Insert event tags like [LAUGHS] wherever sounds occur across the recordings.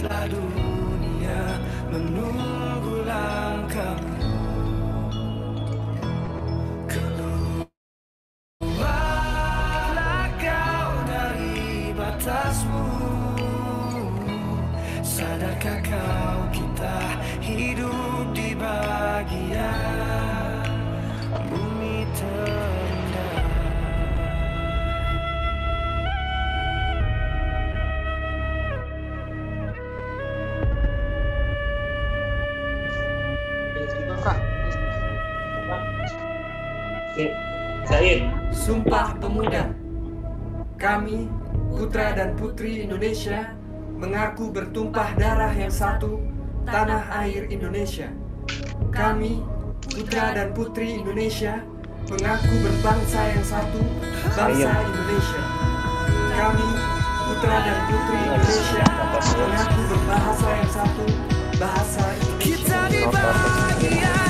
Biarlah dunia menunggulah Kami, putra dan putri Indonesia, mengaku bertumpah darah yang satu, tanah air Indonesia. Kami, putra dan putri Indonesia, mengaku berbangsa yang satu, bangsa Indonesia. Kami, putra dan putri Indonesia, mengaku berbahasa yang satu, bahasa Indonesia.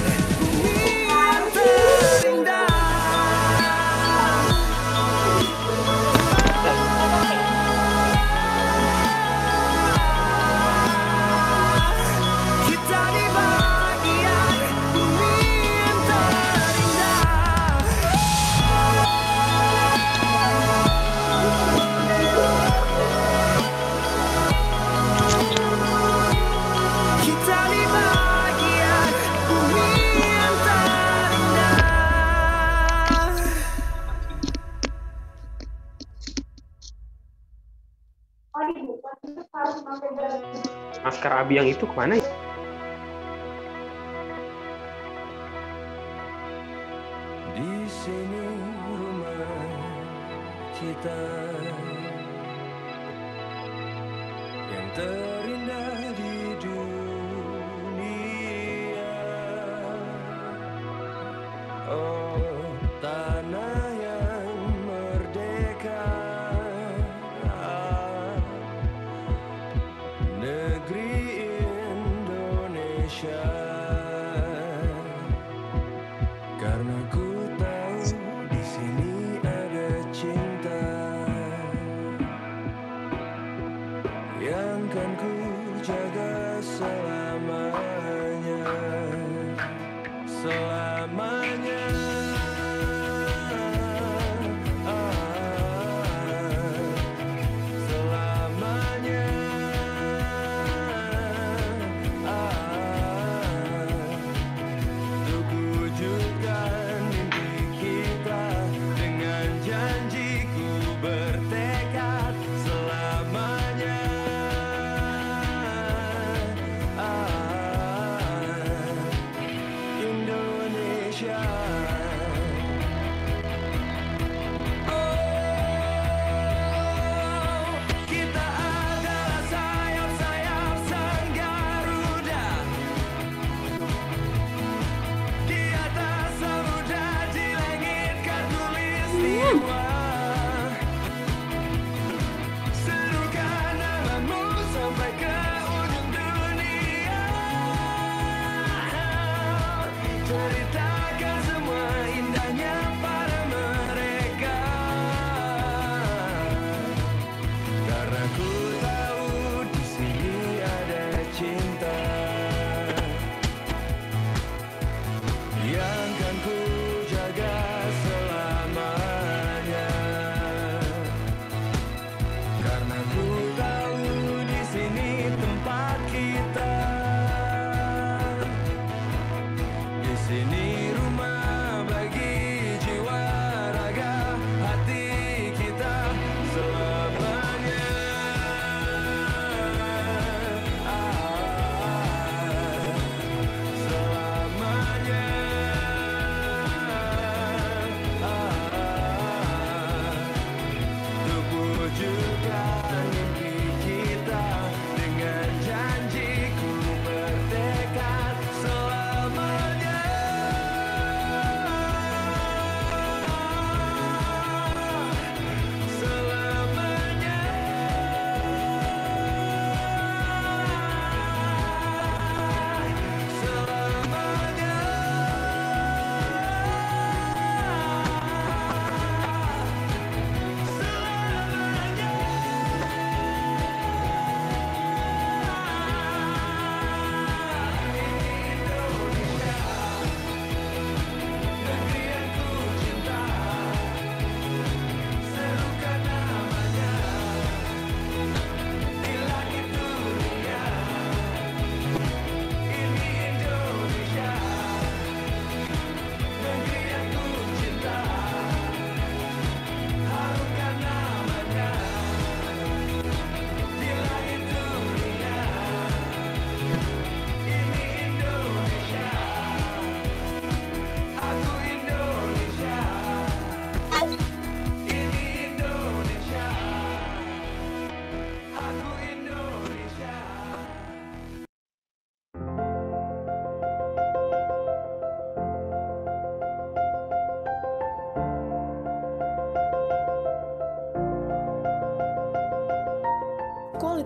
masker Abi yang itu kemana ya?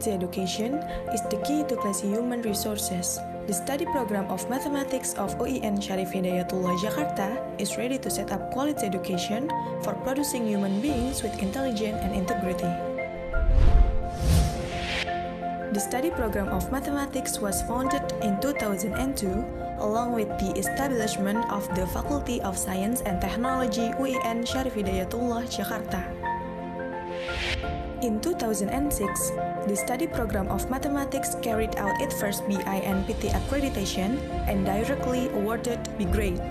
Quality Education is the key to classy human resources. The study program of mathematics of UIN Syarif Hidayatullah Jakarta is ready to set up quality education for producing human beings with intelligence and integrity. The study program of mathematics was founded in 2002 along with the establishment of the Faculty of Science and Technology UIN Syarif Hidayatullah Jakarta. In 2006, the study program of mathematics carried out its first BINPT PT accreditation and directly awarded B grade.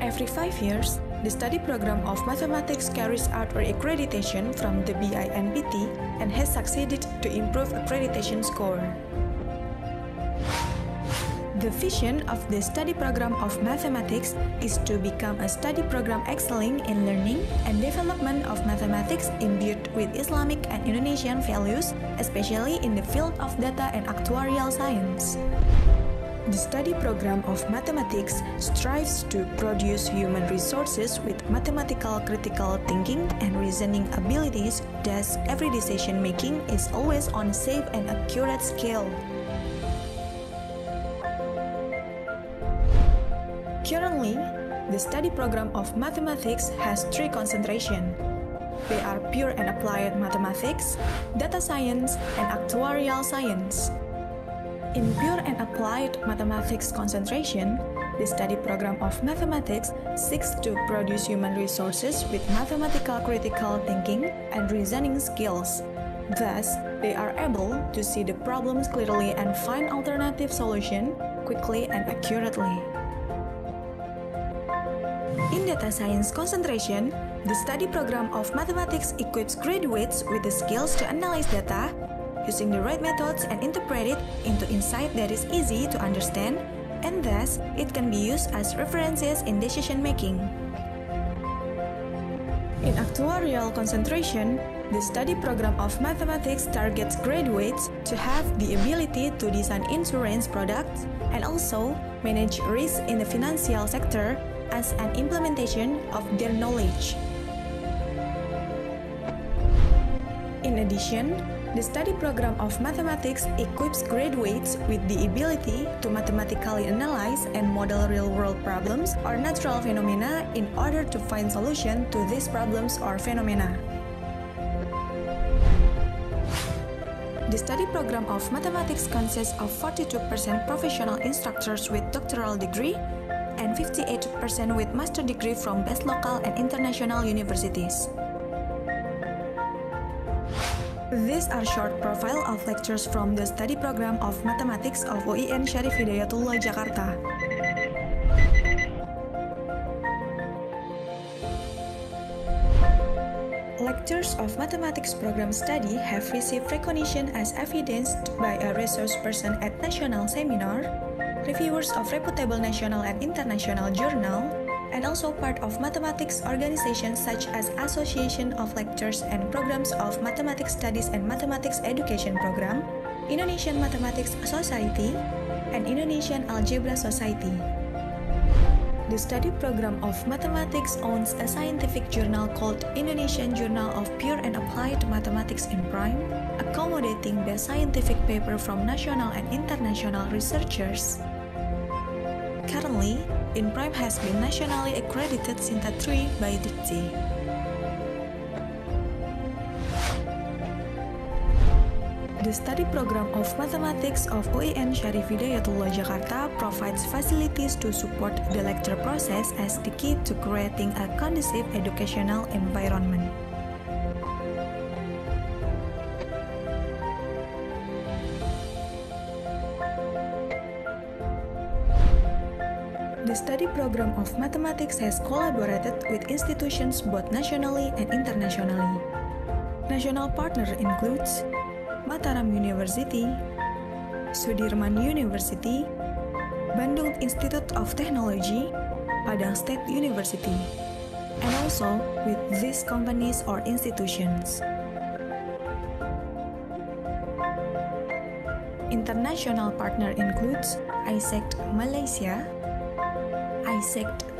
Every five years, the study program of mathematics carries out accreditation from the BINPT PT and has succeeded to improve accreditation score. The vision of the study program of mathematics is to become a study program excelling in learning and development of mathematics imbued with Islamic and Indonesian values, especially in the field of data and actuarial science. The study program of mathematics strives to produce human resources with mathematical critical thinking and reasoning abilities, thus every decision making is always on safe and accurate scale. the study program of mathematics has three concentration. They are pure and applied mathematics, data science, and actuarial science. In pure and applied mathematics concentration, the study program of mathematics seeks to produce human resources with mathematical critical thinking and reasoning skills. Thus, they are able to see the problems clearly and find alternative solution quickly and accurately. In data science concentration, the study program of mathematics equips graduates with the skills to analyze data, using the right methods and interpret it into insight that is easy to understand, and thus it can be used as references in decision making. In actuarial concentration, the study program of mathematics targets graduates to have the ability to design insurance products and also manage risk in the financial sector as an implementation of their knowledge. In addition, the study program of mathematics equips graduates with the ability to mathematically analyze and model real-world problems or natural phenomena in order to find solution to these problems or phenomena. The study program of mathematics consists of 42% professional instructors with doctoral degree 58% with master degree from best local and international universities. These are short profile of lectures from the study program of mathematics of UIN Syarif Hidayatullah Jakarta. Lectures of mathematics program study have received recognition as evidenced by a resource person at national seminar, reviewers of reputable national and international journal, and also part of mathematics organizations such as Association of Lectures and Programs of Mathematics Studies and Mathematics Education Program, Indonesian Mathematics Society, and Indonesian Algebra Society. The study program of mathematics owns a scientific journal called Indonesian Journal of Pure and Applied Mathematics in Prime, accommodating the scientific paper from national and international researchers, Currently, InPrime has been nationally accredited Sinta 3 by Dikti. The study program of mathematics of UIN e Syarif Hidayatullah Jakarta provides facilities to support the lecture process as the key to creating a conducive educational environment. study program of mathematics has collaborated with institutions both nationally and internationally. National partner includes Mataram University, Sudirman University, Bandung Institute of Technology, Padang State University, and also with these companies or institutions. International partner includes ISEC Malaysia,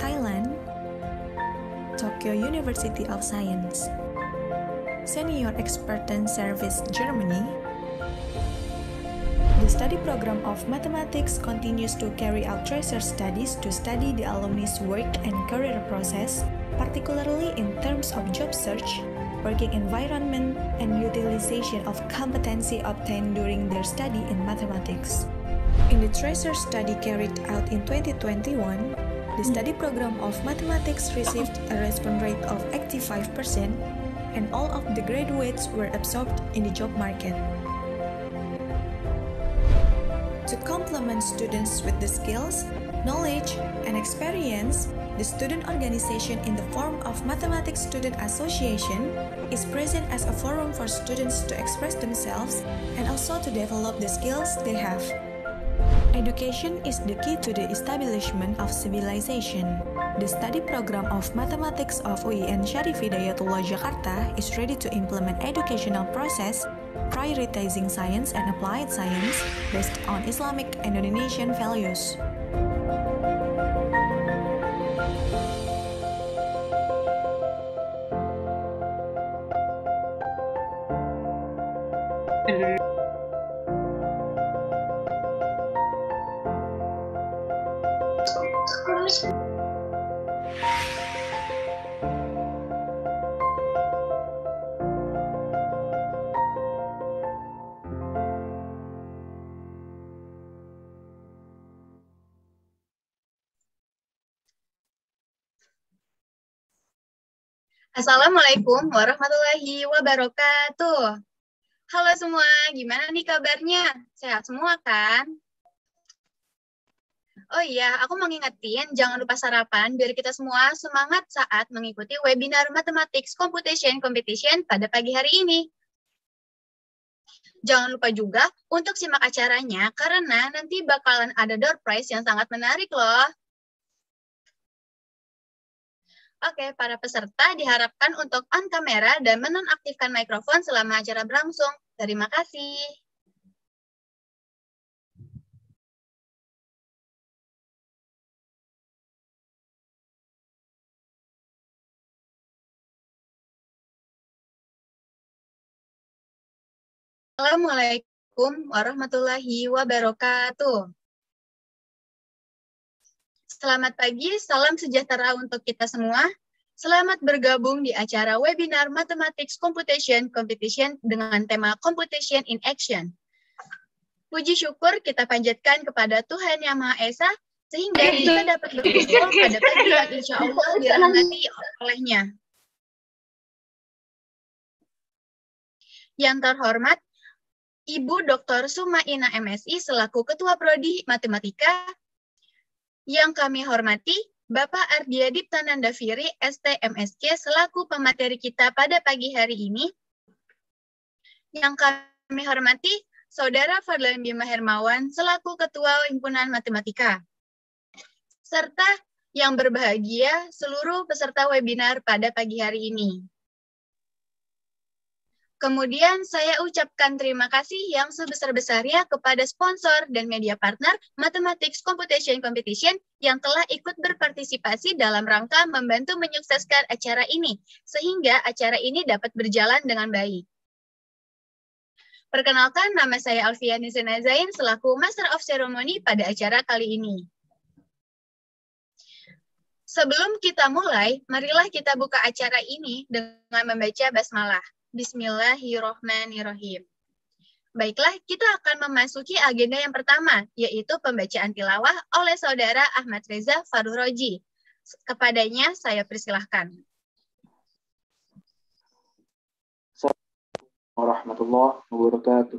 Thailand, Tokyo University of Science, Senior Experten Service, Germany. The study program of mathematics continues to carry out research studies to study the alumni's work and career process, particularly in terms of job search, working environment, and utilization of competency obtained during their study in mathematics. In the research study carried out in 2021, the study program of mathematics received a response rate of 85% and all of the graduates were absorbed in the job market. To complement students with the skills, knowledge, and experience, the student organization in the form of Mathematics Student Association is present as a forum for students to express themselves and also to develop the skills they have. Education is the key to the establishment of civilization. The study program of mathematics of UIN Syarif Hidayatullah Jakarta is ready to implement educational process prioritizing science and applied science based on Islamic and Indonesian values. Assalamualaikum warahmatullahi wabarakatuh. Halo semua, gimana nih kabarnya? Sehat semua kan? Oh iya, aku mau ngingetin, jangan lupa sarapan biar kita semua semangat saat mengikuti webinar Mathematics Computation Competition pada pagi hari ini. Jangan lupa juga untuk simak acaranya karena nanti bakalan ada door prize yang sangat menarik loh. Oke, para peserta diharapkan untuk on kamera dan menonaktifkan mikrofon selama acara berlangsung. Terima kasih. Assalamualaikum warahmatullahi wabarakatuh. Selamat pagi, salam sejahtera untuk kita semua. Selamat bergabung di acara webinar Mathematics Computation Competition dengan tema Computation in Action. Puji syukur kita panjatkan kepada Tuhan Yang Maha Esa sehingga kita dapat berkumpul pada pagi yang insya Allah dirahmati olehnya. Yang terhormat, Ibu Dr. Sumaina MSI selaku Ketua Prodi Matematika yang kami hormati, Bapak Ardiadip Tananda Firi, STMSK, selaku pemateri kita pada pagi hari ini. Yang kami hormati, Saudara Fadlan Bima Hermawan, selaku Ketua Himpunan Matematika. Serta yang berbahagia seluruh peserta webinar pada pagi hari ini. Kemudian saya ucapkan terima kasih yang sebesar-besarnya kepada sponsor dan media partner Mathematics Computation Competition yang telah ikut berpartisipasi dalam rangka membantu menyukseskan acara ini, sehingga acara ini dapat berjalan dengan baik. Perkenalkan, nama saya Alfiani Zenazain selaku Master of Ceremony pada acara kali ini. Sebelum kita mulai, marilah kita buka acara ini dengan membaca basmalah. Bismillahirrohmanirrohim. Baiklah, kita akan memasuki agenda yang pertama, yaitu pembacaan tilawah oleh Saudara Ahmad Reza Faruroji. Kepadanya saya persilahkan. Assalamualaikum warahmatullahi wabarakatuh.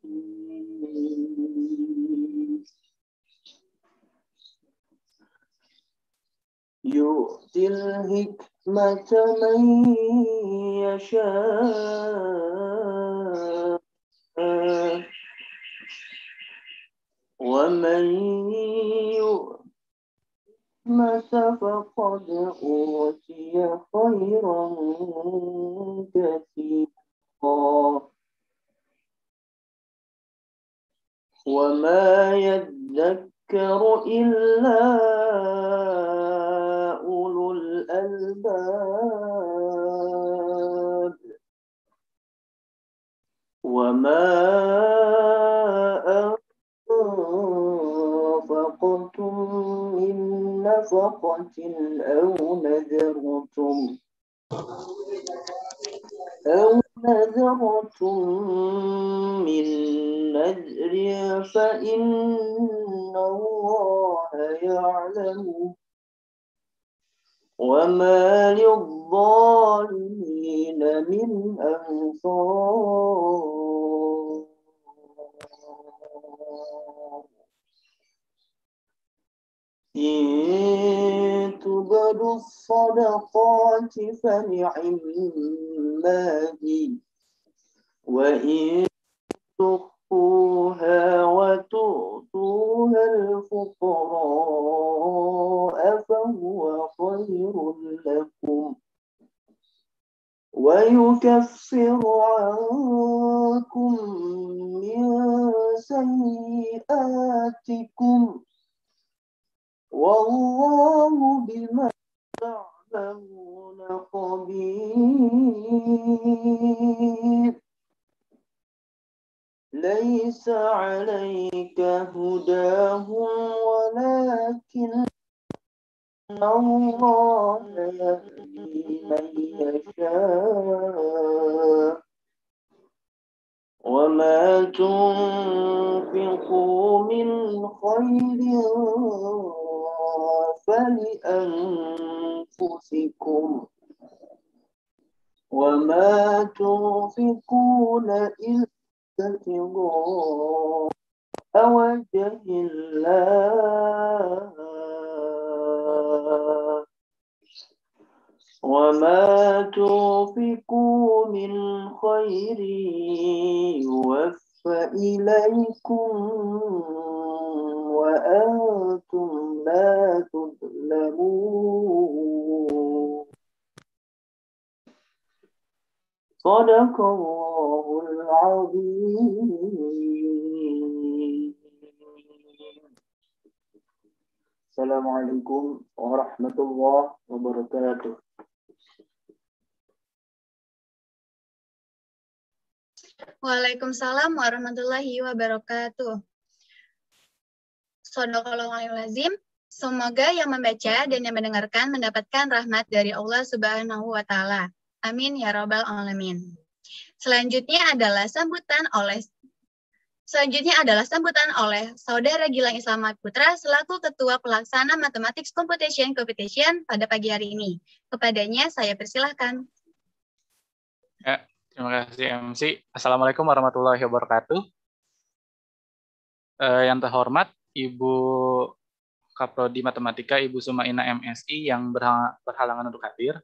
يؤتي الحكمة من يشاء ومن يؤت الحكمة فقد أوتي خيرا كثيرا وما يذكر إلا الألباب وما أنفقتم من نفقة أو نذرتم أو نذرتم من نذر فإن وما للظالمين من أنصار إن تبدوا الصدقات فنعم ما هي وإن تخفوا تؤتوها وتؤتوها الفقراء فهو خير لكم ويكفر عنكم من سيئاتكم والله بما تعملون خبير ليس عليك هداهم ولكن الله يهدي من يشاء وما تنفقوا من خير فلأنفسكم وما تنفقون إلا تبتغوا وجه الله وما توفقوا من خير يوفى إليكم وأنتم لا تظلمون صدق الله العظيم السلام عليكم ورحمة الله وبركاته Waalaikumsalam warahmatullahi wabarakatuh. lazim. semoga yang membaca dan yang mendengarkan mendapatkan rahmat dari Allah Subhanahu wa Ta'ala. Amin ya robbal alamin. Selanjutnya adalah sambutan oleh Selanjutnya adalah sambutan oleh Saudara Gilang Islamat Putra selaku Ketua Pelaksana Mathematics Computation Competition pada pagi hari ini. Kepadanya saya persilahkan. Ya, terima kasih MC. Assalamualaikum warahmatullahi wabarakatuh. Eh, yang terhormat Ibu Kaprodi Matematika Ibu Sumaina MSI yang berhalangan untuk hadir.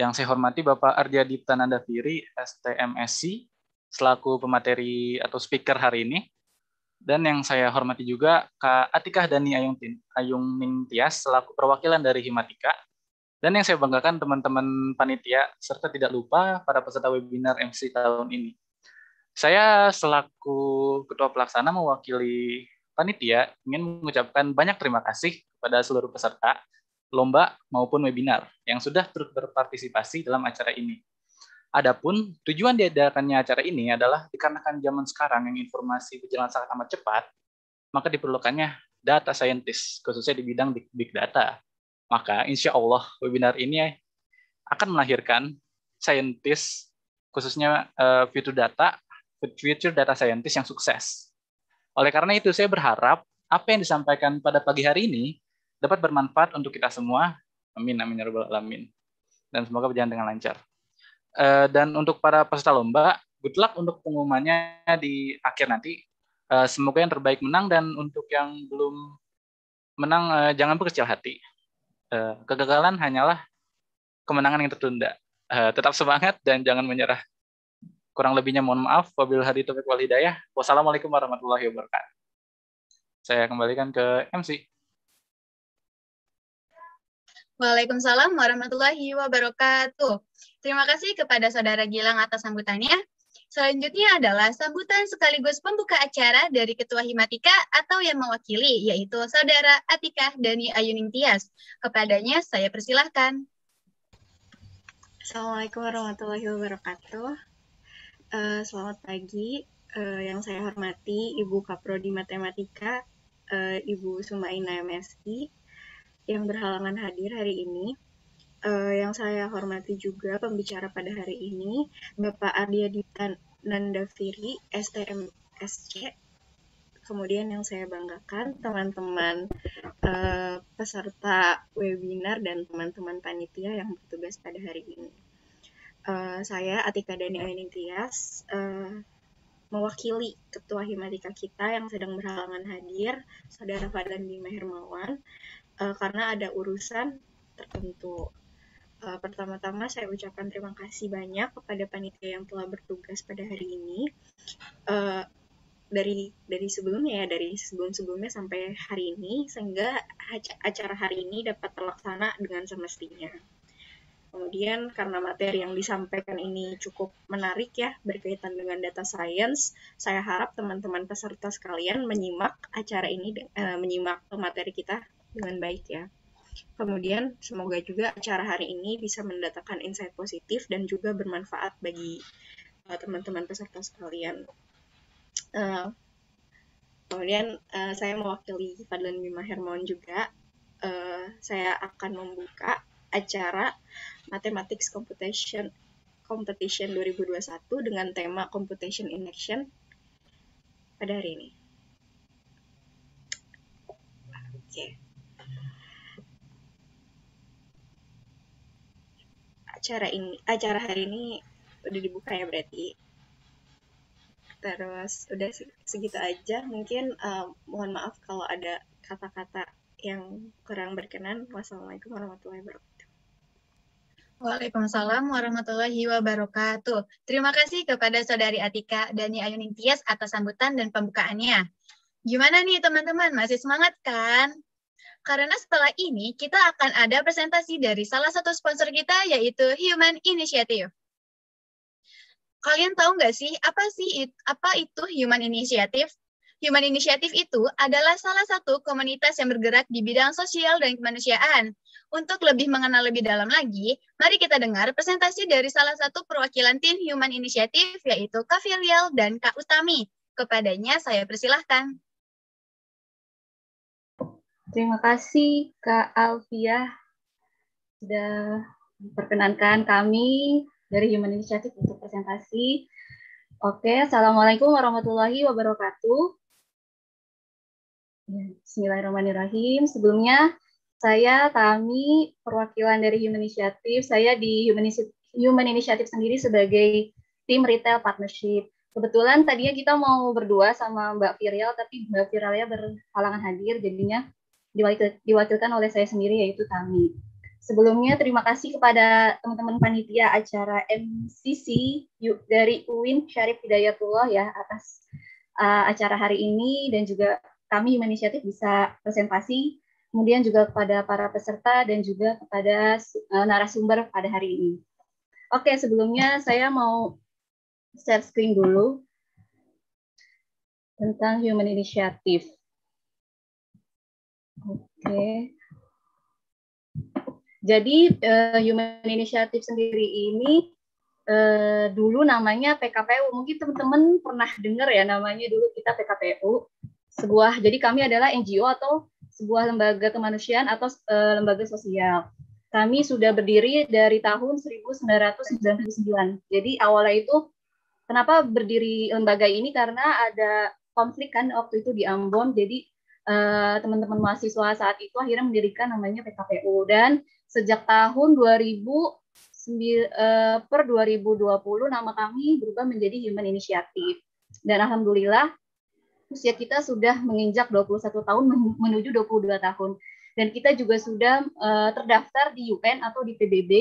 Yang saya hormati Bapak Arja Tananda Firi, STMSC, selaku pemateri atau speaker hari ini. Dan yang saya hormati juga Kak Atikah Dani Ayung, Ayung Tias, selaku perwakilan dari Himatika. Dan yang saya banggakan teman-teman panitia, serta tidak lupa para peserta webinar MC tahun ini. Saya selaku Ketua Pelaksana mewakili panitia ingin mengucapkan banyak terima kasih kepada seluruh peserta lomba maupun webinar yang sudah turut berpartisipasi dalam acara ini. Adapun tujuan diadakannya acara ini adalah dikarenakan zaman sekarang yang informasi berjalan sangat amat cepat, maka diperlukannya data scientist, khususnya di bidang big data. Maka insya Allah webinar ini akan melahirkan scientist, khususnya eh, future data, future data scientist yang sukses. Oleh karena itu, saya berharap apa yang disampaikan pada pagi hari ini dapat bermanfaat untuk kita semua. Amin, amin, ya rabbal alamin. Dan semoga berjalan dengan lancar. Eh, dan untuk para peserta lomba, good luck untuk pengumumannya di akhir nanti. Eh, semoga yang terbaik menang dan untuk yang belum menang eh, jangan berkecil hati. kegagalan hanyalah kemenangan yang tertunda. tetap semangat dan jangan menyerah. Kurang lebihnya mohon maaf. Wabil hadi taufiq wal hidayah. Wassalamualaikum warahmatullahi wabarakatuh. Saya kembalikan ke MC. Waalaikumsalam warahmatullahi wabarakatuh. Terima kasih kepada Saudara Gilang atas sambutannya. Selanjutnya adalah sambutan sekaligus pembuka acara dari Ketua Himatika atau yang mewakili, yaitu Saudara Atika Dani Ayuning Tias. Kepadanya saya persilahkan. Assalamualaikum warahmatullahi wabarakatuh. Eh, selamat pagi, eh, yang saya hormati Ibu Kaprodi Matematika, uh, Ibu Sumaina MSI, yang berhalangan hadir hari ini. Uh, yang saya hormati juga pembicara pada hari ini, Bapak Ardia Dita Nandaviri, STM SC. Kemudian yang saya banggakan teman-teman uh, peserta webinar dan teman-teman panitia yang bertugas pada hari ini. Uh, saya Atika Dani Ainitias, uh, mewakili Ketua Himatika kita yang sedang berhalangan hadir, Saudara Fadlan Bima Hermawan, uh, karena ada urusan tertentu. Uh, pertama-tama saya ucapkan terima kasih banyak kepada panitia yang telah bertugas pada hari ini. Uh, dari dari sebelumnya ya, dari sebelum-sebelumnya sampai hari ini sehingga acara hari ini dapat terlaksana dengan semestinya. Kemudian karena materi yang disampaikan ini cukup menarik ya berkaitan dengan data science, saya harap teman-teman peserta sekalian menyimak acara ini, menyimak materi kita dengan baik ya. Kemudian, semoga juga acara hari ini bisa mendatangkan insight positif dan juga bermanfaat bagi eh, teman-teman uh, peserta sekalian. Uh, kemudian, uh, saya mewakili Fadlan Bima Hermon juga. Uh, saya akan membuka acara Mathematics Computation Competition 2021 dengan tema Computation in Action pada hari ini. acara ini acara hari ini udah dibuka ya berarti terus udah segitu aja mungkin uh, mohon maaf kalau ada kata-kata yang kurang berkenan wassalamualaikum warahmatullahi wabarakatuh Waalaikumsalam warahmatullahi wabarakatuh. Terima kasih kepada Saudari Atika Dani Ayu atas sambutan dan pembukaannya. Gimana nih teman-teman, masih semangat kan? Karena setelah ini kita akan ada presentasi dari salah satu sponsor kita yaitu Human Initiative. Kalian tahu nggak sih apa sih apa itu Human Initiative? Human Initiative itu adalah salah satu komunitas yang bergerak di bidang sosial dan kemanusiaan. Untuk lebih mengenal lebih dalam lagi, mari kita dengar presentasi dari salah satu perwakilan tim Human Initiative yaitu Kak Virial dan Kak Utami. Kepadanya saya persilahkan. Terima kasih Kak Alfiah sudah memperkenankan kami dari Human Initiative untuk presentasi. Oke, Assalamualaikum warahmatullahi wabarakatuh. Ya, Bismillahirrahmanirrahim. Sebelumnya, saya, Tami, perwakilan dari Human Initiative, saya di Human, Human Initiative sendiri sebagai tim retail partnership. Kebetulan tadinya kita mau berdua sama Mbak Virial, tapi Mbak Viralnya berhalangan hadir, jadinya diwakil, diwakilkan oleh saya sendiri yaitu Tami. Sebelumnya terima kasih kepada teman-teman panitia acara MCC dari UIN Syarif Hidayatullah ya atas uh, acara hari ini dan juga kami inisiatif bisa presentasi kemudian juga kepada para peserta dan juga kepada uh, narasumber pada hari ini. Oke, sebelumnya saya mau share screen dulu tentang human initiative. Oke, Jadi uh, Human Initiative sendiri ini uh, dulu namanya PKPU. Mungkin teman-teman pernah dengar ya namanya dulu kita PKPU. Sebuah jadi kami adalah NGO atau sebuah lembaga kemanusiaan atau uh, lembaga sosial. Kami sudah berdiri dari tahun 1999. Jadi awalnya itu kenapa berdiri lembaga ini karena ada konflik kan waktu itu di Ambon. Jadi Eh, teman-teman uh, mahasiswa saat itu akhirnya mendirikan namanya PKPU dan sejak tahun 2000 eh, per 2020 nama kami berubah menjadi Human Initiative dan alhamdulillah usia kita sudah menginjak 21 tahun menuju 22 tahun dan kita juga sudah eh, terdaftar di UN atau di PBB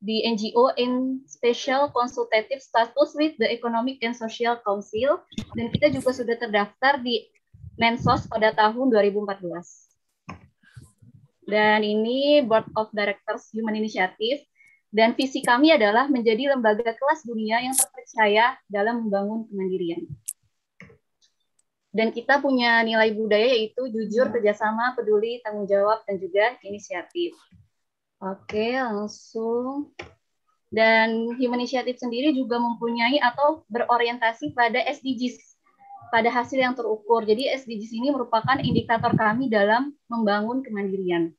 di NGO in Special Consultative Status with the Economic and Social Council dan kita juga sudah terdaftar di Mensos pada tahun 2014. Dan ini Board of Directors Human Initiative dan visi kami adalah menjadi lembaga kelas dunia yang terpercaya dalam membangun kemandirian. Dan kita punya nilai budaya yaitu jujur, kerjasama, peduli, tanggung jawab, dan juga inisiatif. Oke, langsung. Dan Human Initiative sendiri juga mempunyai atau berorientasi pada SDGs pada hasil yang terukur. Jadi SDGs ini merupakan indikator kami dalam membangun kemandirian.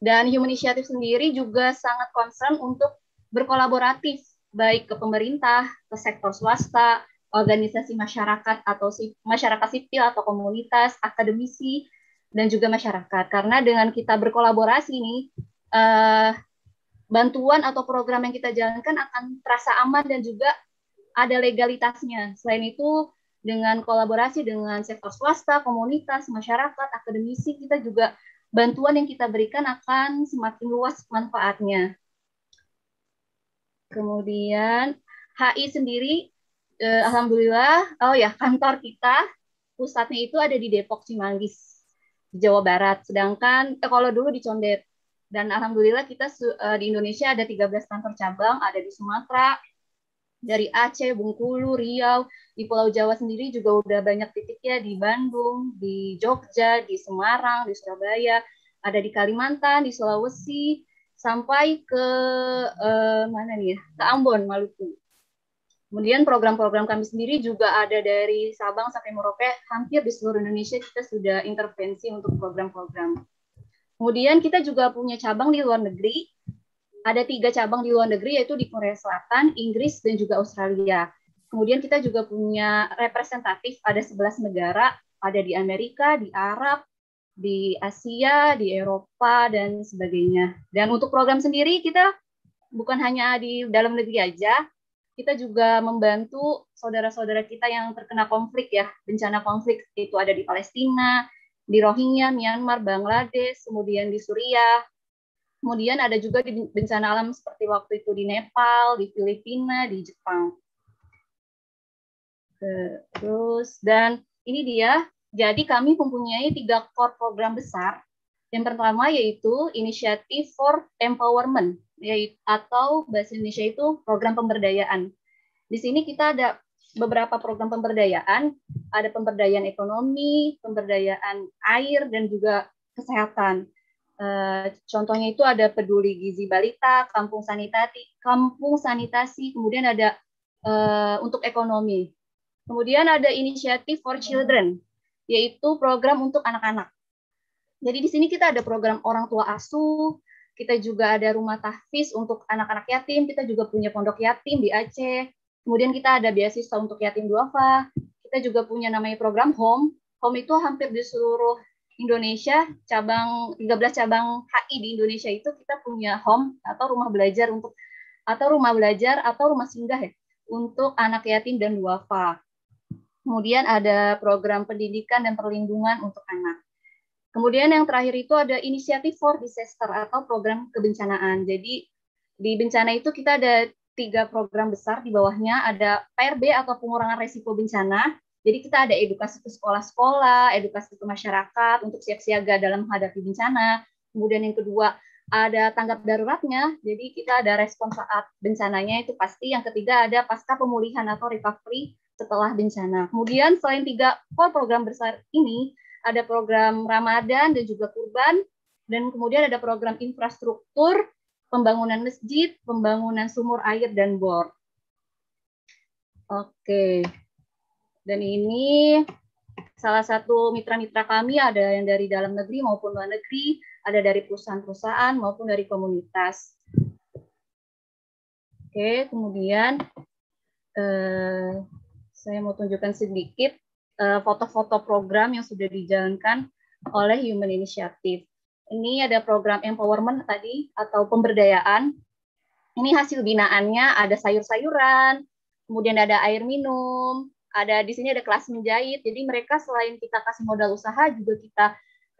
Dan Human Initiative sendiri juga sangat concern untuk berkolaboratif baik ke pemerintah, ke sektor swasta, organisasi masyarakat atau masyarakat sipil atau komunitas, akademisi dan juga masyarakat. Karena dengan kita berkolaborasi ini eh, bantuan atau program yang kita jalankan akan terasa aman dan juga ada legalitasnya. Selain itu dengan kolaborasi dengan sektor swasta, komunitas, masyarakat, akademisi, kita juga bantuan yang kita berikan akan semakin luas manfaatnya. Kemudian HI sendiri, eh, alhamdulillah, oh ya kantor kita pusatnya itu ada di Depok Cimanggis, Jawa Barat. Sedangkan eh, kalau dulu di Condet dan alhamdulillah kita eh, di Indonesia ada 13 kantor cabang, ada di Sumatera, dari Aceh, Bengkulu, Riau, di Pulau Jawa sendiri juga udah banyak titiknya di Bandung, di Jogja, di Semarang, di Surabaya, ada di Kalimantan, di Sulawesi, sampai ke eh, mana nih ya, ke Ambon, Maluku. Kemudian program-program kami sendiri juga ada dari Sabang sampai Merauke, hampir di seluruh Indonesia kita sudah intervensi untuk program-program. Kemudian kita juga punya cabang di luar negeri, ada tiga cabang di luar negeri yaitu di Korea Selatan, Inggris, dan juga Australia. Kemudian kita juga punya representatif ada 11 negara, ada di Amerika, di Arab, di Asia, di Eropa, dan sebagainya. Dan untuk program sendiri kita bukan hanya di dalam negeri aja, kita juga membantu saudara-saudara kita yang terkena konflik ya, bencana konflik itu ada di Palestina, di Rohingya, Myanmar, Bangladesh, kemudian di Suriah, Kemudian ada juga di bencana alam seperti waktu itu di Nepal, di Filipina, di Jepang. Terus dan ini dia. Jadi kami mempunyai tiga core program besar. Yang pertama yaitu initiative for empowerment, yaitu atau bahasa Indonesia itu program pemberdayaan. Di sini kita ada beberapa program pemberdayaan, ada pemberdayaan ekonomi, pemberdayaan air dan juga kesehatan. Eh, contohnya itu ada peduli gizi balita, kampung sanitasi, kampung sanitasi, kemudian ada uh, untuk ekonomi. Kemudian ada inisiatif for children, yaitu program untuk anak-anak. Jadi di sini kita ada program orang tua asuh, kita juga ada rumah tahfiz untuk anak-anak yatim, kita juga punya pondok yatim di Aceh, kemudian kita ada beasiswa untuk yatim duafa, kita juga punya namanya program home. Home itu hampir di seluruh Indonesia, cabang 13 cabang HI di Indonesia itu kita punya home atau rumah belajar untuk atau rumah belajar atau rumah singgah ya untuk anak yatim dan duafa. Kemudian ada program pendidikan dan perlindungan untuk anak. Kemudian yang terakhir itu ada inisiatif for disaster atau program kebencanaan. Jadi di bencana itu kita ada tiga program besar di bawahnya ada PRB atau pengurangan resiko bencana, jadi kita ada edukasi ke sekolah-sekolah, edukasi ke masyarakat untuk siap siaga dalam menghadapi bencana. Kemudian yang kedua ada tanggap daruratnya, jadi kita ada respon saat bencananya itu pasti. Yang ketiga ada pasca pemulihan atau recovery setelah bencana. Kemudian selain tiga program besar ini, ada program Ramadan dan juga kurban, dan kemudian ada program infrastruktur, pembangunan masjid, pembangunan sumur air dan bor. Oke, dan ini salah satu mitra-mitra kami ada yang dari dalam negeri maupun luar negeri, ada dari perusahaan-perusahaan maupun dari komunitas. Oke, kemudian eh, saya mau tunjukkan sedikit eh, foto-foto eh, program yang sudah dijalankan oleh Human Initiative. Ini ada program empowerment tadi atau pemberdayaan. Ini hasil binaannya ada sayur-sayuran, kemudian ada air minum, ada di sini ada kelas menjahit. Jadi mereka selain kita kasih modal usaha juga kita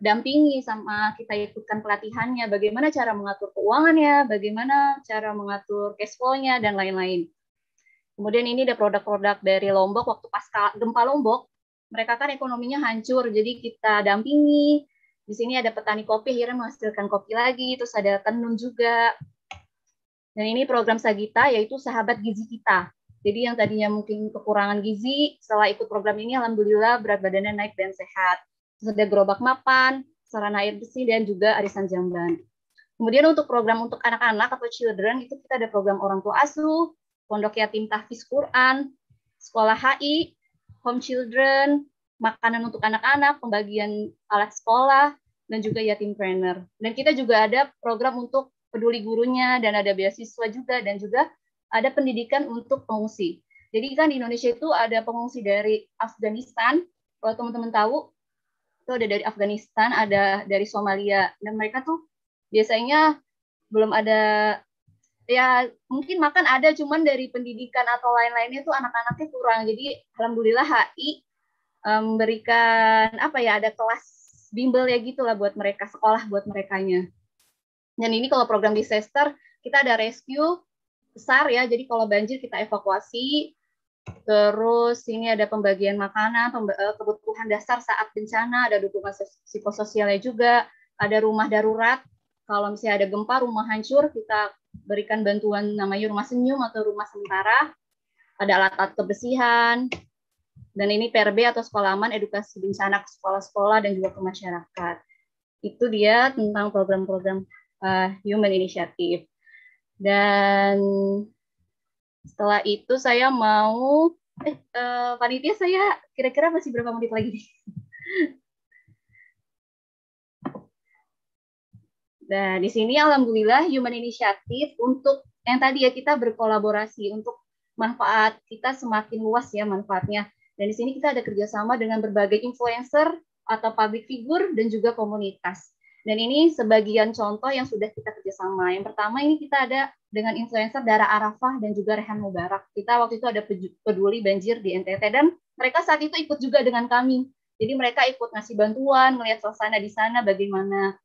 dampingi sama kita ikutkan pelatihannya, bagaimana cara mengatur keuangannya, bagaimana cara mengatur cash flow-nya dan lain-lain. Kemudian ini ada produk-produk dari Lombok waktu pas gempa Lombok, mereka kan ekonominya hancur, jadi kita dampingi. Di sini ada petani kopi akhirnya menghasilkan kopi lagi, terus ada tenun juga. Dan ini program Sagita yaitu sahabat gizi kita. Jadi yang tadinya mungkin kekurangan gizi, setelah ikut program ini alhamdulillah berat badannya naik dan sehat. Terus gerobak mapan, sarana air bersih, dan juga arisan jamban. Kemudian untuk program untuk anak-anak atau children, itu kita ada program orang tua asuh, pondok yatim tahfiz Quran, sekolah HI, home children, makanan untuk anak-anak, pembagian alat sekolah, dan juga yatim trainer. Dan kita juga ada program untuk peduli gurunya, dan ada beasiswa juga, dan juga ada pendidikan untuk pengungsi. Jadi kan di Indonesia itu ada pengungsi dari Afghanistan, kalau teman-teman tahu, itu ada dari Afghanistan, ada dari Somalia, dan mereka tuh biasanya belum ada, ya mungkin makan ada, cuman dari pendidikan atau lain-lainnya itu anak-anaknya kurang. Jadi alhamdulillah HI memberikan apa ya, ada kelas bimbel ya gitu lah buat mereka, sekolah buat merekanya. Dan ini kalau program disaster, kita ada rescue, besar ya. Jadi kalau banjir kita evakuasi. Terus ini ada pembagian makanan, eh, kebutuhan dasar saat bencana, ada dukungan psikososialnya juga, ada rumah darurat. Kalau misalnya ada gempa, rumah hancur, kita berikan bantuan namanya rumah senyum atau rumah sementara. Ada alat-alat kebersihan, dan ini PRB atau sekolah aman edukasi bencana ke sekolah-sekolah dan juga ke masyarakat. Itu dia tentang program-program uh, Human Initiative. Dan setelah itu saya mau eh, eh panitia saya kira-kira masih berapa menit lagi nih? Nah, di sini alhamdulillah Human Initiative untuk yang tadi ya kita berkolaborasi untuk manfaat kita semakin luas ya manfaatnya. Dan di sini kita ada kerjasama dengan berbagai influencer atau public figure dan juga komunitas. Dan ini sebagian contoh yang sudah kita kerjasama. Yang pertama ini kita ada dengan influencer Dara Arafah dan juga Rehan Mubarak. Kita waktu itu ada peduli banjir di NTT dan mereka saat itu ikut juga dengan kami. Jadi mereka ikut ngasih bantuan, melihat suasana di sana bagaimana.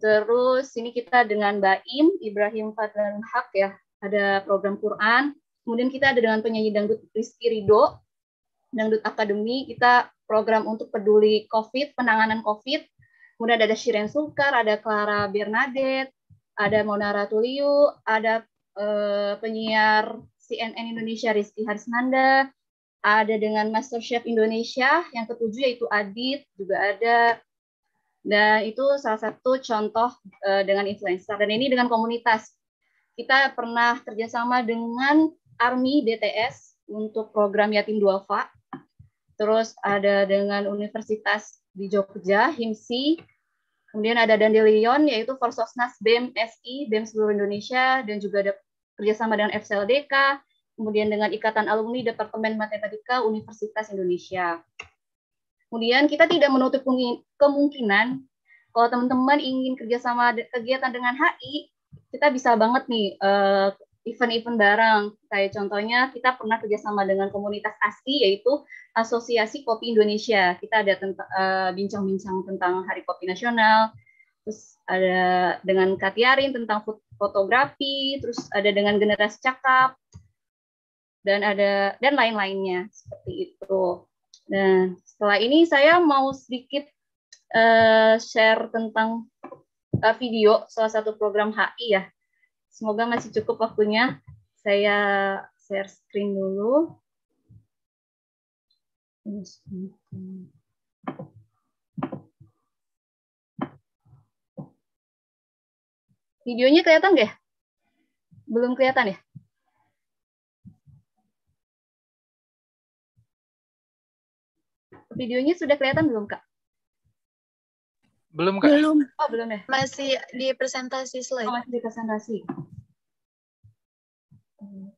Terus ini kita dengan Baim Ibrahim Fadlan Hak ya, ada program Quran. Kemudian kita ada dengan penyanyi dangdut Rizky Rido, Dangdut Akademi, kita program untuk peduli COVID, penanganan COVID, kemudian ada Shiren Sungkar, ada Clara Bernadette, ada Mona Ratuliu, ada eh, penyiar CNN Indonesia Rizky Harisnanda, ada dengan MasterChef Indonesia, yang ketujuh yaitu Adit, juga ada dan itu salah satu contoh uh, dengan influencer dan ini dengan komunitas kita pernah kerjasama dengan Army DTS untuk program yatim duafa terus ada dengan Universitas di Jogja, HIMSI, kemudian ada Dandelion, yaitu Forsosnas, BEM SI, BEM seluruh Indonesia, dan juga ada kerjasama dengan FCLDK, kemudian dengan Ikatan Alumni Departemen Matematika Universitas Indonesia. Kemudian kita tidak menutup kemungkinan kalau teman-teman ingin kerjasama kegiatan dengan HI, kita bisa banget nih eh, event-event bareng. Kayak contohnya kita pernah kerjasama dengan komunitas ASKI yaitu Asosiasi Kopi Indonesia. Kita ada eh, bincang-bincang tentang Hari Kopi Nasional, terus ada dengan Katiarin tentang fotografi, terus ada dengan generasi cakap, dan ada dan lain-lainnya seperti itu. Nah, setelah ini saya mau sedikit uh, share tentang uh, video salah satu program HI ya Semoga masih cukup waktunya. Saya share screen dulu. Videonya kelihatan nggak? Ya? Belum kelihatan ya? Videonya sudah kelihatan belum, Kak? Belum kan Belum. Oh belum ya? Masih di presentasi slide. Oh, masih di presentasi. Hmm.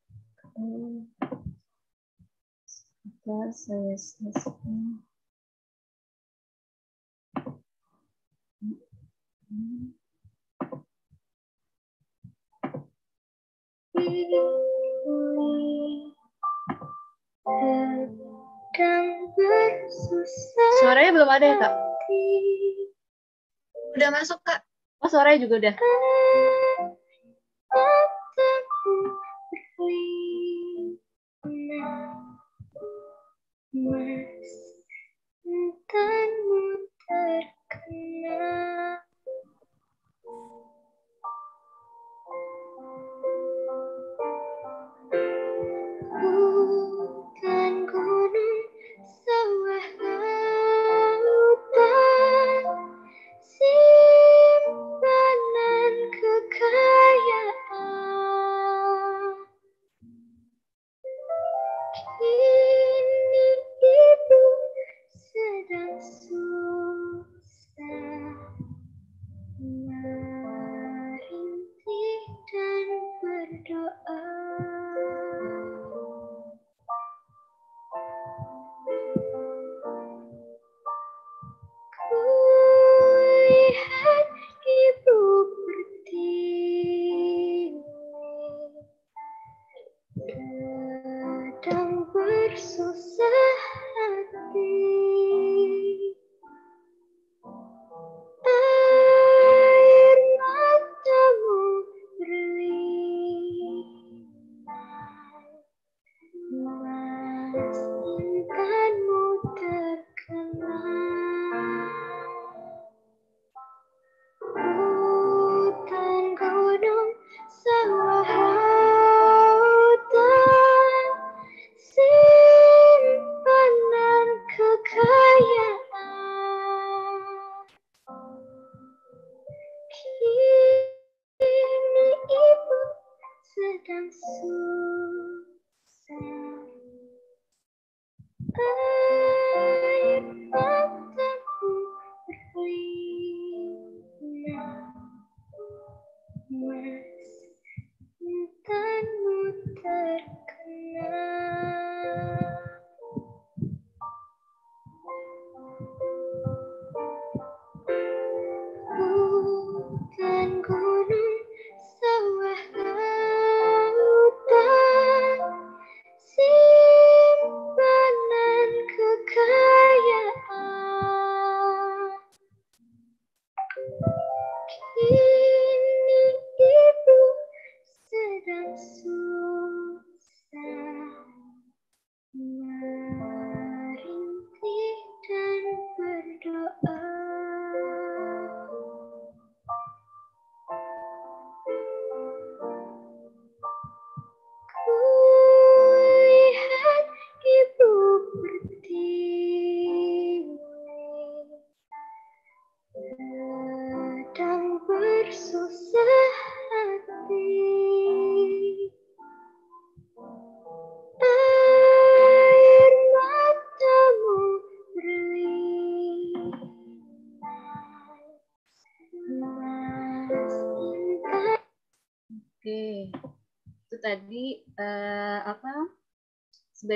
Suaranya belum ada ya kak? Udah masuk, Kak. Oh, suaranya juga udah. Mas, mantanmu terkenal.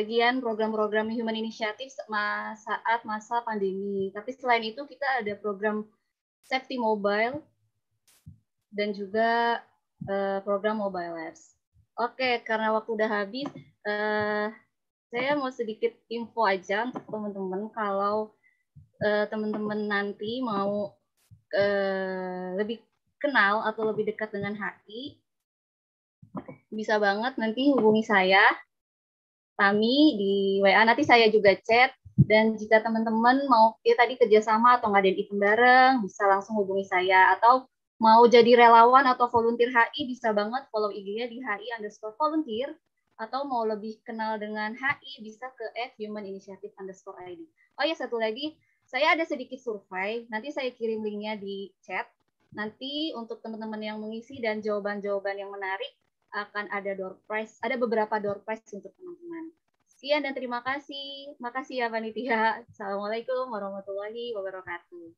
bagian program-program human initiative saat masa pandemi. Tapi selain itu kita ada program safety mobile dan juga eh, program mobile labs. Oke, karena waktu udah habis, eh, saya mau sedikit info aja untuk teman-teman kalau eh, teman-teman nanti mau lebih kenal atau lebih dekat dengan HI, bisa banget nanti hubungi saya kami di WA. Nanti saya juga chat. Dan jika teman-teman mau ya tadi kerjasama atau ngadain event bareng, bisa langsung hubungi saya. Atau mau jadi relawan atau volunteer HI, bisa banget follow IG-nya di HI underscore volunteer. Atau mau lebih kenal dengan HI, bisa ke at human initiative underscore ID. Oh ya, satu lagi, saya ada sedikit survei. Nanti saya kirim linknya di chat. Nanti untuk teman-teman yang mengisi dan jawaban-jawaban yang menarik, akan ada door prize, ada beberapa door prize untuk teman-teman. Sekian dan terima kasih. Makasih ya panitia. Assalamualaikum warahmatullahi wabarakatuh.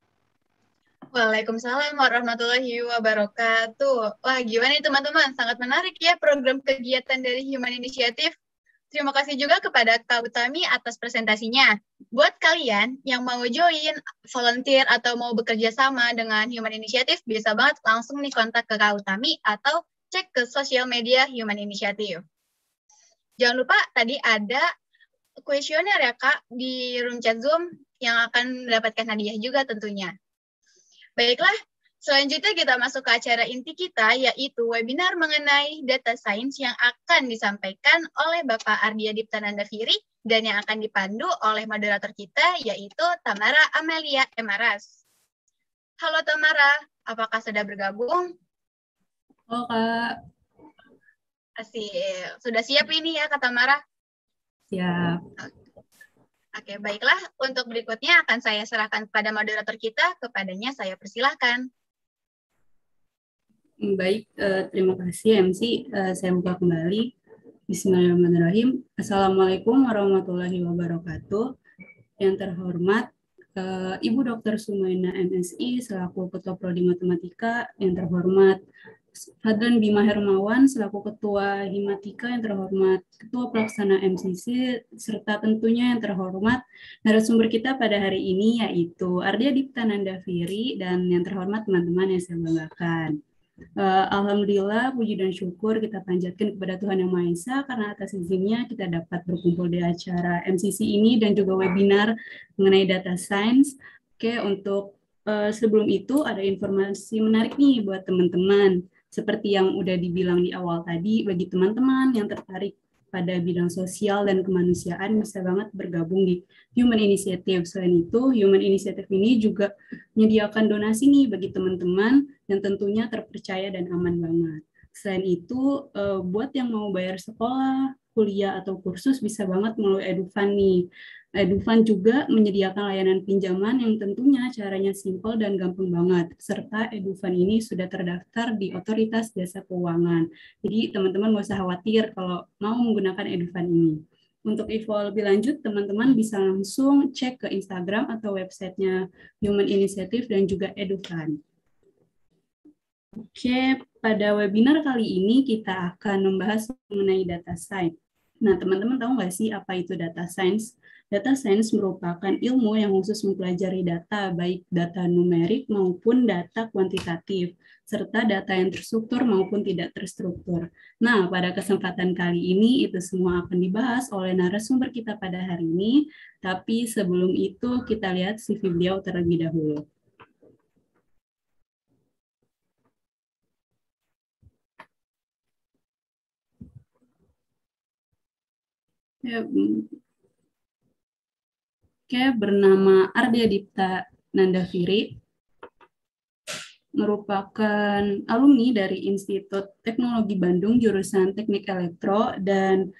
Waalaikumsalam warahmatullahi wabarakatuh. Wah, gimana nih teman-teman? Sangat menarik ya program kegiatan dari Human Initiative. Terima kasih juga kepada Kak Utami atas presentasinya. Buat kalian yang mau join, volunteer, atau mau bekerja sama dengan Human Initiative, bisa banget langsung nih kontak ke Kak Utami atau cek ke sosial media Human Initiative. Jangan lupa tadi ada kuesioner ya Kak di room chat Zoom yang akan mendapatkan hadiah juga tentunya. Baiklah, selanjutnya kita masuk ke acara inti kita yaitu webinar mengenai data science yang akan disampaikan oleh Bapak Ardia Diptananda Firi dan yang akan dipandu oleh moderator kita yaitu Tamara Amelia Emaras. Halo Tamara, apakah sudah bergabung? Halo oh, Kak. Asik. Sudah siap ini ya kata Mara? Siap. Oke, baiklah. Untuk berikutnya akan saya serahkan kepada moderator kita. Kepadanya saya persilahkan. Hmm, baik, eh, terima kasih MC. Eh, saya buka kembali. Bismillahirrahmanirrahim. Assalamualaikum warahmatullahi wabarakatuh. Yang terhormat eh, Ibu Dr. Sumaina MSI selaku Ketua Prodi Matematika. Yang terhormat Hadron Bima Hermawan selaku Ketua Himatika yang terhormat, Ketua Pelaksana MCC, serta tentunya yang terhormat narasumber kita pada hari ini yaitu Ardia Diptananda Firi dan yang terhormat teman-teman yang saya banggakan. Uh, Alhamdulillah, puji dan syukur kita panjatkan kepada Tuhan Yang Maha Esa karena atas izinnya kita dapat berkumpul di acara MCC ini dan juga webinar mengenai data science. Oke, untuk uh, sebelum itu ada informasi menarik nih buat teman-teman seperti yang udah dibilang di awal tadi, bagi teman-teman yang tertarik pada bidang sosial dan kemanusiaan bisa banget bergabung di Human Initiative. Selain itu, Human Initiative ini juga menyediakan donasi nih bagi teman-teman yang tentunya terpercaya dan aman banget. Selain itu, eh, buat yang mau bayar sekolah, kuliah, atau kursus bisa banget melalui EduFund nih. Edufan nah, juga menyediakan layanan pinjaman yang tentunya caranya simpel dan gampang banget. Serta Edufan ini sudah terdaftar di Otoritas Jasa Keuangan. Jadi teman-teman nggak usah khawatir kalau mau menggunakan Edufan ini. Untuk info lebih lanjut, teman-teman bisa langsung cek ke Instagram atau websitenya Human Initiative dan juga Edufan. Oke, pada webinar kali ini kita akan membahas mengenai data science. Nah, teman-teman tahu nggak sih apa itu data science? Data science merupakan ilmu yang khusus mempelajari data, baik data numerik maupun data kuantitatif, serta data yang terstruktur maupun tidak terstruktur. Nah, pada kesempatan kali ini, itu semua akan dibahas oleh narasumber kita pada hari ini. Tapi sebelum itu, kita lihat CV beliau terlebih dahulu. kayak, bernama Ardia Dipta Firid, merupakan alumni dari Institut Teknologi Bandung jurusan Teknik Elektro dan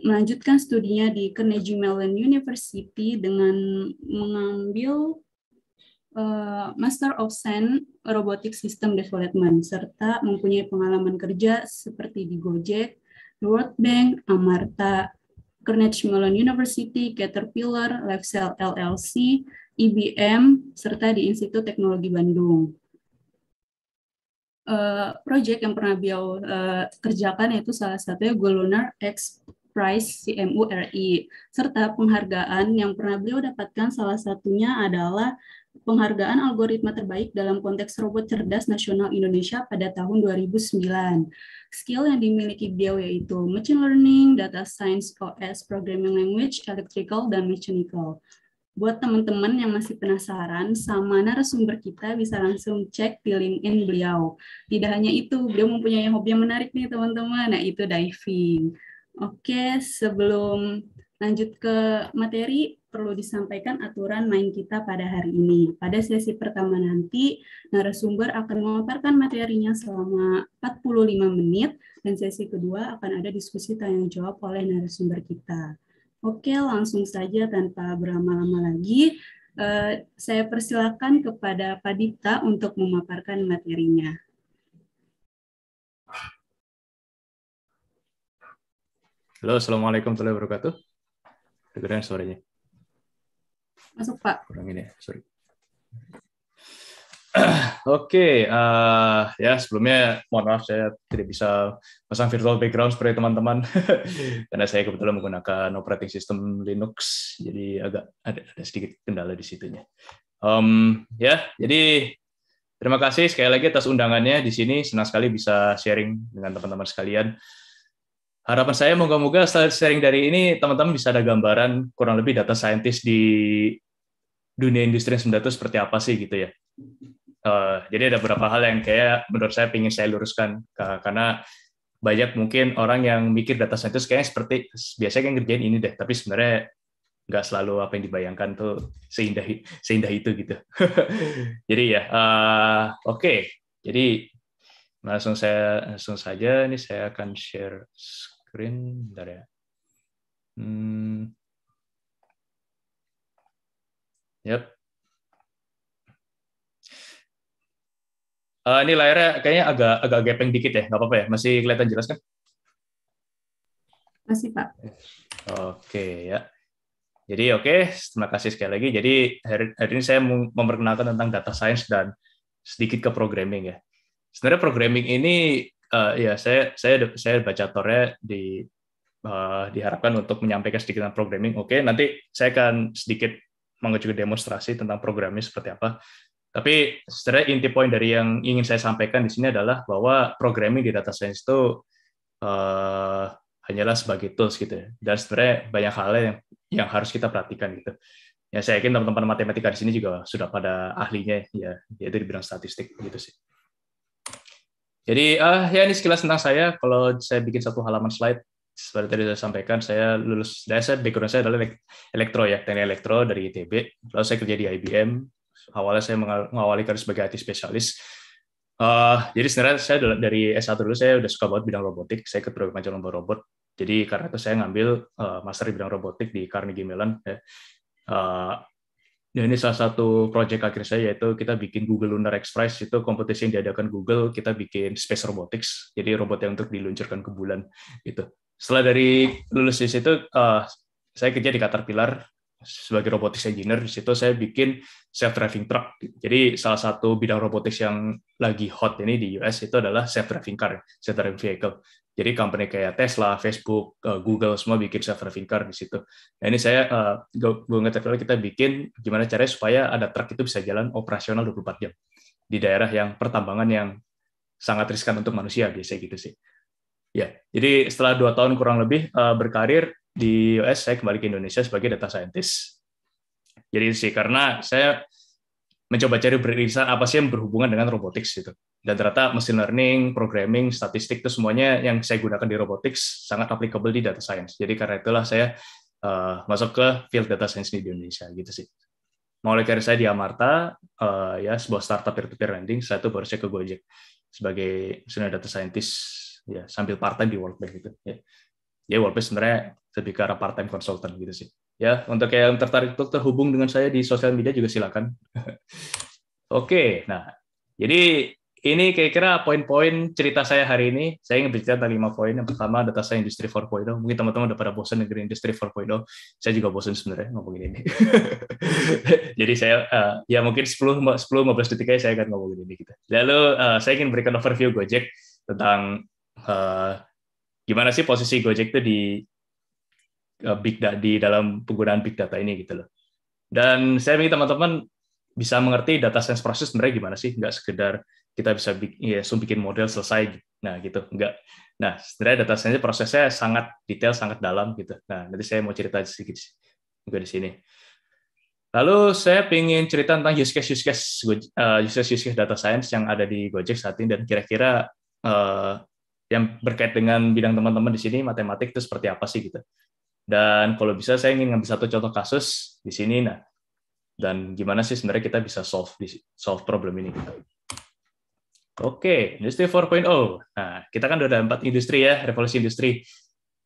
melanjutkan studinya di Carnegie Mellon University dengan mengambil uh, Master of Science Robotic System Development serta mempunyai pengalaman kerja seperti di Gojek, World Bank, Amarta, Carnegie Mellon University, Caterpillar, LifeCell LLC, IBM, e serta di Institut Teknologi Bandung. Uh, project yang pernah beliau uh, kerjakan yaitu salah satunya Gulunar X Prize CMURI, serta penghargaan yang pernah beliau dapatkan salah satunya adalah penghargaan algoritma terbaik dalam konteks robot cerdas nasional Indonesia pada tahun 2009. Skill yang dimiliki beliau yaitu machine learning, data science OS, programming language, electrical, dan mechanical. Buat teman-teman yang masih penasaran sama narasumber kita bisa langsung cek di LinkedIn beliau. Tidak hanya itu, beliau mempunyai hobi yang menarik nih teman-teman, nah itu diving. Oke, sebelum lanjut ke materi, perlu disampaikan aturan main kita pada hari ini. Pada sesi pertama nanti, narasumber akan memaparkan materinya selama 45 menit, dan sesi kedua akan ada diskusi tanya jawab oleh narasumber kita. Oke, langsung saja tanpa berlama-lama lagi, eh, saya persilakan kepada Pak Dipta untuk memaparkan materinya. Halo, Assalamualaikum warahmatullahi wabarakatuh. Kedengaran suaranya. Masuk Pak. Kurangin ya, sorry. [CLEARS THROAT] Oke, okay, uh, eh, ya sebelumnya mohon maaf saya tidak bisa pasang virtual background seperti teman-teman [LAUGHS] karena saya kebetulan menggunakan operating system Linux, jadi agak ada, ada sedikit kendala di situnya. Um, ya, jadi terima kasih sekali lagi atas undangannya di sini. Senang sekali bisa sharing dengan teman-teman sekalian. Harapan saya moga-moga setelah sharing dari ini teman-teman bisa ada gambaran kurang lebih data scientist di dunia industri yang sebenarnya itu seperti apa sih gitu ya. Uh, jadi ada beberapa hal yang kayak menurut saya ingin saya luruskan karena banyak mungkin orang yang mikir data scientist kayaknya seperti biasanya yang ngerjain ini deh, tapi sebenarnya nggak selalu apa yang dibayangkan tuh seindah seindah itu gitu. [LAUGHS] jadi ya, uh, oke. Okay. Jadi langsung saya langsung saja ini saya akan share screen dari ya. Hmm. Yep. Uh, ini layarnya kayaknya agak agak gepeng dikit ya, nggak apa-apa ya, masih kelihatan jelas kan? Masih Pak. Oke ya. Jadi oke, okay. terima kasih sekali lagi. Jadi hari, hari ini saya memperkenalkan tentang data science dan sedikit ke programming ya. Sebenarnya programming ini uh, ya saya saya saya baca tornya di uh, diharapkan untuk menyampaikan sedikit tentang programming. Oke, okay. nanti saya akan sedikit mengajukan demonstrasi tentang programnya seperti apa. Tapi sebenarnya inti poin dari yang ingin saya sampaikan di sini adalah bahwa programming di data science itu uh, hanyalah sebagai tools gitu ya. Dan sebenarnya banyak hal yang yang harus kita perhatikan gitu. Ya saya yakin teman-teman matematika di sini juga sudah pada ahlinya ya, yaitu di bidang statistik gitu sih. Jadi uh, ya ini sekilas tentang saya. Kalau saya bikin satu halaman slide, seperti tadi saya sampaikan, saya lulus, saya background saya adalah elektro ya, teknik elektro dari ITB. Lalu saya kerja di IBM. Awalnya saya mengawali karir sebagai IT spesialis. Uh, jadi sebenarnya saya dari S1 dulu saya sudah suka banget bidang robotik. Saya ikut program aja lomba robot. Jadi karena itu saya ngambil uh, master di bidang robotik di Carnegie Mellon. Ya. Uh, ini salah satu proyek akhir saya yaitu kita bikin Google Lunar Express. itu kompetisi yang diadakan Google kita bikin space robotics jadi robot yang untuk diluncurkan ke bulan gitu setelah dari lulus di situ uh, saya kerja di Caterpillar sebagai robotics engineer di situ saya bikin self driving truck. Jadi salah satu bidang robotics yang lagi hot ini di US itu adalah self driving car, self driving vehicle. Jadi company kayak Tesla, Facebook, eh, Google semua bikin self driving car di situ. Nah ini saya uh, eh, gue ngetek kita bikin gimana caranya supaya ada truk itu bisa jalan operasional 24 jam di daerah yang pertambangan yang sangat riskan untuk manusia biasanya gitu sih. Ya, jadi setelah dua tahun kurang lebih uh, berkarir di US, saya kembali ke Indonesia sebagai data scientist. Jadi sih karena saya mencoba cari beririsan apa sih yang berhubungan dengan robotics itu, Dan ternyata machine learning, programming, statistik itu semuanya yang saya gunakan di robotics sangat applicable di data science. Jadi karena itulah saya uh, masuk ke field data science di Indonesia gitu sih. Mulai karir saya di Amarta, uh, ya sebuah startup peer-to-peer lending, saya itu baru saya ke Gojek sebagai senior data scientist ya sambil part time di World Bank gitu ya ya World Bank sebenarnya lebih ke arah part time consultant gitu sih ya untuk yang tertarik untuk terhubung dengan saya di sosial media juga silakan [LAUGHS] oke nah jadi ini kira-kira poin-poin cerita saya hari ini. Saya ingin bercerita tentang lima poin. Yang pertama, data saya industri 4.0. Mungkin teman-teman udah pada bosan negeri industri 4.0. Saya juga bosan sebenarnya ngomongin ini. [LAUGHS] Jadi saya, uh, ya mungkin 10-15 detik aja saya akan ngomongin ini. Gitu. Lalu uh, saya ingin berikan overview Gojek tentang uh, gimana sih posisi Gojek itu di uh, big data di dalam penggunaan big data ini gitu loh. Dan saya ingin teman-teman bisa mengerti data science process sebenarnya gimana sih, nggak sekedar kita bisa bikin, ya, langsung bikin model selesai, nah gitu, nggak. Nah, sebenarnya data science prosesnya sangat detail, sangat dalam gitu. Nah, nanti saya mau cerita sedikit juga di sini. Lalu saya ingin cerita tentang use case use case uh, use case use case data science yang ada di Gojek saat ini dan kira-kira uh, yang berkait dengan bidang teman-teman di sini matematik itu seperti apa sih gitu. Dan kalau bisa saya ingin ngambil satu contoh kasus di sini nah dan gimana sih sebenarnya kita bisa solve solve problem ini gitu. Oke, industri 4.0. Nah, kita kan udah ada empat industri ya, revolusi industri.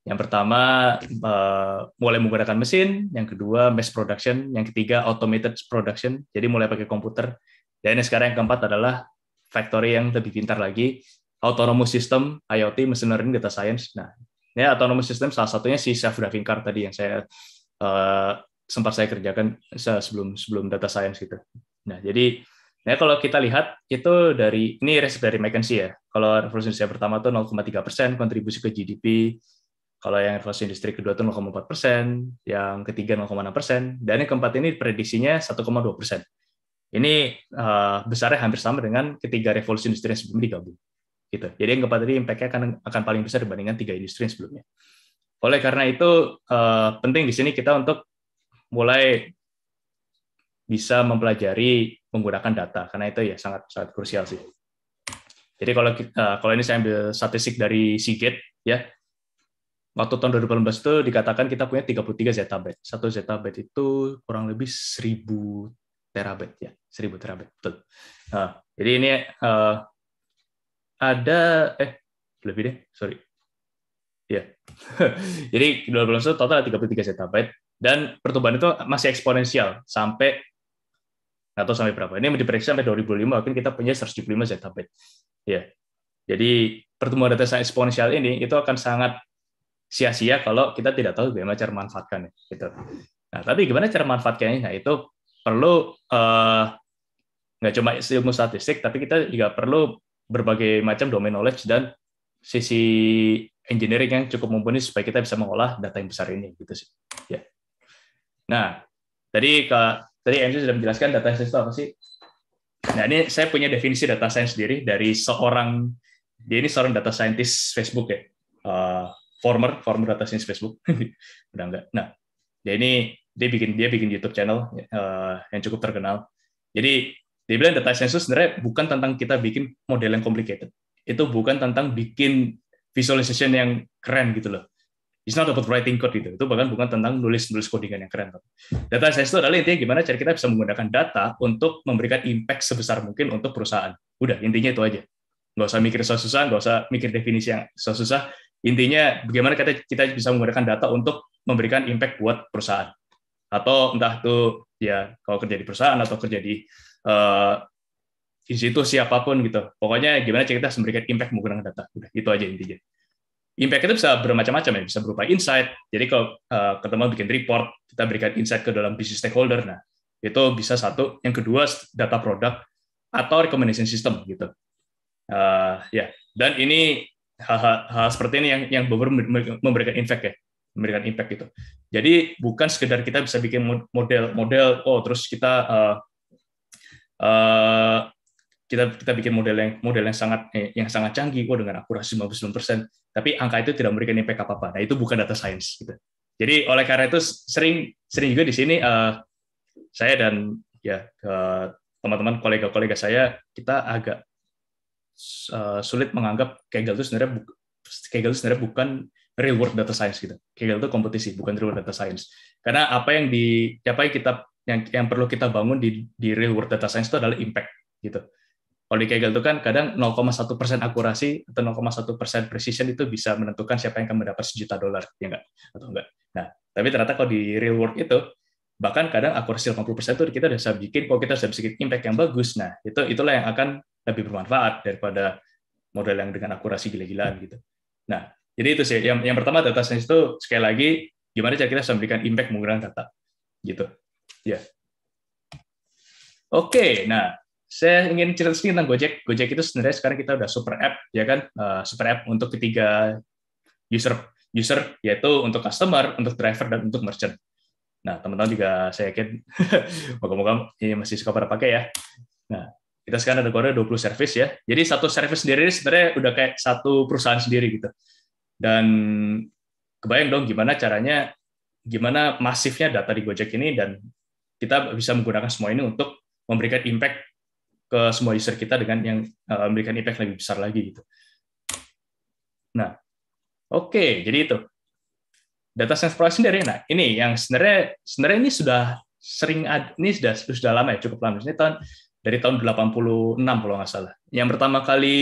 Yang pertama eh, mulai menggunakan mesin, yang kedua mass production, yang ketiga automated production, jadi mulai pakai komputer. Dan yang sekarang yang keempat adalah factory yang lebih pintar lagi, autonomous system, IoT, machine learning, data science. Nah, ya autonomous system salah satunya si self driving car tadi yang saya uh, sempat saya kerjakan sebelum sebelum data science gitu. Nah, jadi Nah, kalau kita lihat itu dari ini resep dari McKinsey ya. Kalau revolusi industri pertama tuh 0,3 persen kontribusi ke GDP. Kalau yang revolusi industri kedua tuh 0,4 persen, yang ketiga 0,6 persen, dan yang keempat ini prediksinya 1,2 persen. Ini uh, besarnya hampir sama dengan ketiga revolusi industri yang sebelumnya digabung gitu. Jadi yang keempat tadi impact-nya akan akan paling besar dibandingkan tiga industri sebelumnya. Oleh karena itu uh, penting di sini kita untuk mulai bisa mempelajari menggunakan data karena itu ya sangat sangat krusial sih. Jadi kalau uh, kalau ini saya ambil statistik dari Seagate ya. Waktu tahun 2018 itu dikatakan kita punya 33 zettabyte. Satu zettabyte itu kurang lebih 1000 terabyte ya, 1000 terabyte. Betul. Nah, jadi ini uh, ada eh lebih deh, sorry. ya Yeah. [LAUGHS] Jadi dua bulan itu total tiga puluh 33 ZB dan pertumbuhan itu masih eksponensial sampai atau sampai berapa. Ini diperiksa sampai dua ribu lima mungkin kita punya 175 ZB. Ya. Yeah. Jadi pertumbuhan data yang eksponensial ini itu akan sangat sia-sia kalau kita tidak tahu bagaimana cara memanfaatkannya gitu. Nah, tapi gimana cara manfaatkannya Nah, itu perlu uh, nggak cuma ilmu statistik, tapi kita juga perlu berbagai macam domain knowledge dan sisi engineering yang cukup mumpuni supaya kita bisa mengolah data yang besar ini gitu sih. Ya. Nah, tadi ke, tadi MC sudah menjelaskan data science itu apa sih? Nah, ini saya punya definisi data science sendiri dari seorang dia ini seorang data scientist Facebook ya. Uh, former former data science Facebook. [LAUGHS] Udah enggak. Nah, dia ini dia bikin dia bikin YouTube channel uh, yang cukup terkenal. Jadi dia bilang data science itu sebenarnya bukan tentang kita bikin model yang complicated. Itu bukan tentang bikin visualization yang keren gitu loh. It's not about writing code gitu. Itu bahkan bukan tentang nulis-nulis codingan yang keren. Data science itu adalah intinya gimana cara kita bisa menggunakan data untuk memberikan impact sebesar mungkin untuk perusahaan. Udah, intinya itu aja. Nggak usah mikir susah-susah, nggak usah mikir definisi yang susah-susah. Intinya bagaimana kita, kita bisa menggunakan data untuk memberikan impact buat perusahaan. Atau entah itu ya kalau kerja di perusahaan atau kerja di uh, institusi apapun gitu. Pokoknya gimana kita memberikan impact menggunakan data. Udah, itu aja intinya. Impact itu bisa bermacam-macam ya, bisa berupa insight. Jadi kalau uh, ketemu bikin report, kita berikan insight ke dalam bisnis stakeholder. Nah, itu bisa satu. Yang kedua data produk atau recommendation system gitu. Uh, ya, yeah. dan ini hal-hal seperti ini yang yang memberikan impact ya memberikan impact gitu. Jadi bukan sekedar kita bisa bikin model-model, oh terus kita uh, Eh, kita kita bikin model yang model yang sangat eh, yang sangat canggih kok dengan akurasi 99%, tapi angka itu tidak memberikan impact apa-apa. Nah, itu bukan data science gitu. Jadi oleh karena itu sering sering juga di sini uh, saya dan ya teman-teman kolega-kolega saya kita agak uh, sulit menganggap Kaggle itu sebenarnya Kaggle itu sebenarnya bukan real world data science gitu. Kaggle itu kompetisi bukan real world data science. Karena apa yang di apa yang kita yang yang perlu kita bangun di di real world data science itu adalah impact gitu. Kalau di itu kan kadang 0,1 persen akurasi atau 0,1 persen precision itu bisa menentukan siapa yang akan mendapat sejuta dolar, ya enggak? Atau enggak? Nah, tapi ternyata kalau di real world itu bahkan kadang akurasi 80 persen itu kita sudah bisa bikin, kalau kita sudah bikin impact yang bagus, nah itu itulah yang akan lebih bermanfaat daripada model yang dengan akurasi gila-gilaan gitu. Nah, jadi itu sih. Yang, yang pertama data science itu sekali lagi gimana cara kita bisa memberikan impact menggunakan data gitu. Ya. Oke, nah saya ingin cerita sedikit tentang Gojek. Gojek itu sebenarnya sekarang kita udah super app, ya kan? Uh, super app untuk ketiga user user yaitu untuk customer, untuk driver dan untuk merchant. Nah, teman-teman juga saya yakin [LAUGHS] moga-moga ini masih suka pada pakai ya. Nah, kita sekarang ada dua 20 service ya. Jadi satu service sendiri sebenarnya udah kayak satu perusahaan sendiri gitu. Dan kebayang dong gimana caranya gimana masifnya data di Gojek ini dan kita bisa menggunakan semua ini untuk memberikan impact ke semua user kita dengan yang uh, memberikan impact lebih besar lagi gitu. Nah, oke, okay, jadi itu data science pricing dari nah ini yang sebenarnya sebenarnya ini sudah sering ad, ini sudah sudah lama ya cukup lama ini tahun dari tahun 86 kalau nggak salah. Yang pertama kali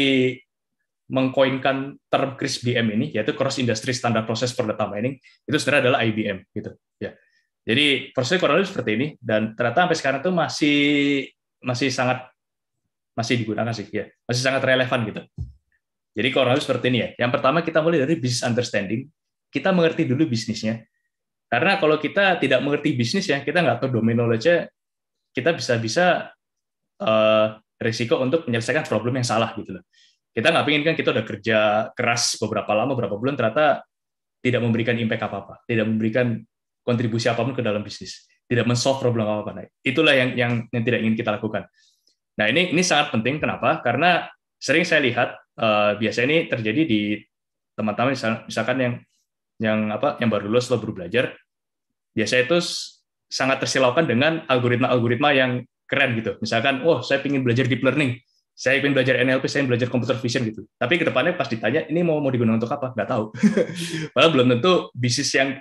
mengkoinkan term CRISP-DM ini yaitu Cross Industry Standard Process for Data Mining itu sebenarnya adalah IBM gitu ya. Jadi prosesnya kurang lebih seperti ini dan ternyata sampai sekarang itu masih masih sangat masih digunakan sih ya, masih sangat relevan gitu. Jadi kurang lebih seperti ini ya. Yang pertama kita mulai dari business understanding. Kita mengerti dulu bisnisnya. Karena kalau kita tidak mengerti bisnis ya, kita nggak tahu domain knowledge-nya, kita bisa-bisa uh, eh, risiko untuk menyelesaikan problem yang salah gitu loh. Kita nggak pingin kan kita udah kerja keras beberapa lama, beberapa bulan, ternyata tidak memberikan impact apa-apa, tidak memberikan kontribusi apapun ke dalam bisnis, tidak men-solve problem apa-apa. Nah, itulah yang, yang yang tidak ingin kita lakukan. Nah, ini ini sangat penting kenapa? Karena sering saya lihat uh, biasanya ini terjadi di teman-teman misalkan yang yang apa yang baru lulus atau baru belajar biasa itu sangat tersilaukan dengan algoritma-algoritma yang keren gitu misalkan oh saya ingin belajar deep learning saya ingin belajar NLP saya ingin belajar computer vision gitu tapi kedepannya pas ditanya ini mau mau digunakan untuk apa nggak tahu [LAUGHS] padahal belum tentu bisnis yang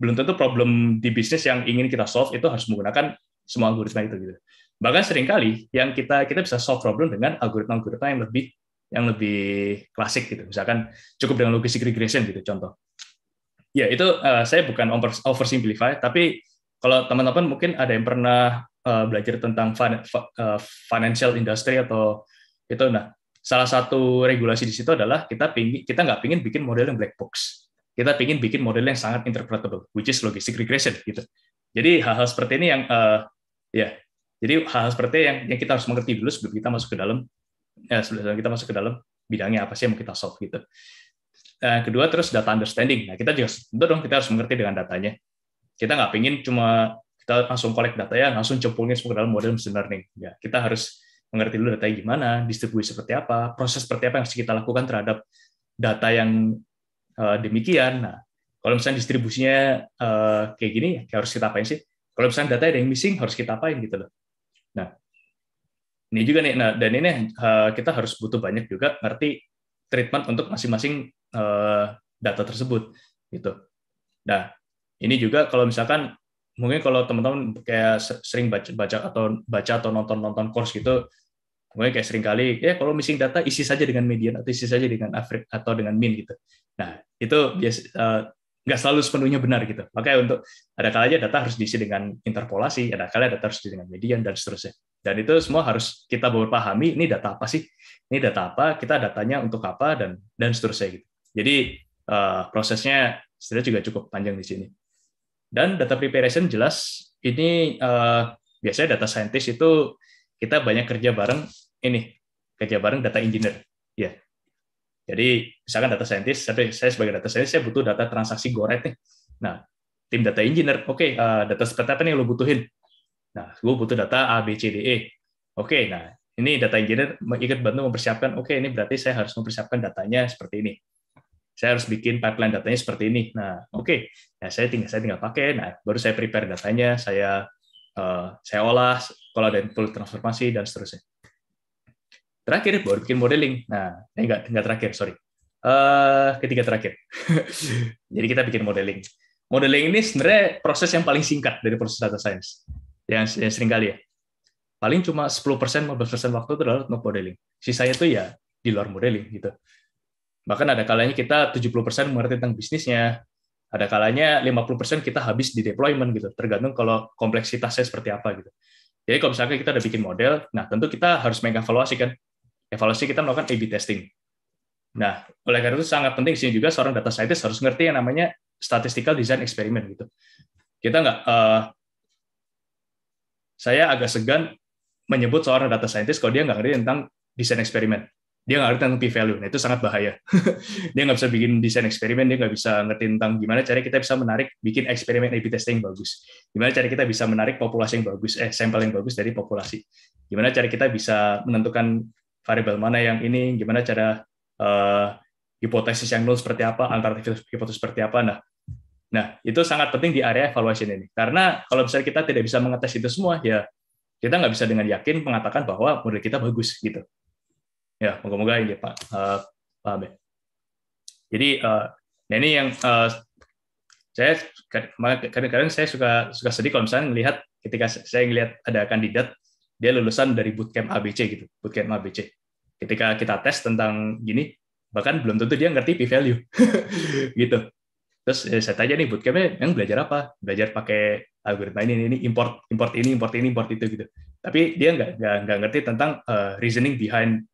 belum tentu problem di bisnis yang ingin kita solve itu harus menggunakan semua algoritma itu gitu. Bahkan seringkali yang kita kita bisa solve problem dengan algoritma-algoritma yang lebih yang lebih klasik gitu. Misalkan cukup dengan logistic regression gitu contoh. Ya, itu uh, saya bukan oversimplify tapi kalau teman-teman mungkin ada yang pernah uh, belajar tentang fin, eh, financial industry atau itu nah salah satu regulasi di situ adalah kita pingin kita nggak pingin bikin model yang black box kita ingin bikin model yang sangat interpretable, which is logistic regression gitu. Jadi hal-hal seperti ini yang uh, ya, jadi hal-hal seperti yang yang kita harus mengerti dulu sebelum kita masuk ke dalam eh, sebelum kita masuk ke dalam bidangnya apa sih yang mau kita solve gitu. Nah, kedua terus data understanding. Nah kita juga tentu dong kita harus mengerti dengan datanya. Kita nggak pingin cuma kita langsung collect data ya langsung cemplungin semua ke dalam model machine learning. Ya kita harus mengerti dulu datanya gimana, distribusi seperti apa, proses seperti apa yang harus kita lakukan terhadap data yang Eh, demikian. Nah, kalau misalnya distribusinya uh, kayak gini, kayak harus kita apain sih? Kalau misalnya data ada yang missing, harus kita apain gitu loh. Nah, ini juga nih, nah, dan ini uh, kita harus butuh banyak juga ngerti treatment untuk masing-masing uh, data tersebut gitu. Nah, ini juga kalau misalkan mungkin kalau teman-teman kayak sering baca, baca atau baca atau nonton-nonton course gitu Kemudian kayak sering kali ya kalau missing data isi saja dengan median atau isi saja dengan average atau dengan min gitu. Nah, itu biasa, uh, eh, selalu sepenuhnya benar gitu. Makanya untuk ada kalanya data harus diisi dengan interpolasi, ada kalanya data harus diisi dengan median dan seterusnya. Dan itu semua harus kita pahami ini data apa sih? Ini data apa? Kita datanya untuk apa dan dan seterusnya gitu. Jadi uh, prosesnya sebenarnya juga cukup panjang di sini. Dan data preparation jelas ini uh, biasanya data scientist itu kita banyak kerja bareng ini kerja bareng data engineer ya jadi misalkan data scientist tapi saya sebagai data scientist saya butuh data transaksi goret nih nah tim data engineer oke okay, uh, eh, data seperti apa nih lo butuhin nah gue butuh data a b c d e oke okay, nah ini data engineer ikut bantu mempersiapkan oke okay, ini berarti saya harus mempersiapkan datanya seperti ini saya harus bikin pipeline datanya seperti ini nah oke okay. nah saya tinggal saya tinggal pakai nah baru saya prepare datanya saya uh, saya olah kalau ada full transformasi dan seterusnya. Terakhir baru bikin modeling. Nah, eh, enggak enggak terakhir, sorry. Uh, ketiga terakhir. [LAUGHS] Jadi kita bikin modeling. Modeling ini sebenarnya proses yang paling singkat dari proses data science. Yang, yang sering kali ya. Paling cuma 10% 15% waktu itu adalah untuk modeling. Sisanya itu ya di luar modeling gitu. Bahkan ada kalanya kita 70% mengerti tentang bisnisnya, ada kalanya 50% kita habis di deployment gitu, tergantung kalau kompleksitasnya seperti apa gitu. Jadi kalau misalnya kita udah bikin model, nah tentu kita harus mengevaluasi kan. Evaluasi kita melakukan A/B testing. Nah, oleh karena itu sangat penting sih juga seorang data scientist harus ngerti yang namanya statistical design experiment gitu. Kita nggak, uh, saya agak segan menyebut seorang data scientist kalau dia nggak ngerti tentang desain eksperimen dia nggak ngerti tentang p-value, nah itu sangat bahaya. [LAUGHS] dia nggak bisa bikin desain eksperimen, dia nggak bisa ngerti tentang gimana cara kita bisa menarik bikin eksperimen A/B testing yang bagus, gimana cara kita bisa menarik populasi yang bagus, eh sampel yang bagus dari populasi, gimana cara kita bisa menentukan variabel mana yang ini, gimana cara uh, hipotesis yang nol seperti apa, alternatif hipotesis seperti apa. Nah, nah itu sangat penting di area evaluation ini, karena kalau misalnya kita tidak bisa mengetes itu semua, ya kita nggak bisa dengan yakin mengatakan bahwa model kita bagus gitu. Ya, moga-moga ini Pak uh, paham ya. Jadi uh, ini yang uh, saya kan, kadang-kadang saya suka suka sedih kalau misalnya melihat ketika saya melihat ada kandidat dia lulusan dari bootcamp ABC gitu, bootcamp ABC. Ketika kita tes tentang gini, bahkan belum tentu dia ngerti p-value [LAUGHS] gitu. Terus saya tanya nih bootcampnya yang belajar apa? Belajar pakai algoritma ini, ini, import, import ini, import ini, import itu gitu. Tapi dia nggak nggak ngerti tentang uh, reasoning behind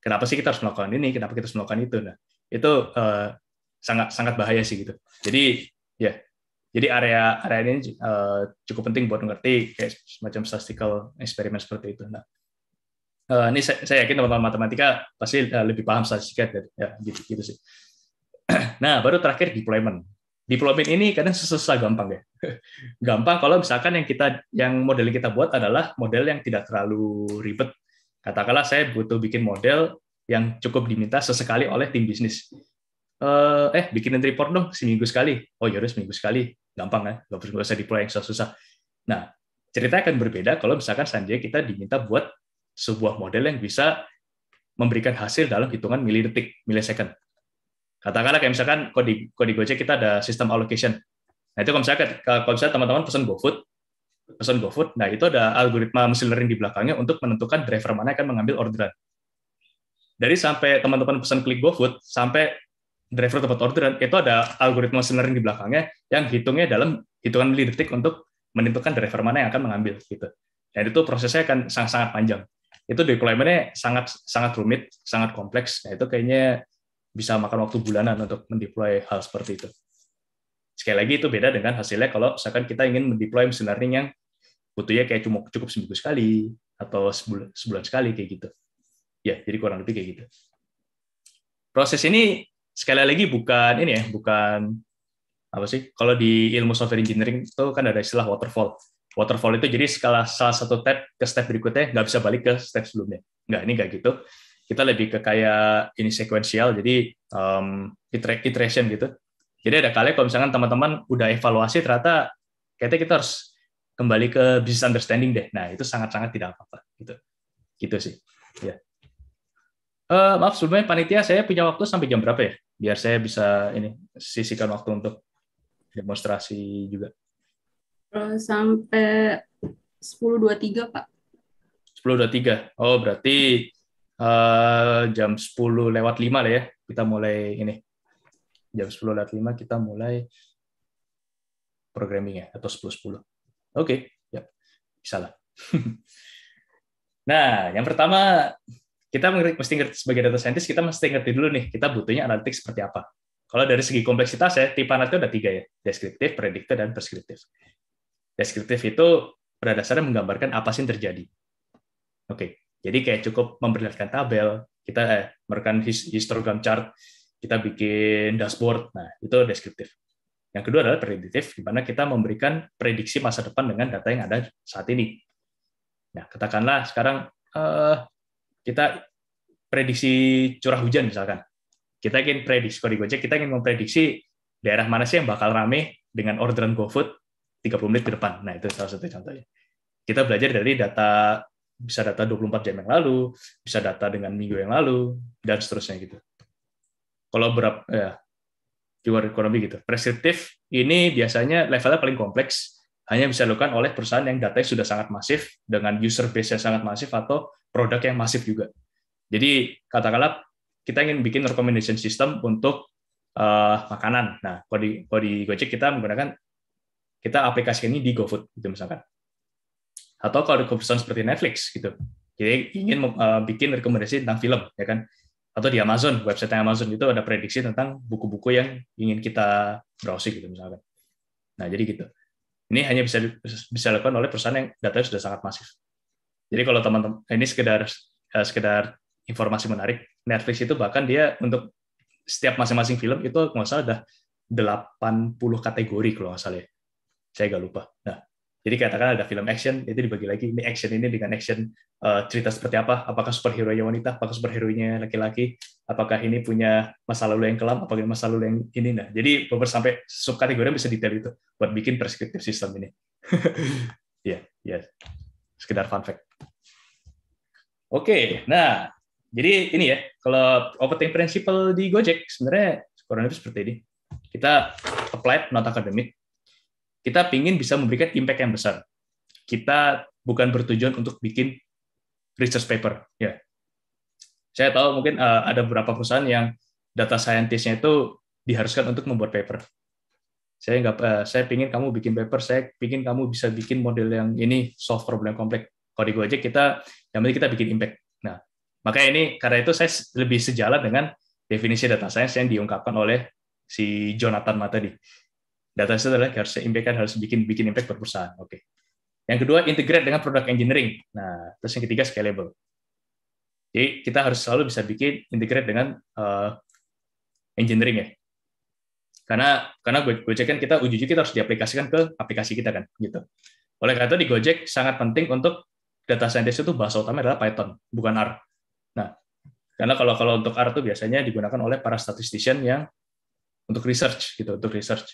kenapa sih kita harus melakukan ini kenapa kita harus melakukan itu nah itu uh, sangat sangat bahaya sih gitu jadi ya yeah. jadi area area ini uh, cukup penting buat mengerti kayak semacam statistical eksperimen seperti itu nah uh, ini saya, saya yakin teman-teman matematika pasti uh, lebih paham statistika ya ya gitu gitu sih [CLEARS THROAT] nah baru terakhir deployment deployment ini kadang susah gampang ya. [LAUGHS] Gampang kalau misalkan yang kita yang model yang kita buat adalah model yang tidak terlalu ribet Katakanlah saya butuh bikin model yang cukup diminta sesekali oleh tim bisnis. Eh, eh bikinin report dong seminggu sekali. Oh, yaudah seminggu sekali. Gampang kan? Gak perlu usah deploy yang susah-susah. Nah, cerita akan berbeda kalau misalkan seandainya kita diminta buat sebuah model yang bisa memberikan hasil dalam hitungan mili detik, milisecond. Katakanlah kayak misalkan kode di, di Gojek kita ada sistem allocation. Nah, itu kalau misalkan kalau misalkan teman-teman pesan GoFood, pesan GoFood. Nah, itu ada algoritma machine learning di belakangnya untuk menentukan driver mana yang akan mengambil orderan. Dari sampai teman-teman pesan klik GoFood sampai driver tempat orderan, itu ada algoritma machine learning di belakangnya yang hitungnya dalam hitungan mili detik untuk menentukan driver mana yang akan mengambil gitu. Dan itu prosesnya akan sangat-sangat panjang. Itu deployment-nya sangat sangat rumit, sangat kompleks. Nah, itu kayaknya bisa makan waktu bulanan untuk mendeploy hal seperti itu. Sekali lagi itu beda dengan hasilnya kalau misalkan kita ingin mendeploy mesin learning yang butuhnya kayak cuma cukup seminggu sekali atau sebulan, sebulan sekali kayak gitu. Ya, jadi kurang lebih kayak gitu. Proses ini sekali lagi bukan ini ya, bukan apa sih? Kalau di ilmu software engineering itu kan ada istilah waterfall. Waterfall itu jadi skala salah satu step ke step berikutnya nggak bisa balik ke step sebelumnya. Nggak, ini nggak gitu. Kita lebih ke kayak ini sekuensial, jadi um, iteration gitu. Jadi ada kali kalau misalkan teman-teman udah evaluasi ternyata kayaknya kita harus kembali ke business understanding deh. Nah, itu sangat-sangat tidak apa-apa gitu. Gitu sih. Ya. Uh, maaf sebelumnya panitia saya punya waktu sampai jam berapa ya? Biar saya bisa ini sisihkan waktu untuk demonstrasi juga. Eh, sampai 10.23, Pak. 10.23. Oh, berarti uh, jam 10 lewat 5 lah ya. Kita mulai ini jam 10 lewat 5 kita mulai programmingnya atau 10-10. Oke, okay. ya. Bisa lah. [LAUGHS] nah, yang pertama kita mesti ngerti sebagai data scientist kita mesti ngerti dulu nih kita butuhnya analitik seperti apa. Kalau dari segi kompleksitas ya, tipe analitik ada tiga ya, deskriptif, prediktif, dan preskriptif. Deskriptif itu pada dasarnya menggambarkan apa sih yang terjadi. Oke, okay. jadi kayak cukup memperlihatkan tabel, kita eh, merekam histogram chart, kita bikin dashboard. Nah, itu deskriptif. Yang kedua adalah prediktif, di mana kita memberikan prediksi masa depan dengan data yang ada saat ini. Nah, katakanlah sekarang uh, kita prediksi curah hujan misalkan. Kita ingin prediksi, kalau di Gojek kita ingin memprediksi daerah mana sih yang bakal rame dengan orderan GoFood 30 menit ke depan. Nah, itu salah satu contohnya. Kita belajar dari data bisa data 24 jam yang lalu, bisa data dengan minggu yang lalu, dan seterusnya gitu kalau berapa ya keyword ekonomi gitu. Preskriptif ini biasanya levelnya paling kompleks, hanya bisa dilakukan oleh perusahaan yang datanya sudah sangat masif dengan user base yang sangat masif atau produk yang masif juga. Jadi katakanlah kita ingin bikin recommendation system untuk uh, makanan. Nah, kalau di, kalau di Gojek kita menggunakan kita aplikasi ini di GoFood gitu misalkan. Atau kalau di perusahaan seperti Netflix gitu. Jadi ingin uh, bikin rekomendasi tentang film ya kan atau di Amazon website Amazon itu ada prediksi tentang buku-buku yang ingin kita browsing gitu misalkan. Nah jadi gitu. Ini hanya bisa bisa dilakukan oleh perusahaan yang datanya sudah sangat masif. Jadi kalau teman-teman eh, ini sekedar eh, sekedar informasi menarik Netflix itu bahkan dia untuk setiap masing-masing film itu nggak salah ada 80 kategori kalau nggak salah ya. Saya nggak lupa. Nah, jadi katakan ada film action, ya itu dibagi lagi ini action ini dengan action uh, cerita seperti apa? Apakah superhero nya wanita? Apakah superhero nya laki-laki? Apakah ini punya masa lalu yang kelam? Apakah masa lalu yang ini? Nah, jadi beberapa sampai subkategori bisa detail itu buat bikin prescriptive sistem ini. Ya, yeah, ya. Yeah. Sekedar fun fact. Oke, okay, nah jadi ini ya kalau overthinking principle di Gojek sebenarnya kurang lebih seperti ini. Kita apply non akademik kita ingin bisa memberikan impact yang besar. Kita bukan bertujuan untuk bikin research paper. Ya, saya tahu mungkin eh, ada beberapa perusahaan yang data scientist-nya itu diharuskan untuk membuat paper. Saya nggak, eh, saya pingin kamu bikin paper, saya pingin kamu bisa bikin model yang ini soft problem kompleks. Kalau di Gojek kita, yang penting kita bikin impact. Nah, maka ini karena itu saya lebih sejalan dengan definisi data science yang diungkapkan oleh si Jonathan tadi data set adalah harus impact kan harus bikin bikin impact buat perusahaan. Oke. Okay. Yang kedua integrate dengan product engineering. Nah, terus yang ketiga scalable. Jadi kita harus selalu bisa bikin integrate dengan uh, engineering ya. Karena karena Gojek kan kita uji kita harus diaplikasikan ke aplikasi kita kan gitu. Oleh karena itu di Gojek sangat penting untuk data scientist itu bahasa utama adalah Python, bukan R. Nah, karena kalau kalau untuk R itu biasanya digunakan oleh para statistician yang untuk research gitu, untuk research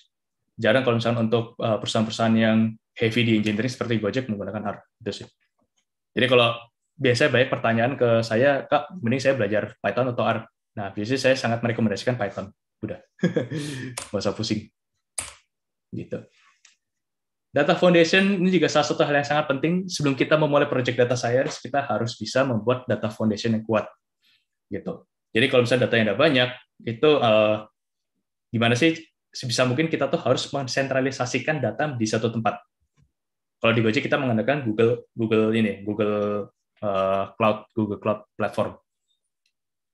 jarang kalau misalnya untuk eh, perusahaan-perusahaan yang heavy di engineering seperti Gojek menggunakan R, itu sih. Jadi kalau biasanya banyak pertanyaan ke saya, Kak, mending saya belajar Python atau R? Nah, biasanya saya sangat merekomendasikan Python. Udah. [LAUGHS] nggak usah pusing. Gitu. Data foundation ini juga salah satu hal yang sangat penting. Sebelum kita memulai project data science, kita harus bisa membuat data foundation yang kuat. Gitu. Jadi kalau misalnya data yang udah banyak, itu uh, gimana sih sebisa mungkin kita tuh harus mensentralisasikan data di satu tempat. Kalau di Gojek kita menggunakan Google Google ini Google uh, Cloud Google Cloud Platform.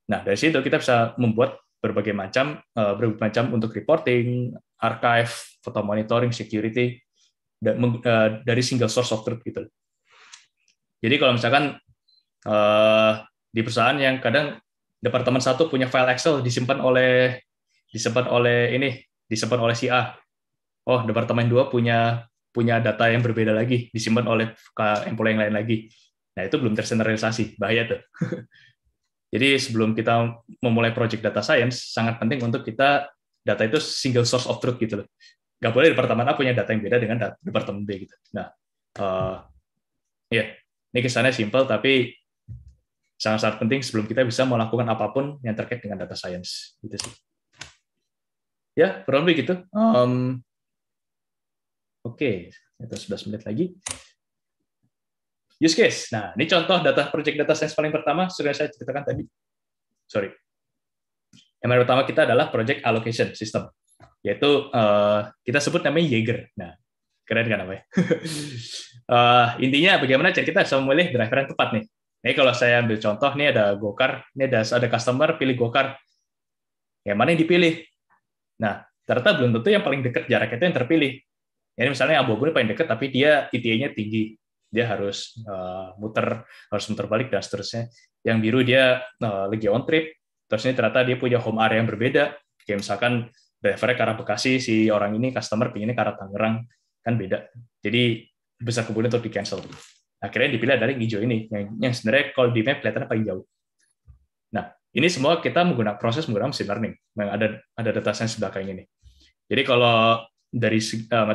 Nah dari situ kita bisa membuat berbagai macam uh, berbagai macam untuk reporting, archive, foto monitoring, security eh, dari single source of truth gitu. Jadi kalau misalkan uh, di perusahaan yang kadang departemen satu punya file Excel disimpan oleh disimpan oleh ini disimpan oleh si A. Oh, departemen 2 punya punya data yang berbeda lagi, disimpan oleh employee yang lain lagi. Nah, itu belum tersentralisasi, bahaya tuh. [LAUGHS] Jadi sebelum kita memulai project data science, sangat penting untuk kita data itu single source of truth gitu loh. Gak boleh departemen A punya data yang beda dengan departemen B gitu. Nah, uh, ya, yeah. ini kesannya simple tapi sangat-sangat penting sebelum kita bisa melakukan apapun yang terkait dengan data science. Gitu sih. Ya, kurang lebih gitu. Um, Oke, okay. itu 11 menit lagi. Use case. Nah, ini contoh data project data science paling pertama sudah saya ceritakan tadi. Sorry. Yang pertama kita adalah project allocation system, yaitu uh, kita sebut namanya Jaeger. Nah, keren kan namanya. uh, [LAUGHS] eh, intinya bagaimana cara kita bisa memilih driver yang tepat nih. Ini kalau saya ambil contoh, ini ada Gokar, ini ada ada customer pilih Gokar. Yang mana yang dipilih? Nah, ternyata belum tentu yang paling dekat jarak itu yang terpilih. Jadi misalnya abu-abu ini paling dekat tapi dia eta nya tinggi. Dia harus uh, muter, harus muter balik dan seterusnya. Yang biru dia uh, lagi on trip, terus ini ternyata dia punya home area yang berbeda. Kayak misalkan drivernya ke arah Bekasi, si orang ini customer pinginnya ke arah Tangerang, kan beda. Jadi besar kemungkinan untuk di cancel. Akhirnya dipilih dari yang hijau ini, yang, yang sebenarnya kalau di map kelihatannya paling jauh. Ini semua kita menggunakan proses menggunakan machine learning. Ada ada data science belakang ini. Jadi kalau dari eh,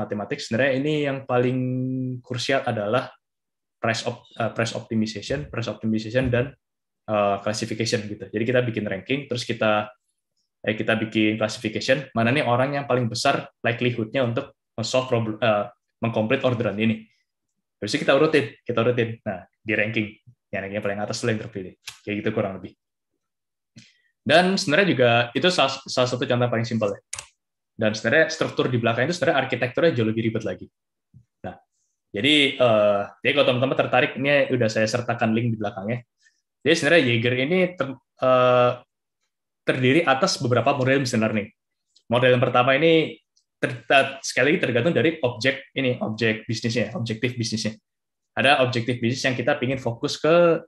matematik sebenarnya ini yang paling krusial adalah price op, uh, price optimization, price optimization dan uh, classification gitu. Jadi kita bikin ranking, terus kita eh, kita bikin classification. Mana nih orang yang paling besar likelihoodnya untuk solve problem, uh, mengcomplete orderan ini. Terus kita urutin, kita urutin. Nah, di ranking yang paling atas lah yang terpilih. Kayak gitu kurang lebih. Dan sebenarnya juga itu salah, salah satu contoh paling simpel ya. Dan sebenarnya struktur di belakang itu sebenarnya arsitekturnya jauh lebih ribet lagi. Nah, jadi uh, jadi kalau teman-teman tertarik ini udah saya sertakan link di belakangnya. Jadi sebenarnya Jaeger ini ter, uh, terdiri atas beberapa model sebenarnya. Model yang pertama ini ter, ter, sekali lagi tergantung dari objek ini, objek bisnisnya, objektif bisnisnya. Ada objektif bisnis yang kita ingin fokus ke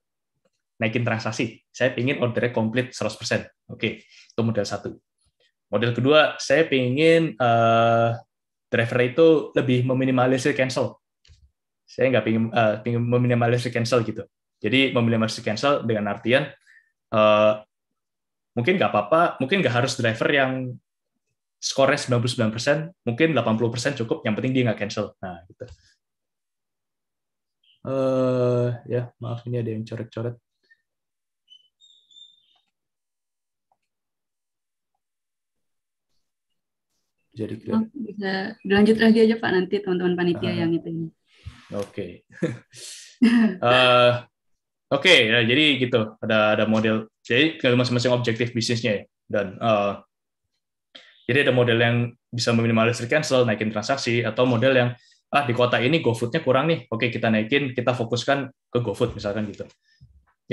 naikin transaksi. Saya ingin ordernya komplit 100%. Oke, itu model satu. Model kedua, saya ingin uh, eh, driver itu lebih meminimalisir cancel. Saya nggak ingin, uh, eh, ingin meminimalisir cancel gitu. Jadi meminimalisir cancel dengan artian uh, mungkin nggak apa-apa, mungkin nggak harus driver yang skornya 99%, mungkin 80% cukup, yang penting dia nggak cancel. Nah, gitu. Eh, uh, ya, maaf ini ada yang coret-coret. jadi kita... Oh, bisa dilanjut lagi aja Pak nanti teman-teman panitia uh, yang itu. Oke. [LAUGHS] Eh, oke, ya, jadi gitu. Ada ada model. Jadi masing-masing objektif bisnisnya ya. Dan uh, jadi ada model yang bisa meminimalisir cancel, naikin transaksi, atau model yang ah di kota ini GoFood-nya kurang nih. Oke, kita naikin, kita fokuskan ke GoFood misalkan gitu.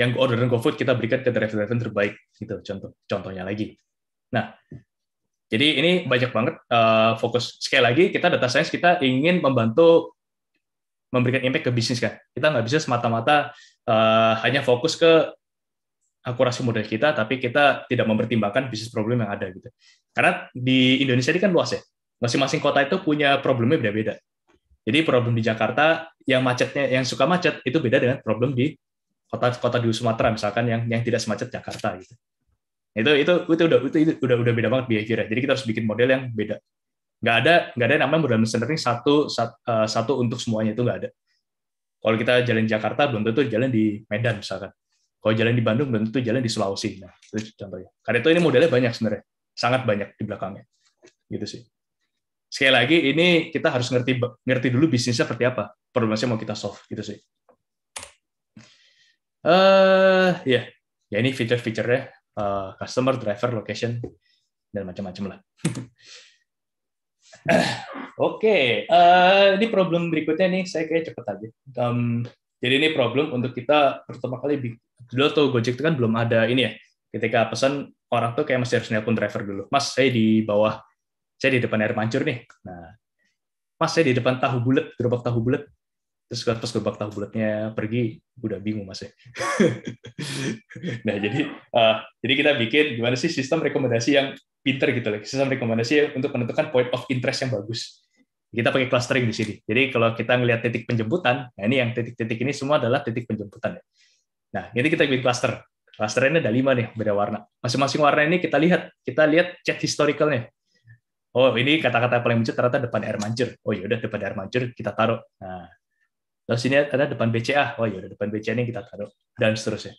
Yang orderan GoFood kita berikan ke driver-driver terbaik gitu contoh contohnya lagi. Nah, jadi ini banyak banget uh, fokus. Sekali lagi, kita data science, kita ingin membantu memberikan impact ke bisnis kan. Kita nggak bisa semata-mata uh, hanya fokus ke akurasi model kita, tapi kita tidak mempertimbangkan bisnis problem yang ada gitu. Karena di Indonesia ini kan luas ya. Masing-masing kota itu punya problemnya beda-beda. Jadi problem di Jakarta yang macetnya, yang suka macet itu beda dengan problem di kota-kota di Sumatera misalkan yang yang tidak semacet Jakarta gitu itu itu itu udah itu, itu udah udah beda banget behavior ya. Jadi kita harus bikin model yang beda. Nggak ada nggak ada namanya model engineering satu satu, uh, eh, satu untuk semuanya itu nggak ada. Kalau kita jalan Jakarta belum tentu jalan di Medan misalkan. Kalau jalan di Bandung belum tentu jalan di Sulawesi. Nah, itu contohnya. Karena itu ini modelnya banyak sebenarnya. Sangat banyak di belakangnya. Gitu sih. Sekali lagi ini kita harus ngerti ngerti dulu bisnisnya seperti apa, problemnya mau kita solve gitu sih. Eh uh, ya, yeah. ya ini feature-featurenya Eh, customer, driver, location, dan macam-macam lah. [LAUGHS] Oke, okay. uh, eh, ini problem berikutnya nih, saya kayak cepet aja. Um, jadi ini problem untuk kita pertama kali dulu tuh Gojek itu kan belum ada ini ya. Ketika pesan orang tuh kayak masih harus nelpon driver dulu. Mas, saya di bawah, saya di depan air mancur nih. Nah, Mas, saya di depan tahu bulat, gerobak tahu bulat terus kan pas gerobak tahu bulatnya pergi udah bingung mas [LAUGHS] nah jadi uh, jadi kita bikin gimana sih sistem rekomendasi yang pinter gitu sistem rekomendasi untuk menentukan point of interest yang bagus kita pakai clustering di sini jadi kalau kita ngelihat titik penjemputan nah ini yang titik-titik ini semua adalah titik penjemputan nah ini kita bikin cluster cluster ini ada lima nih beda warna masing-masing warna ini kita lihat kita lihat chat historicalnya oh ini kata-kata paling muncul ternyata depan air mancur oh yaudah depan air mancur kita taruh nah Lalu sini ada depan BCA, oh yaudah depan BCA ini kita taruh dan seterusnya.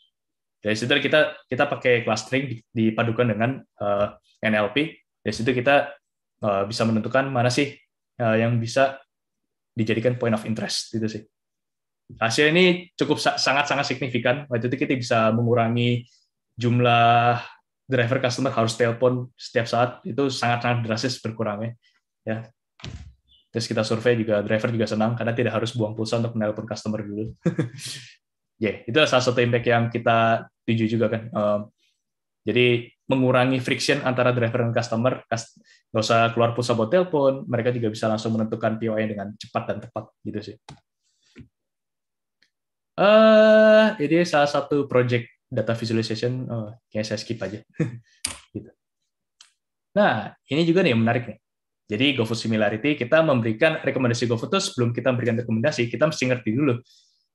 Dari situ kita kita pakai clustering dipadukan dengan uh, eh, NLP. Dari situ kita uh, bisa menentukan mana sih uh, yang bisa dijadikan point of interest gitu sih. Hasil ini cukup sangat-sangat signifikan. Waktu itu kita bisa mengurangi jumlah driver customer harus telepon setiap saat itu sangat-sangat drastis berkurangnya. Ya, Terus kita survei juga driver juga senang karena tidak harus buang pulsa untuk menelpon customer dulu. ya, [LAUGHS] yeah, itu salah satu impact yang kita tuju juga kan. Ehm, jadi mengurangi friction antara driver dan customer, nggak usah keluar pulsa buat telepon, mereka juga bisa langsung menentukan POI dengan cepat dan tepat gitu sih. Uh, ini salah satu project data visualization, oh, kayaknya saya skip aja. [LAUGHS] Gitu. Nah, ini juga nih yang menarik nih. Jadi GoFood Similarity, kita memberikan rekomendasi GoFood itu sebelum kita memberikan rekomendasi, kita mesti ngerti dulu,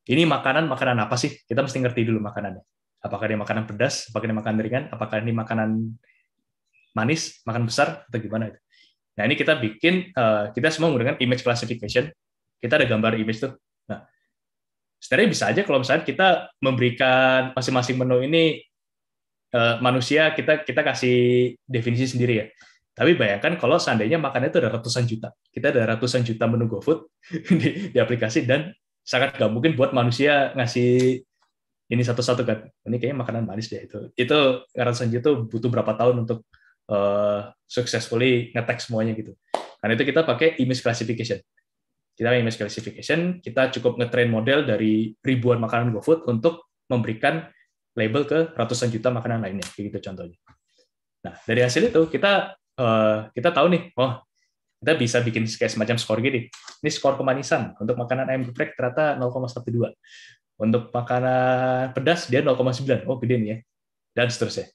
ini makanan-makanan apa sih? Kita mesti ngerti dulu makanannya. Apakah ini makanan pedas, apakah ini makanan ringan, apakah ini makanan manis, makan besar, atau gimana itu. Nah, ini kita bikin, eh, kita semua menggunakan image classification. Kita ada gambar image tuh. Nah, sebenarnya bisa aja kalau misalnya kita memberikan masing-masing menu ini eh, manusia, kita kita kasih definisi sendiri ya. Tapi bayangkan kalau seandainya makannya itu ada ratusan juta. Kita ada ratusan juta menu GoFood [LAUGHS] di, di aplikasi dan sangat nggak mungkin buat manusia ngasih ini satu-satu kan. Ini kayaknya makanan manis deh itu. Itu ratusan juta butuh berapa tahun untuk uh, successfully ngetek semuanya gitu. Karena itu kita pakai image classification. Kita pakai image classification, kita cukup ngetrain model dari ribuan makanan GoFood untuk memberikan label ke ratusan juta makanan lainnya. Kayak gitu contohnya. Nah, dari hasil itu kita Eh, kita tahu nih, oh kita bisa bikin kayak semacam skor gini. Ini skor kemanisan untuk makanan ayam geprek ternyata 0,12. Untuk makanan pedas dia 0,9. Oh, gede nih ya. Dan seterusnya.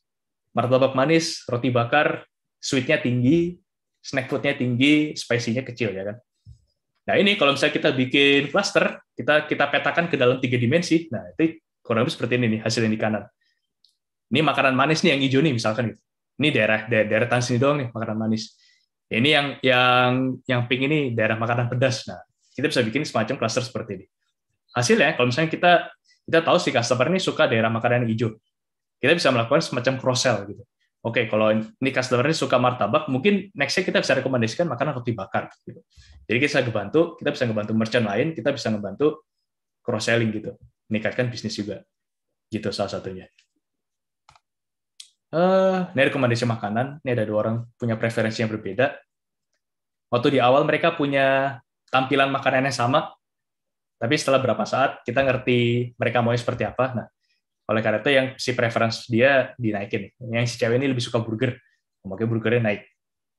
Martabak manis, roti bakar, sweetnya tinggi, snack foodnya tinggi, spicy-nya kecil ya kan. Nah ini kalau misalnya kita bikin cluster, kita kita petakan ke dalam tiga dimensi. Nah itu kurang lebih seperti ini nih hasilnya di kanan. Ini makanan manis nih yang hijau nih misalkan gitu ini daerah daerah, daerah tanah sini doang nih makanan manis. Ini yang yang yang pink ini daerah makanan pedas. Nah, kita bisa bikin semacam cluster seperti ini. Hasilnya kalau misalnya kita kita tahu si customer ini suka daerah makanan yang hijau. Kita bisa melakukan semacam cross sell gitu. Oke, kalau ini customer ini suka martabak, mungkin nextnya kita bisa rekomendasikan makanan roti bakar. Gitu. Jadi kita bisa ngebantu, kita bisa ngebantu merchant lain, kita bisa ngebantu cross selling gitu, meningkatkan bisnis juga, gitu salah satunya uh, ini rekomendasi makanan. Ini ada dua orang punya preferensi yang berbeda. Waktu di awal mereka punya tampilan makanannya yang sama, tapi setelah berapa saat kita ngerti mereka mau seperti apa. Nah, oleh karena itu yang si preference dia dinaikin. Yang si cewek ini lebih suka burger, makanya burgernya naik.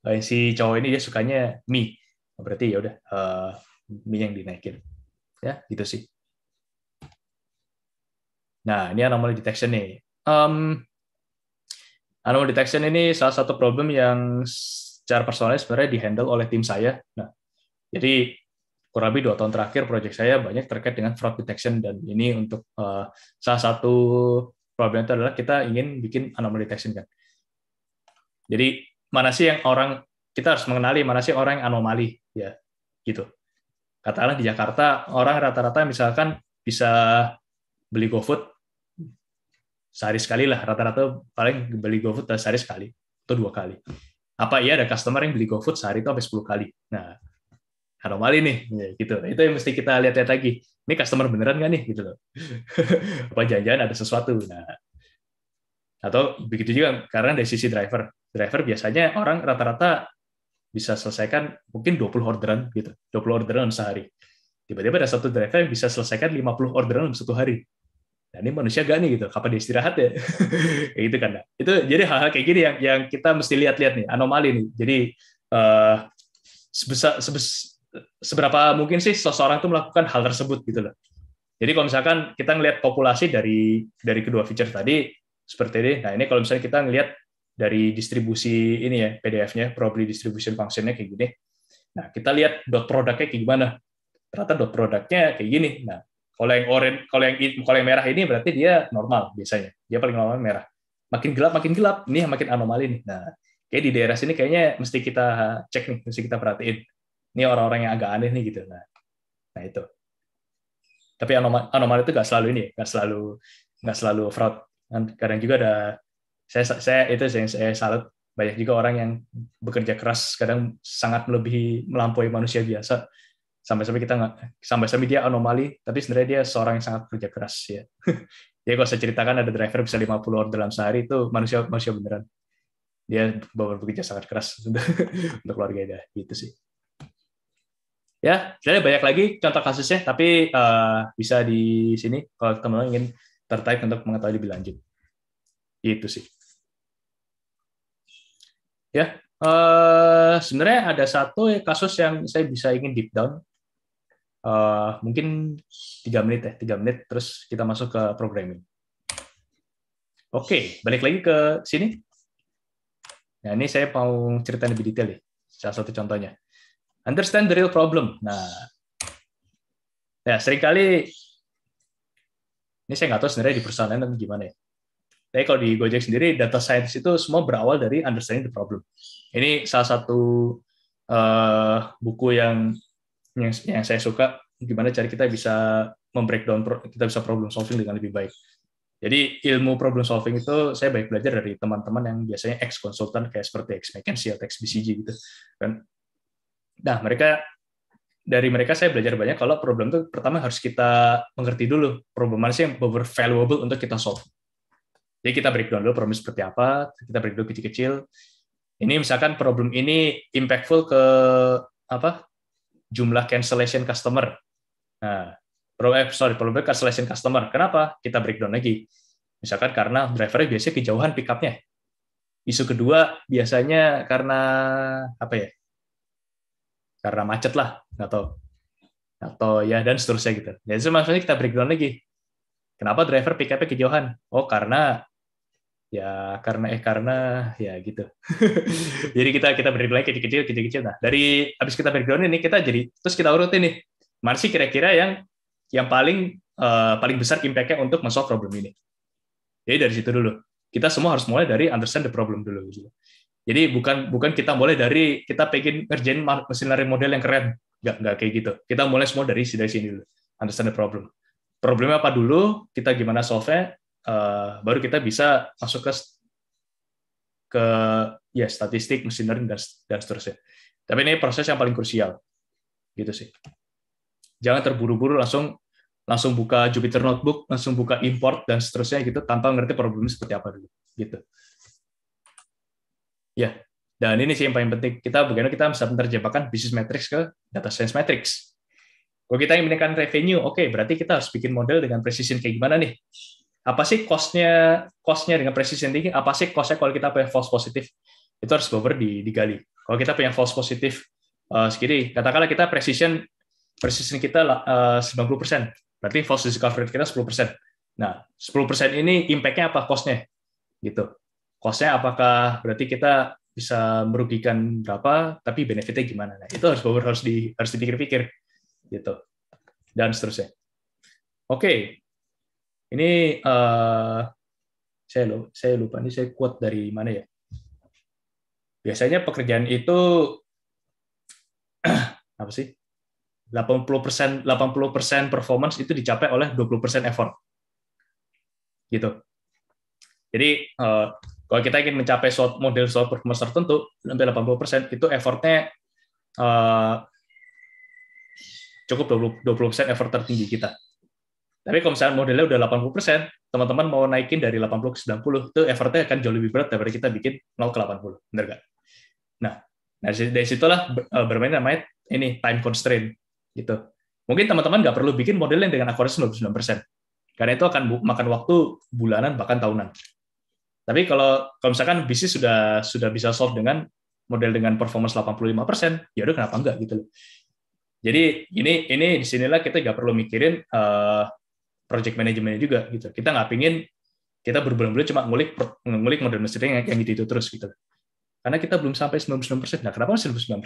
Yang si cowok ini dia sukanya mie, berarti ya udah uh, mie yang dinaikin. Ya, gitu sih. Nah, ini anomaly detection nih. Um, Anomaly detection ini salah satu problem yang secara personal sebenarnya dihandle oleh tim saya. Nah, jadi kurang lebih dua tahun terakhir proyek saya banyak terkait dengan fraud detection dan ini untuk uh, salah satu problem itu adalah kita ingin bikin anomaly detection kan. Jadi mana sih yang orang kita harus mengenali mana sih orang yang anomali ya gitu. Katakanlah di Jakarta orang rata-rata misalkan bisa beli GoFood sehari sekali lah rata-rata paling beli GoFood sehari sekali atau dua kali apa iya ada customer yang beli GoFood sehari itu sampai 10 kali nah anomali nih ya, gitu nah, itu yang mesti kita lihat-lihat lagi ini customer beneran nggak nih gitu loh [LAUGHS] apa jangan ada sesuatu nah atau begitu juga karena dari sisi driver driver biasanya orang rata-rata bisa selesaikan mungkin 20 orderan gitu 20 orderan sehari tiba-tiba ada satu driver yang bisa selesaikan 50 orderan dalam satu hari nah ini manusia gak nih gitu kapan dia istirahat ya [LAUGHS] kayak gitu kan nah. itu jadi hal-hal kayak gini yang yang kita mesti lihat-lihat nih anomali nih jadi uh, eh, sebesar sebes, seberapa mungkin sih seseorang itu melakukan hal tersebut gitu loh jadi kalau misalkan kita ngelihat populasi dari dari kedua feature tadi seperti ini nah ini kalau misalnya kita ngelihat dari distribusi ini ya PDF-nya probably distribution function-nya kayak gini nah kita lihat dot produknya kayak gimana ternyata dot produknya kayak gini nah kalau yang orange, kalau yang kalau yang merah ini berarti dia normal biasanya. Dia paling normal merah. Makin gelap makin gelap, ini yang makin anomali nih. Nah, kayak di daerah sini kayaknya mesti kita cek nih, mesti kita perhatiin. Ini orang-orang yang agak aneh nih gitu. Nah, nah itu. Tapi anomali, anomali itu nggak selalu ini, nggak selalu nggak selalu fraud. Kan kadang juga ada saya saya itu yang saya salut banyak juga orang yang bekerja keras kadang sangat melebihi melampaui manusia biasa sampai-sampai kita nggak sampai-sampai dia anomali tapi sebenarnya dia seorang yang sangat kerja keras ya [LAUGHS] dia kalau saya ceritakan ada driver bisa 50 order dalam sehari itu manusia manusia beneran dia bawa bekerja sangat keras [LAUGHS] untuk, untuk keluarga dia gitu sih ya sebenarnya banyak lagi contoh kasusnya tapi uh, bisa di sini kalau teman-teman ingin tertarik untuk mengetahui lebih lanjut itu sih ya uh, sebenarnya ada satu kasus yang saya bisa ingin deep down uh, mungkin tiga menit ya, tiga menit, terus kita masuk ke programming. Oke, okay, balik lagi ke sini. Nah, ini saya mau cerita lebih detail nih, salah satu contohnya. Understand the real problem. Nah, ya kali ini saya nggak tahu sebenarnya di perusahaan lain gimana ya. Tapi kalau di Gojek sendiri, data scientist itu semua berawal dari understanding the problem. Ini salah satu uh, buku yang yang, yang saya suka gimana cara kita bisa membreakdown kita bisa problem solving dengan lebih baik. Jadi ilmu problem solving itu saya baik belajar dari teman-teman yang biasanya ex konsultan kayak seperti ex McKinsey atau ex BCG gitu kan. Nah mereka dari mereka saya belajar banyak kalau problem itu pertama harus kita mengerti dulu problem mana sih yang valuable untuk kita solve. Jadi kita breakdown dulu problem seperti apa, kita breakdown kecil-kecil. Ini misalkan problem ini impactful ke apa jumlah cancellation customer. Nah, problem, eh, sorry, problem cancellation customer. Kenapa? Kita breakdown lagi. Misalkan karena drivernya biasanya kejauhan pick up Isu kedua biasanya karena apa ya? Karena macet lah, nggak tahu. Atau ya, dan seterusnya gitu. Jadi maksudnya kita breakdown lagi. Kenapa driver pick kejauhan? Oh, karena ya karena eh karena ya gitu [LAUGHS] jadi kita kita beri breakdown kecil-kecil kecil-kecil nah dari habis kita background ini kita jadi terus kita urutin nih mana sih kira-kira yang yang paling uh, paling besar impact-nya untuk men problem ini jadi dari situ dulu kita semua harus mulai dari understand the problem dulu gitu. Jadi bukan bukan kita mulai dari kita pengen ngerjain mesin learning model yang keren, nggak nggak kayak gitu. Kita mulai semua dari dari sini dulu, understand the problem. Problemnya apa dulu, kita gimana solve-nya, uh, baru kita bisa masuk ke ke ya statistik machine learning dan dan seterusnya tapi ini proses yang paling krusial gitu sih jangan terburu-buru langsung langsung buka Jupyter Notebook langsung buka import dan seterusnya gitu tanpa ngerti problemnya seperti apa dulu gitu ya dan ini sih yang paling penting kita bagaimana kita bisa menerjemahkan bisnis matrix ke data science matrix kalau kita ingin menekan revenue, oke, okay, berarti kita harus bikin model dengan precision kayak gimana nih? apa sih costnya costnya dengan precision thinking apa sih costnya kalau kita punya false positif itu harus benar di, digali kalau kita punya false positif uh, eh, segini katakanlah kita precision precision kita eh, uh, 90% berarti false discovery kita 10% nah 10% ini impact apa costnya gitu costnya apakah berarti kita bisa merugikan berapa tapi benefitnya gimana nah itu harus benar harus di harus dipikir-pikir gitu dan seterusnya oke okay ini uh, saya lupa, saya lupa ini saya quote dari mana ya. Biasanya pekerjaan itu [CLEARS THROAT] apa sih? 80% 80% performance itu dicapai oleh 20% effort. Gitu. Jadi uh, kalau kita ingin mencapai suatu model suatu performance tertentu sampai 80% itu effortnya uh, cukup 20%, 20% effort tertinggi kita tapi kalau misalnya modelnya udah 80%, teman-teman mau naikin dari 80 ke 90, itu effortnya akan jauh lebih berat daripada kita bikin 0 ke 80. Benar nggak? Nah, dari, dari situlah e, bermain namanya ini time constraint. gitu. Mungkin teman-teman nggak perlu bikin model yang dengan akurasi 99%. Karena itu akan makan waktu bulanan, bahkan tahunan. Tapi kalau, kalau misalkan bisnis sudah sudah bisa solve dengan model dengan performance 85%, ya udah kenapa enggak gitu loh. Jadi ini ini disinilah kita nggak perlu mikirin uh, project manajemennya juga gitu. Kita nggak pingin kita berbulan-bulan cuma ngulik ngulik model mesinnya yang, gitu, itu terus gitu. Karena kita belum sampai 99%. Nah, kenapa masih sembilan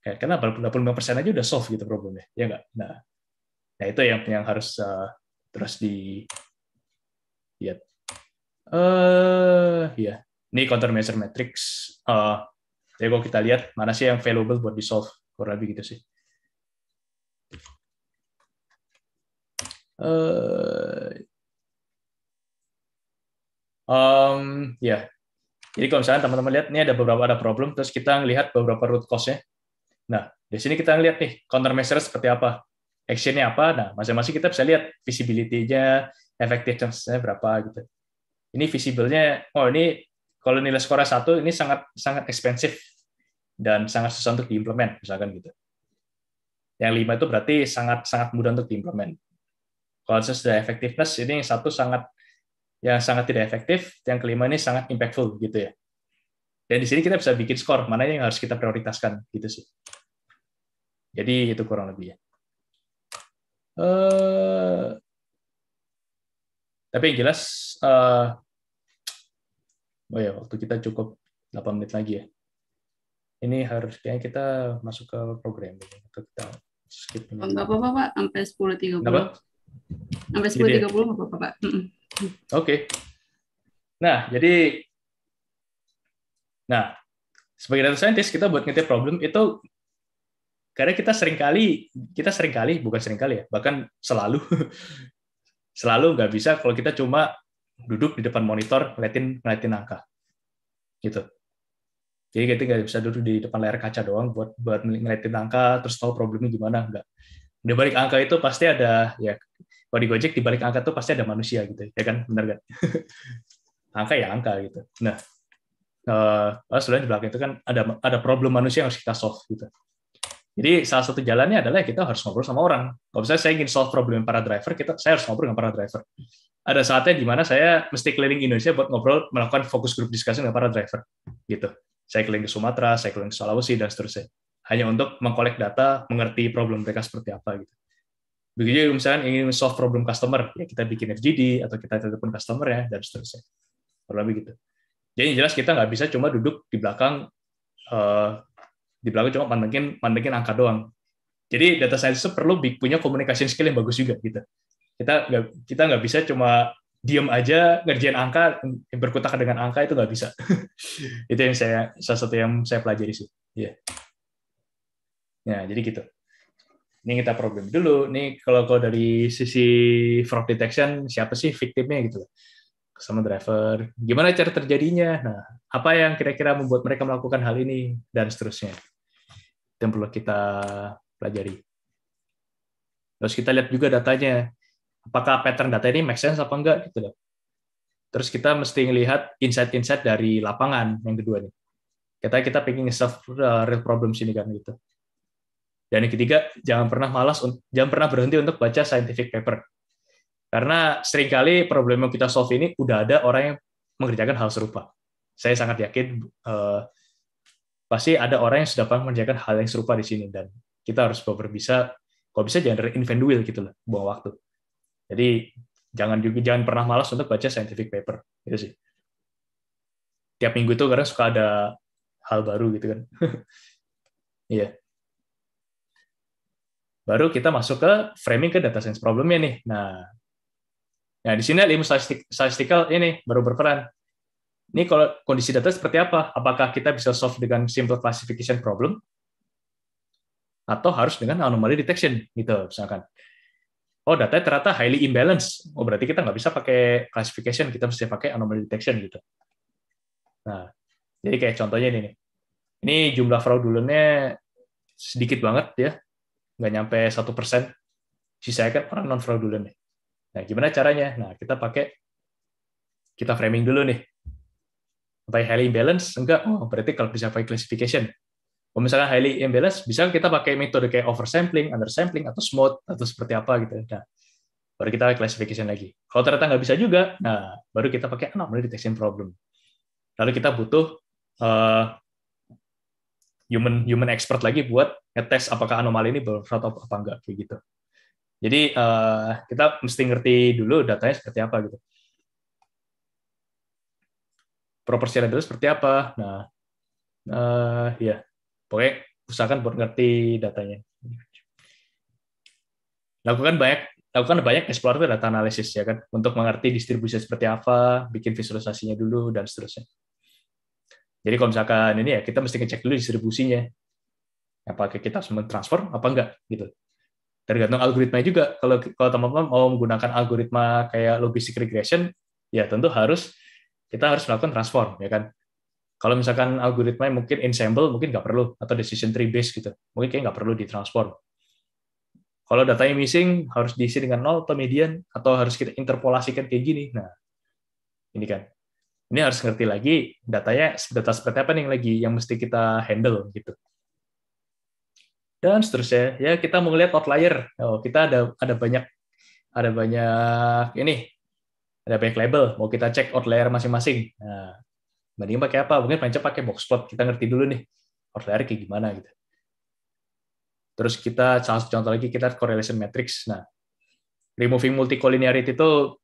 Kayak karena 85% aja udah solve gitu problemnya, ya nggak? Nah, nah itu yang yang harus uh, terus di lihat. Eh, uh, ya. Ini countermeasure matrix. Uh, jadi kalau kita lihat mana sih yang valuable buat di solve kurang lebih gitu sih. Uh, um, ya. Yeah. Jadi kalau misalnya teman-teman lihat, ini ada beberapa ada problem, terus kita lihat beberapa root cause-nya. Nah, di sini kita lihat nih, countermeasure seperti apa, action-nya apa. Nah, masing-masing kita bisa lihat visibility-nya, effectiveness-nya berapa gitu. Ini visible-nya, oh ini kalau nilai skornya satu, ini sangat sangat ekspensif dan sangat susah untuk diimplement, misalkan gitu. Yang lima itu berarti sangat sangat mudah untuk diimplement. Kalau saya sudah effectiveness, ini yang satu sangat yang sangat tidak efektif, yang kelima ini sangat impactful gitu ya. Dan di sini kita bisa bikin skor, mana yang harus kita prioritaskan gitu sih. Jadi itu kurang lebih ya. Uh, tapi yang jelas, uh, oh ya waktu kita cukup 8 menit lagi ya. Ini harus kayaknya kita masuk ke program atau kita skip. Enggak oh, apa-apa Pak, sampai 10.30. Enggak apa? sampai gitu ya? sepuluh tiga puluh nggak apa-apa pak oke okay. nah jadi nah sebagai data scientist kita buat ngetik problem itu karena kita sering kali, kita sering kali, bukan sering kali ya bahkan selalu [LAUGHS] selalu nggak bisa kalau kita cuma duduk di depan monitor ngeliatin ngeliatin angka gitu jadi kita nggak bisa duduk di depan layar kaca doang buat buat ngeliatin angka terus tahu problemnya gimana nggak di balik angka itu pasti ada ya kalau di Gojek di balik angka itu pasti ada manusia gitu ya kan benar kan [LAUGHS] angka ya angka gitu nah uh, sebenarnya di belakang itu kan ada ada problem manusia yang harus kita solve gitu jadi salah satu jalannya adalah kita harus ngobrol sama orang kalau misalnya saya ingin solve problem para driver kita saya harus ngobrol dengan para driver ada saatnya di mana saya mesti keliling Indonesia buat ngobrol melakukan fokus grup diskusi dengan para driver gitu saya keliling ke Sumatera saya keliling ke Sulawesi dan seterusnya hanya untuk mengkolek data, mengerti problem mereka seperti apa gitu. Begitu juga misalnya ingin solve problem customer, ya kita bikin FGD atau kita telepon customer ya dan seterusnya. Kurang lebih gitu. Jadi yang jelas kita nggak bisa cuma duduk di belakang uh, di belakang cuma mantengin mantengin angka doang. Jadi data science itu perlu punya komunikasi skill yang bagus juga gitu. Kita nggak kita nggak bisa cuma diam aja ngerjain angka berkutat dengan angka itu nggak bisa. [LAUGHS] itu yang saya salah satu yang saya pelajari sih. Yeah ya jadi gitu. Ini kita problem dulu. Nih kalau kalau dari sisi fraud detection siapa sih victimnya gitu sama driver. Gimana cara terjadinya? Nah, apa yang kira-kira membuat mereka melakukan hal ini dan seterusnya. Itu yang perlu kita pelajari. Terus kita lihat juga datanya. Apakah pattern data ini make sense apa enggak gitu loh. Terus kita mesti melihat insight-insight dari lapangan yang kedua nih. Kita kita pengen solve uh, real problem sini kan gitu. Dan yang ketiga, jangan pernah malas, jangan pernah berhenti untuk baca scientific paper. Karena seringkali problem yang kita solve ini udah ada orang yang mengerjakan hal serupa. Saya sangat yakin eh, pasti ada orang yang sudah pernah mengerjakan hal yang serupa di sini dan kita harus berbisa kalau bisa jangan reinvent the wheel gitu loh, buang waktu. Jadi jangan juga jangan pernah malas untuk baca scientific paper gitu sih. Tiap minggu itu karena suka ada hal baru gitu kan. [LAUGHS] Iya. yeah. Baru kita masuk ke framing ke data science problemnya nih. Nah, nah di sini ilmu statistical ini baru berperan. Ini kalau kondisi data seperti apa? Apakah kita bisa solve dengan simple classification problem? Atau harus dengan anomaly detection gitu misalkan. Oh, data ternyata highly imbalanced. Oh, berarti kita nggak bisa pakai classification, kita mesti pakai anomaly detection gitu. Nah, jadi kayak contohnya ini nih. Ini jumlah fraudulennya sedikit banget ya nggak nyampe satu persen sisanya kan orang non fraudulent nih nah gimana caranya nah kita pakai kita framing dulu nih pakai highly imbalance enggak oh berarti kalau bisa pakai classification kalau misalnya highly imbalance bisa kita pakai metode kayak oversampling undersampling atau smooth atau seperti apa gitu nah baru kita classification lagi kalau ternyata nggak bisa juga nah baru kita pakai anomaly detection problem lalu kita butuh uh, human human expert lagi buat ngetes apakah anomali ini berfront atau apa enggak kayak gitu. Jadi uh, kita mesti ngerti dulu datanya seperti apa gitu. Proporsionalitas seperti apa? Nah, uh, ya pokoknya usahakan buat ngerti datanya. Lakukan banyak lakukan banyak eksplorasi data analisis ya kan untuk mengerti distribusi seperti apa, bikin visualisasinya dulu dan seterusnya. Jadi kalau misalkan ini ya kita mesti ngecek dulu distribusinya. Apakah kita harus transfer apa enggak gitu. Tergantung algoritma juga. Kalau kalau teman-teman mau menggunakan algoritma kayak logistic regression, ya tentu harus kita harus melakukan transform ya kan. Kalau misalkan algoritma mungkin ensemble mungkin nggak perlu atau decision tree based gitu, mungkin kayak nggak perlu ditransform. Kalau datanya missing harus diisi dengan nol atau median atau harus kita interpolasikan kayak gini. Nah, ini kan ini harus ngerti lagi datanya data seperti apa nih yang lagi yang mesti kita handle gitu dan seterusnya ya kita mau lihat outlier oh kita ada ada banyak ada banyak ini ada banyak label mau kita cek outlier masing-masing nah mending pakai apa mungkin pencet pakai box plot kita ngerti dulu nih outlier kayak gimana gitu terus kita contoh lagi kita correlation matrix nah removing multicollinearity itu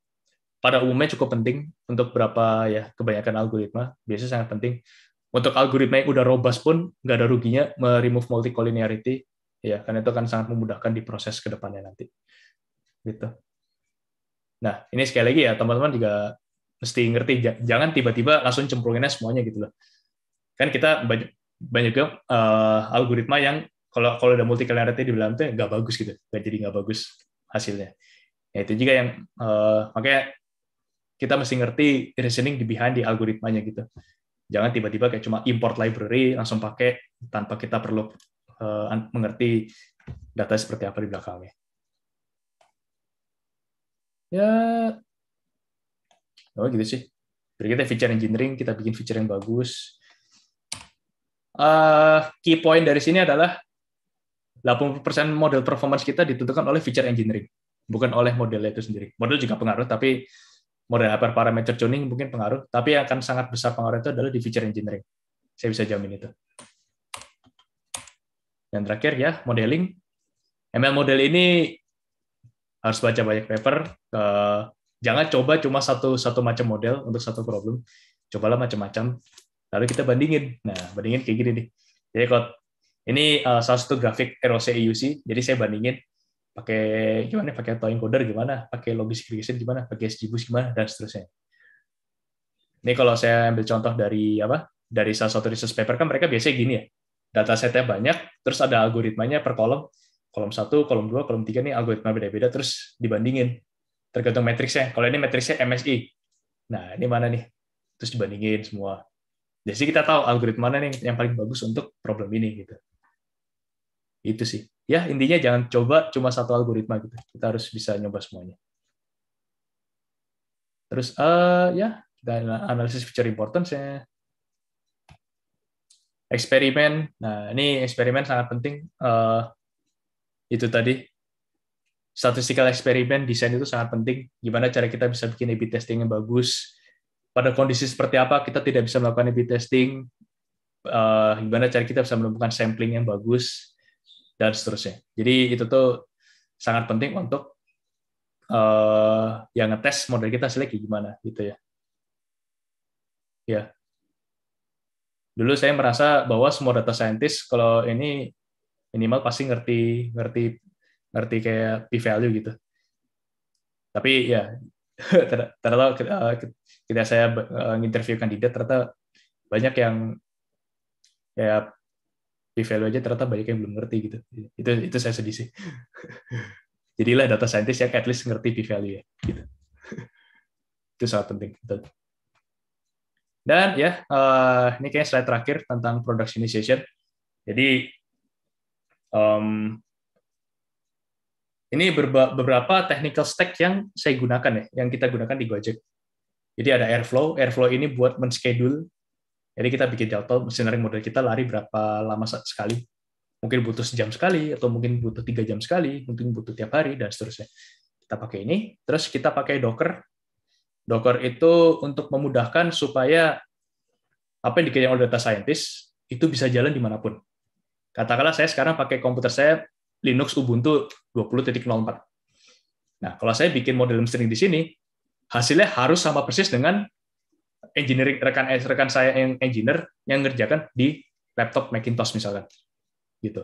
pada umumnya cukup penting untuk berapa ya kebanyakan algoritma biasanya sangat penting untuk algoritma yang udah robust pun nggak ada ruginya remove multicollinearity ya karena itu akan sangat memudahkan di proses kedepannya nanti gitu nah ini sekali lagi ya teman-teman juga mesti ngerti jangan tiba-tiba langsung cemplunginnya semuanya gitu loh kan kita banyak banyak juga uh, algoritma yang kalau kalau ada multicollinearity di dalamnya nggak bagus gitu nggak jadi nggak bagus hasilnya ya itu juga yang uh, makanya kita mesti ngerti reasoning di behind di algoritmanya gitu. Jangan tiba-tiba kayak cuma import library langsung pakai tanpa kita perlu uh, mengerti data seperti apa di belakangnya. Ya, oh gitu sih. kita feature engineering, kita bikin feature yang bagus. Uh, key point dari sini adalah 80% model performance kita ditentukan oleh feature engineering, bukan oleh model itu sendiri. Model juga pengaruh, tapi model apa parameter tuning mungkin pengaruh, tapi yang akan sangat besar pengaruh itu adalah di feature engineering. Saya bisa jamin itu. Dan terakhir ya, modeling. ML model ini harus baca banyak paper. Eh, jangan coba cuma satu satu macam model untuk satu problem. Cobalah macam-macam. Lalu kita bandingin. Nah, bandingin kayak gini nih. Jadi kalau ini eh, salah satu grafik ROC EUC. Jadi saya bandingin pakai gimana pakai toy encoder gimana pakai log regression gimana pakai SGBoost gimana dan seterusnya ini kalau saya ambil contoh dari apa dari salah satu research paper kan mereka biasanya gini ya data setnya banyak terus ada algoritmanya per kolom kolom satu kolom dua kolom tiga nih algoritma beda-beda terus dibandingin tergantung matriksnya kalau ini matriksnya MSI nah ini mana nih terus dibandingin semua jadi kita tahu algoritma mana nih yang paling bagus untuk problem ini gitu itu sih ya intinya jangan coba cuma satu algoritma gitu. Kita harus bisa nyoba semuanya. Terus uh, ya dan analisis feature importance ya. Eksperimen. Nah, ini eksperimen sangat penting. Uh, itu tadi statistical eksperimen desain itu sangat penting. Gimana cara kita bisa bikin A/B testing yang bagus? Pada kondisi seperti apa kita tidak bisa melakukan A/B testing? Uh, gimana cara kita bisa menemukan sampling yang bagus? dan seterusnya. Jadi itu tuh sangat penting untuk uh, eh, yang ngetes model kita seleksi gimana gitu ya. Ya. Dulu saya merasa bahwa semua data scientist kalau ini minimal pasti ngerti ngerti ngerti kayak p value gitu. Tapi ya [LAUGHS] ternyata kita eh, saya eh, nginterview kandidat ternyata banyak yang ya value aja ternyata banyak yang belum ngerti gitu. Itu itu saya sedih sih. Jadilah data scientist yang at least ngerti p value ya. Gitu. itu sangat penting. Dan ya, eh, ini kayaknya slide terakhir tentang productionization. Jadi um, ini beberapa technical stack yang saya gunakan ya, yang kita gunakan di Gojek. Jadi ada Airflow. Airflow ini buat menschedule. Jadi kita bikin jadwal mesin model kita lari berapa lama sekali. Mungkin butuh sejam sekali, atau mungkin butuh tiga jam sekali, mungkin butuh tiap hari, dan seterusnya. Kita pakai ini. Terus kita pakai Docker. Docker itu untuk memudahkan supaya apa yang dikirim oleh data scientist itu bisa jalan dimanapun. Katakanlah saya sekarang pakai komputer saya Linux Ubuntu 20.04. Nah, kalau saya bikin model mesin di sini, hasilnya harus sama persis dengan engineering rekan eh, rekan saya yang engineer yang ngerjakan di laptop Macintosh misalkan. Gitu.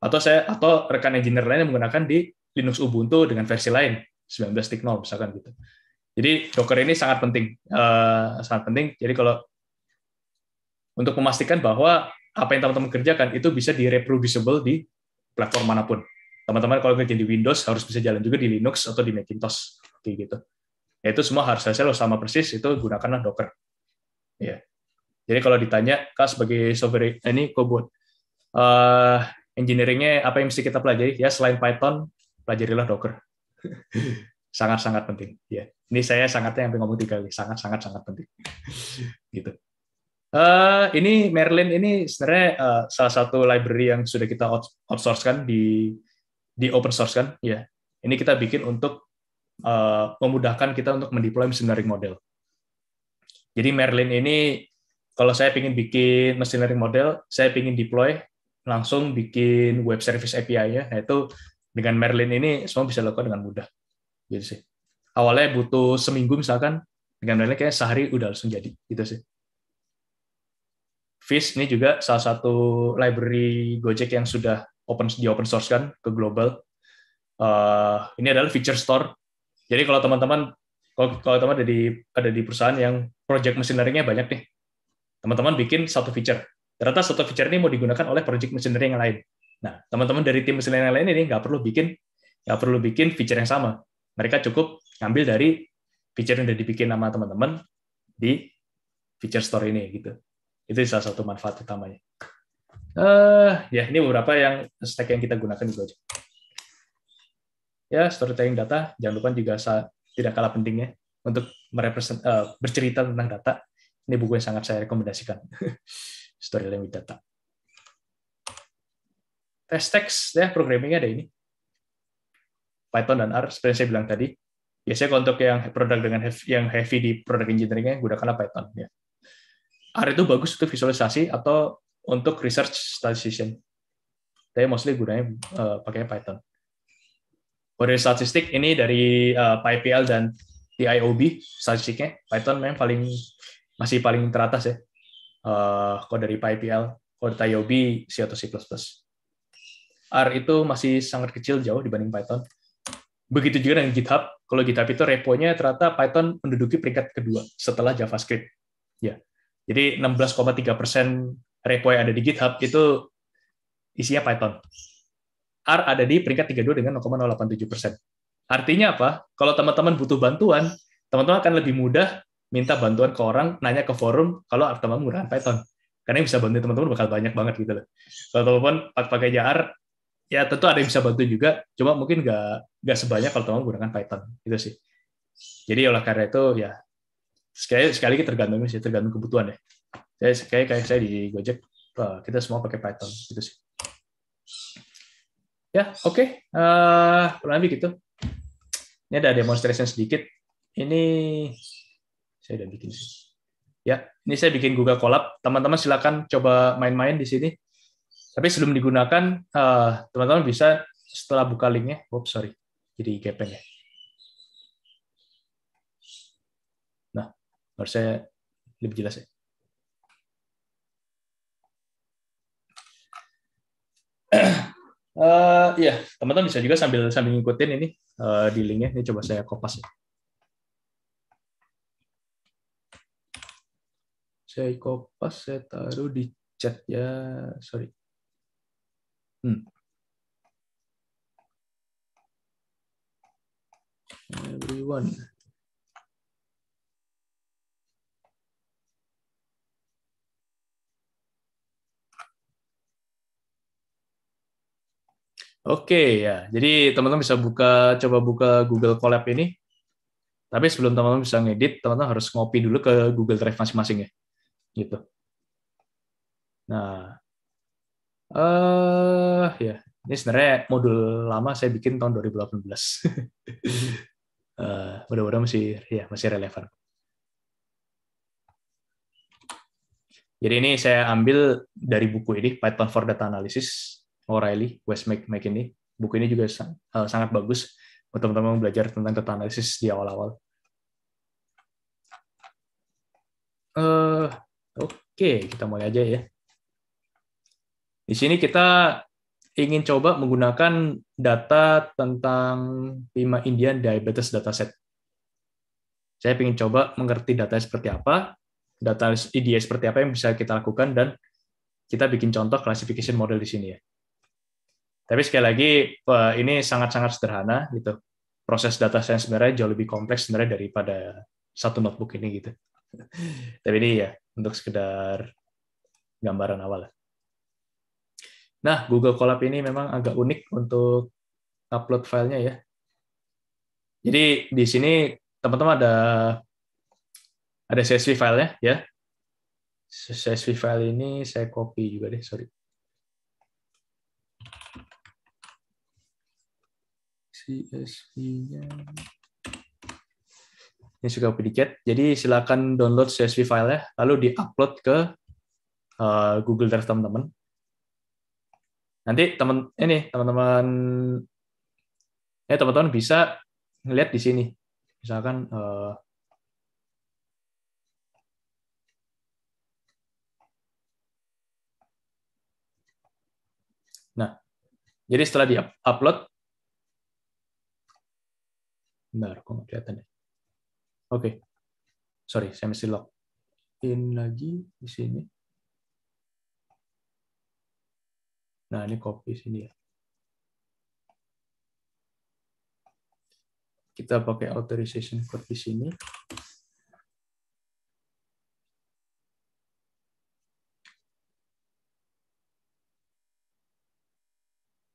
Atau saya atau rekan engineer lain yang menggunakan di Linux Ubuntu dengan versi lain 19.0 misalkan gitu. Jadi Docker ini sangat penting, uh, sangat penting. Jadi kalau untuk memastikan bahwa apa yang teman-teman kerjakan itu bisa direproducible di platform manapun. Teman-teman kalau kerja di Windows harus bisa jalan juga di Linux atau di Macintosh kayak gitu ya itu semua harus hasil sama persis itu gunakanlah Docker. Ya. Jadi kalau ditanya kak sebagai software eh, ini kok buat uh, eh, engineeringnya apa yang mesti kita pelajari? Ya selain Python pelajarilah Docker. [LAUGHS] sangat-sangat penting. Ya, ini saya sangatnya yang ngomong tiga kali. Sangat-sangat sangat penting. gitu. Uh, ini Merlin ini sebenarnya uh, salah satu library yang sudah kita outsource kan di di open source kan. Ya, ini kita bikin untuk Eh, memudahkan kita untuk mendeploy machine learning model. Jadi Merlin ini kalau saya ingin bikin machine learning model, saya ingin deploy langsung bikin web service API-nya, yaitu dengan Merlin ini semua bisa dilakukan dengan mudah. Jadi gitu sih. Awalnya butuh seminggu misalkan, dengan Merlin kayak sehari udah langsung jadi. Gitu sih. Fish ini juga salah satu library Gojek yang sudah open di open source kan ke global. Uh, ini adalah feature store jadi kalau teman-teman kalau, teman teman ada di ada di perusahaan yang project machine learning-nya banyak nih. Teman-teman bikin satu feature. Ternyata satu feature ini mau digunakan oleh project machine learning yang lain. Nah, teman-teman dari tim machine learning yang lain ini nggak perlu bikin nggak perlu bikin feature yang sama. Mereka cukup ngambil dari feature yang sudah dibikin sama teman-teman di feature store ini gitu. Itu salah satu manfaat utamanya. Uh, ya, ini beberapa yang stack yang kita gunakan di gitu Gojek ya storytelling data jangan lupa juga tidak kalah pentingnya untuk merepresent uh, bercerita tentang data ini buku yang sangat saya rekomendasikan [LAUGHS] storytelling with data test text ya programmingnya ada ini Python dan R seperti yang saya bilang tadi biasanya untuk yang produk dengan heavy, yang heavy di produk engineeringnya gunakanlah Python ya R itu bagus untuk visualisasi atau untuk research statistician Tapi mostly gunanya uh, pakai Python Kode statistik ini dari uh, eh, PyPL dan TIOB statistiknya Python memang paling masih paling teratas ya. Uh, kode dari PyPL, kode dari TIOB C atau C++. R itu masih sangat kecil jauh dibanding Python. Begitu juga dengan GitHub. Kalau GitHub itu repo-nya ternyata Python menduduki peringkat kedua setelah JavaScript. Ya. Jadi 16,3% repo yang ada di GitHub itu isinya Python. R ada di peringkat 32 dengan 0,087%. persen. Artinya apa? Kalau teman-teman butuh bantuan, teman-teman akan lebih mudah minta bantuan ke orang, nanya ke forum kalau teman teman menggunakan Python. Karena yang bisa bantu teman-teman bakal banyak banget gitu loh. Kalau teman-teman pakai JAR, ya tentu ada yang bisa bantu juga, cuma mungkin nggak nggak sebanyak kalau teman teman menggunakan Python. gitu sih. Jadi oleh karena itu ya sekali sekali lagi tergantung sih tergantung kebutuhan ya. Saya kayak kayak saya di Gojek kita semua pakai Python gitu sih. Ya, oke. Okay. Uh, eh, kurang lebih gitu. Ini ada demonstration sedikit. Ini saya udah bikin Ya, ini saya bikin Google Colab. Teman-teman silakan coba main-main di sini. Tapi sebelum digunakan, eh, teman-teman uh, bisa setelah buka linknya. oh sorry. Jadi gepeng ya. Nah, harus saya lebih jelas ya. [CLEARS THROAT] Uh, iya, teman-teman bisa juga sambil sambil ngikutin ini uh, di linknya. Ini coba saya kopas ya. Saya kopas, saya taruh di chat ya. Sorry. Hmm. Everyone. Oke ya, jadi teman-teman bisa buka coba buka Google Colab ini. Tapi sebelum teman-teman bisa ngedit, teman-teman harus ngopi dulu ke Google Drive masing-masing ya, gitu. Nah, eh uh, ya ini sebenarnya modul lama saya bikin tahun 2018. uh, [LAUGHS] eh, mudah-mudahan masih ya masih relevan. Jadi ini saya ambil dari buku ini Python for Data Analysis O'Reilly, Wes McKinney. Buku ini juga eh, sangat bagus buat teman-teman belajar tentang data analisis di awal-awal. Eh, oke, okay, kita mulai aja ya. Di sini kita ingin coba menggunakan data tentang Pima Indian Diabetes Dataset. Saya ingin coba mengerti data seperti apa, data IDA e seperti apa yang bisa kita lakukan, dan kita bikin contoh classification model di sini ya. Tapi sekali lagi eh, ini sangat-sangat sederhana gitu. Proses data science sebenarnya jauh lebih kompleks sebenarnya daripada satu notebook ini gitu. [LAUGHS] Tapi ini ya untuk sekedar gambaran awal. Nah, Google Colab ini memang agak unik untuk upload filenya ya. Jadi di sini teman-teman ada ada CSV filenya ya. CSV file ini saya copy juga deh, sorry. CSV-nya. Ini juga predikat. Jadi silakan download CSV file-nya, lalu di-upload ke uh, Google Drive teman-teman. Nanti teman ini teman-teman ya teman-teman bisa lihat di sini. Misalkan uh, Nah, jadi setelah di-upload, Bentar, kok nggak kelihatan ya? Oke. Okay. Sorry, saya mesti lock. In lagi di sini. Nah, ini copy sini ya. Kita pakai authorization code di sini.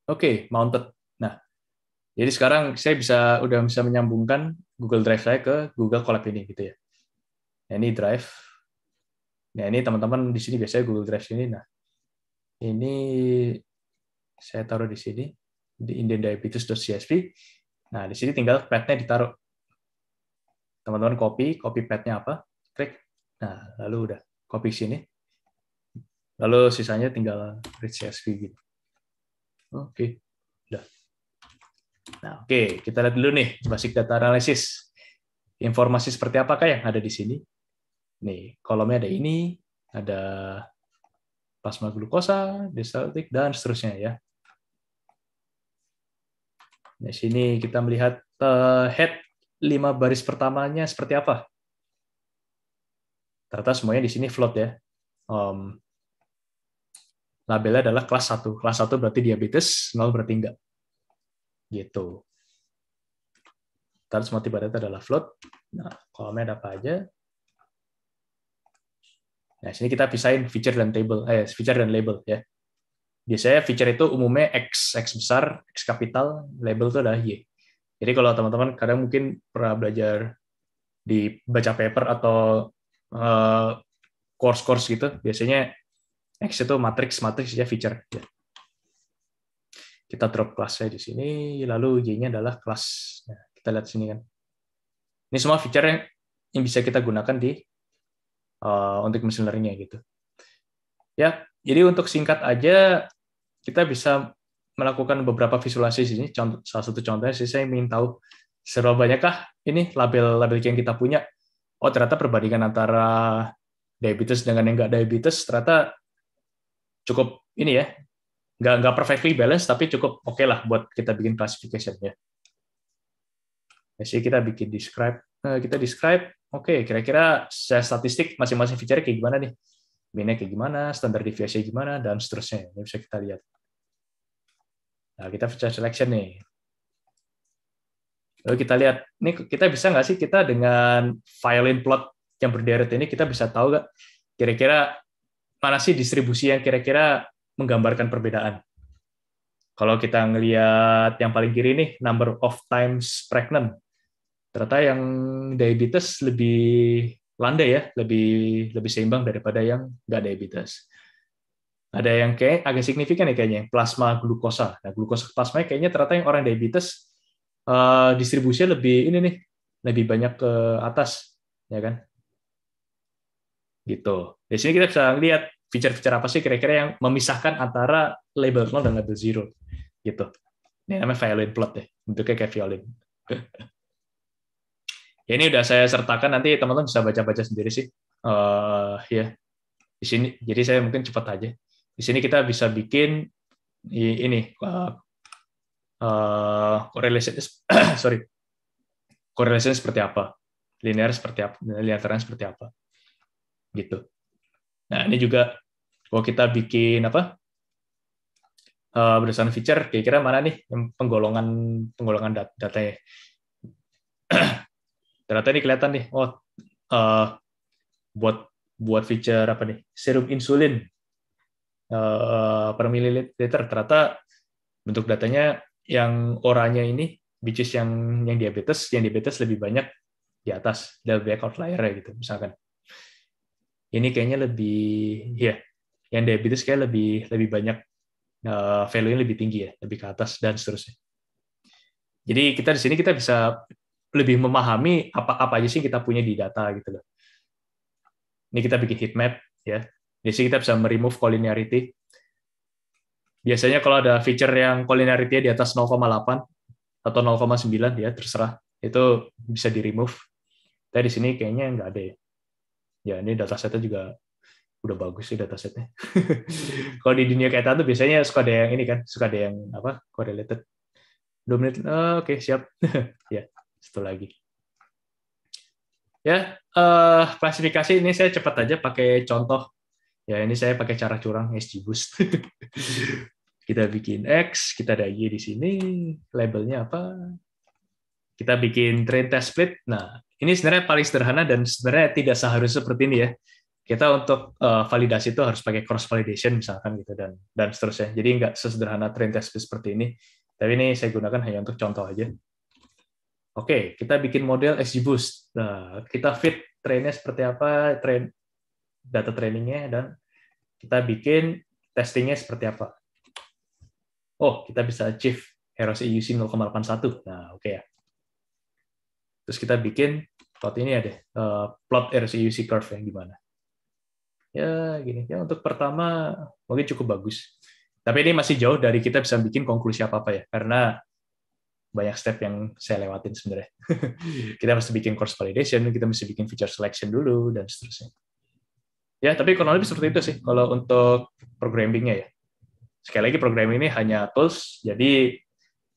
Oke, okay, mounted. Nah, jadi sekarang saya bisa udah bisa menyambungkan Google Drive saya ke Google Collab ini gitu ya. Nah, ini Drive. Nah, ini teman-teman di sini biasanya Google Drive sini. Nah, ini saya taruh di sini di indendiabetes.csv. Nah, di sini tinggal petnya ditaruh. Teman-teman copy, copy petnya apa? Klik. Nah, lalu udah copy sini. Lalu sisanya tinggal read CSV gitu. Oke. Okay. Nah, oke, kita lihat dulu nih basic data analysis. Informasi seperti apakah yang ada di sini? Nih, kolomnya ada ini, ada plasma glukosa, diastatik, dan seterusnya ya. Di sini kita melihat eh, head 5 baris pertamanya seperti apa. Ternyata semuanya di sini float ya. Um, labelnya adalah kelas 1. Kelas 1 berarti diabetes, 0 berarti enggak gitu. Terus motif data adalah float. Nah, kolomnya ada apa aja? Nah, sini kita pisahin feature dan table, eh feature dan label ya. Biasanya feature itu umumnya x, x besar, x kapital, label itu adalah y. Jadi kalau teman-teman kadang mungkin pernah belajar di baca paper atau eh, course-course gitu, biasanya X itu matriks matriks ya feature kita drop kelasnya di sini, lalu Y-nya adalah kelas. Nah, kita lihat sini kan. Ini semua feature yang, yang bisa kita gunakan di uh, untuk machine learning-nya gitu. Ya, jadi untuk singkat aja kita bisa melakukan beberapa visualisasi di sini. Contoh, salah satu contohnya sih saya ingin tahu seberapa banyakkah ini label-label yang kita punya. Oh, ternyata perbandingan antara diabetes dengan yang enggak diabetes ternyata cukup ini ya nggak nggak perfectly balanced tapi cukup oke okay lah buat kita bikin classification Jadi kita bikin describe, nah, kita describe, oke okay, kira-kira saya statistik masing-masing feature kayak gimana nih, minnya kayak gimana, standar deviation gimana, dan seterusnya. Ini bisa kita lihat. Nah kita feature selection nih. Lalu kita lihat, ini kita bisa nggak sih kita dengan violin plot yang berderet ini kita bisa tahu nggak kira-kira mana sih distribusi yang kira-kira menggambarkan perbedaan. Kalau kita ngelihat yang paling kiri nih, number of times pregnant. Ternyata yang diabetes lebih landai ya, lebih lebih seimbang daripada yang nggak diabetes. Ada yang kayak agak signifikan ya kayaknya, plasma glukosa. Nah, glukosa plasma kayaknya ternyata yang orang diabetes uh, distribusinya lebih ini nih, lebih banyak ke atas, ya kan? Gitu. Di sini kita bisa lihat feature-feature apa sih kira-kira yang memisahkan antara label 0 dan label 0? gitu. Ini namanya violin plot deh, bentuknya kayak violin. [LAUGHS] ya ini udah saya sertakan nanti teman-teman bisa baca-baca sendiri sih. Uh, ya di sini jadi saya mungkin cepat aja. Di sini kita bisa bikin ini uh, uh, correlation sorry correlation seperti apa, linear seperti apa, Linear seperti apa gitu. Nah, ini juga kalau kita bikin apa uh, berdasarkan feature kira-kira mana nih yang penggolongan penggolongan dat ya? ternyata [CLEARS THROAT] ini kelihatan nih oh uh, buat buat feature apa nih serum insulin uh, per mililiter ternyata bentuk datanya yang oranya ini which is yang yang diabetes yang diabetes lebih banyak di atas lebih banyak outlier gitu misalkan ini kayaknya lebih ya yang diabetes kayak lebih lebih banyak uh, value-nya lebih tinggi ya, lebih ke atas dan seterusnya. Jadi kita di sini kita bisa lebih memahami apa apa aja sih kita punya di data gitu loh. Ini kita bikin heat map ya. Di sini kita bisa meremove collinearity. Biasanya kalau ada feature yang collinearity di atas 0,8 atau 0,9 ya terserah itu bisa di remove. Tapi di sini kayaknya nggak ada ya. Ya ini setnya juga udah bagus sih data setnya. [LAUGHS] Kalau di dunia kayak tuh biasanya suka ada yang ini kan, suka ada yang apa correlated. Dua menit, oh, oke okay, siap. [LAUGHS] ya, satu lagi. Ya, uh, klasifikasi ini saya cepat aja pakai contoh. Ya, ini saya pakai cara curang SGBoost. [LAUGHS] kita bikin X, kita ada Y di sini, labelnya apa? Kita bikin train test split. Nah, ini sebenarnya paling sederhana dan sebenarnya tidak seharusnya seperti ini ya kita untuk uh, validasi itu harus pakai cross validation misalkan gitu dan dan seterusnya. Jadi nggak sesederhana train test seperti ini, tapi ini saya gunakan hanya untuk contoh aja. Oke, kita bikin model XGBoost. Nah, kita fit trainnya seperti apa, train data trainingnya dan kita bikin testingnya seperti apa. Oh, kita bisa achieve Heros EUC 0,81. Nah, oke okay ya. Terus kita bikin plot ini ada ya uh, eh, plot Heroes EUC curve yang gimana ya gini ya untuk pertama mungkin cukup bagus tapi ini masih jauh dari kita bisa bikin konklusi apa apa ya karena banyak step yang saya lewatin sebenarnya [LAUGHS] kita mesti bikin course validation kita mesti bikin feature selection dulu dan seterusnya ya tapi kurang lebih seperti itu sih kalau untuk programmingnya ya sekali lagi programming ini hanya tools jadi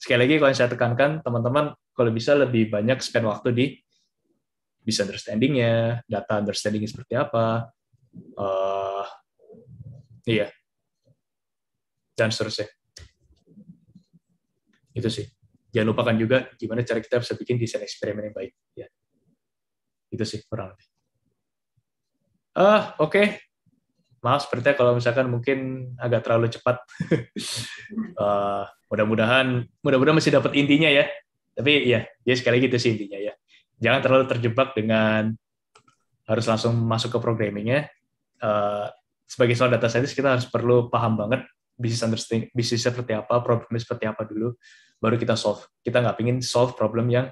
sekali lagi kalau saya tekankan teman-teman kalau bisa lebih banyak spend waktu di bisa understandingnya data understandingnya seperti apa uh, iya dan seterusnya itu sih jangan lupakan juga gimana cara kita bisa bikin desain eksperimen yang baik ya itu sih kurang lebih ah uh, oke okay. maaf sepertinya kalau misalkan mungkin agak terlalu cepat uh, [LAUGHS] mudah-mudahan mudah-mudahan masih dapat intinya ya tapi ya ya sekali gitu sih intinya ya jangan terlalu terjebak dengan harus langsung masuk ke programmingnya Eh, sebagai seorang data scientist kita harus perlu paham banget bisnis understanding bisnis seperti apa problemnya seperti apa dulu baru kita solve kita nggak pingin solve problem yang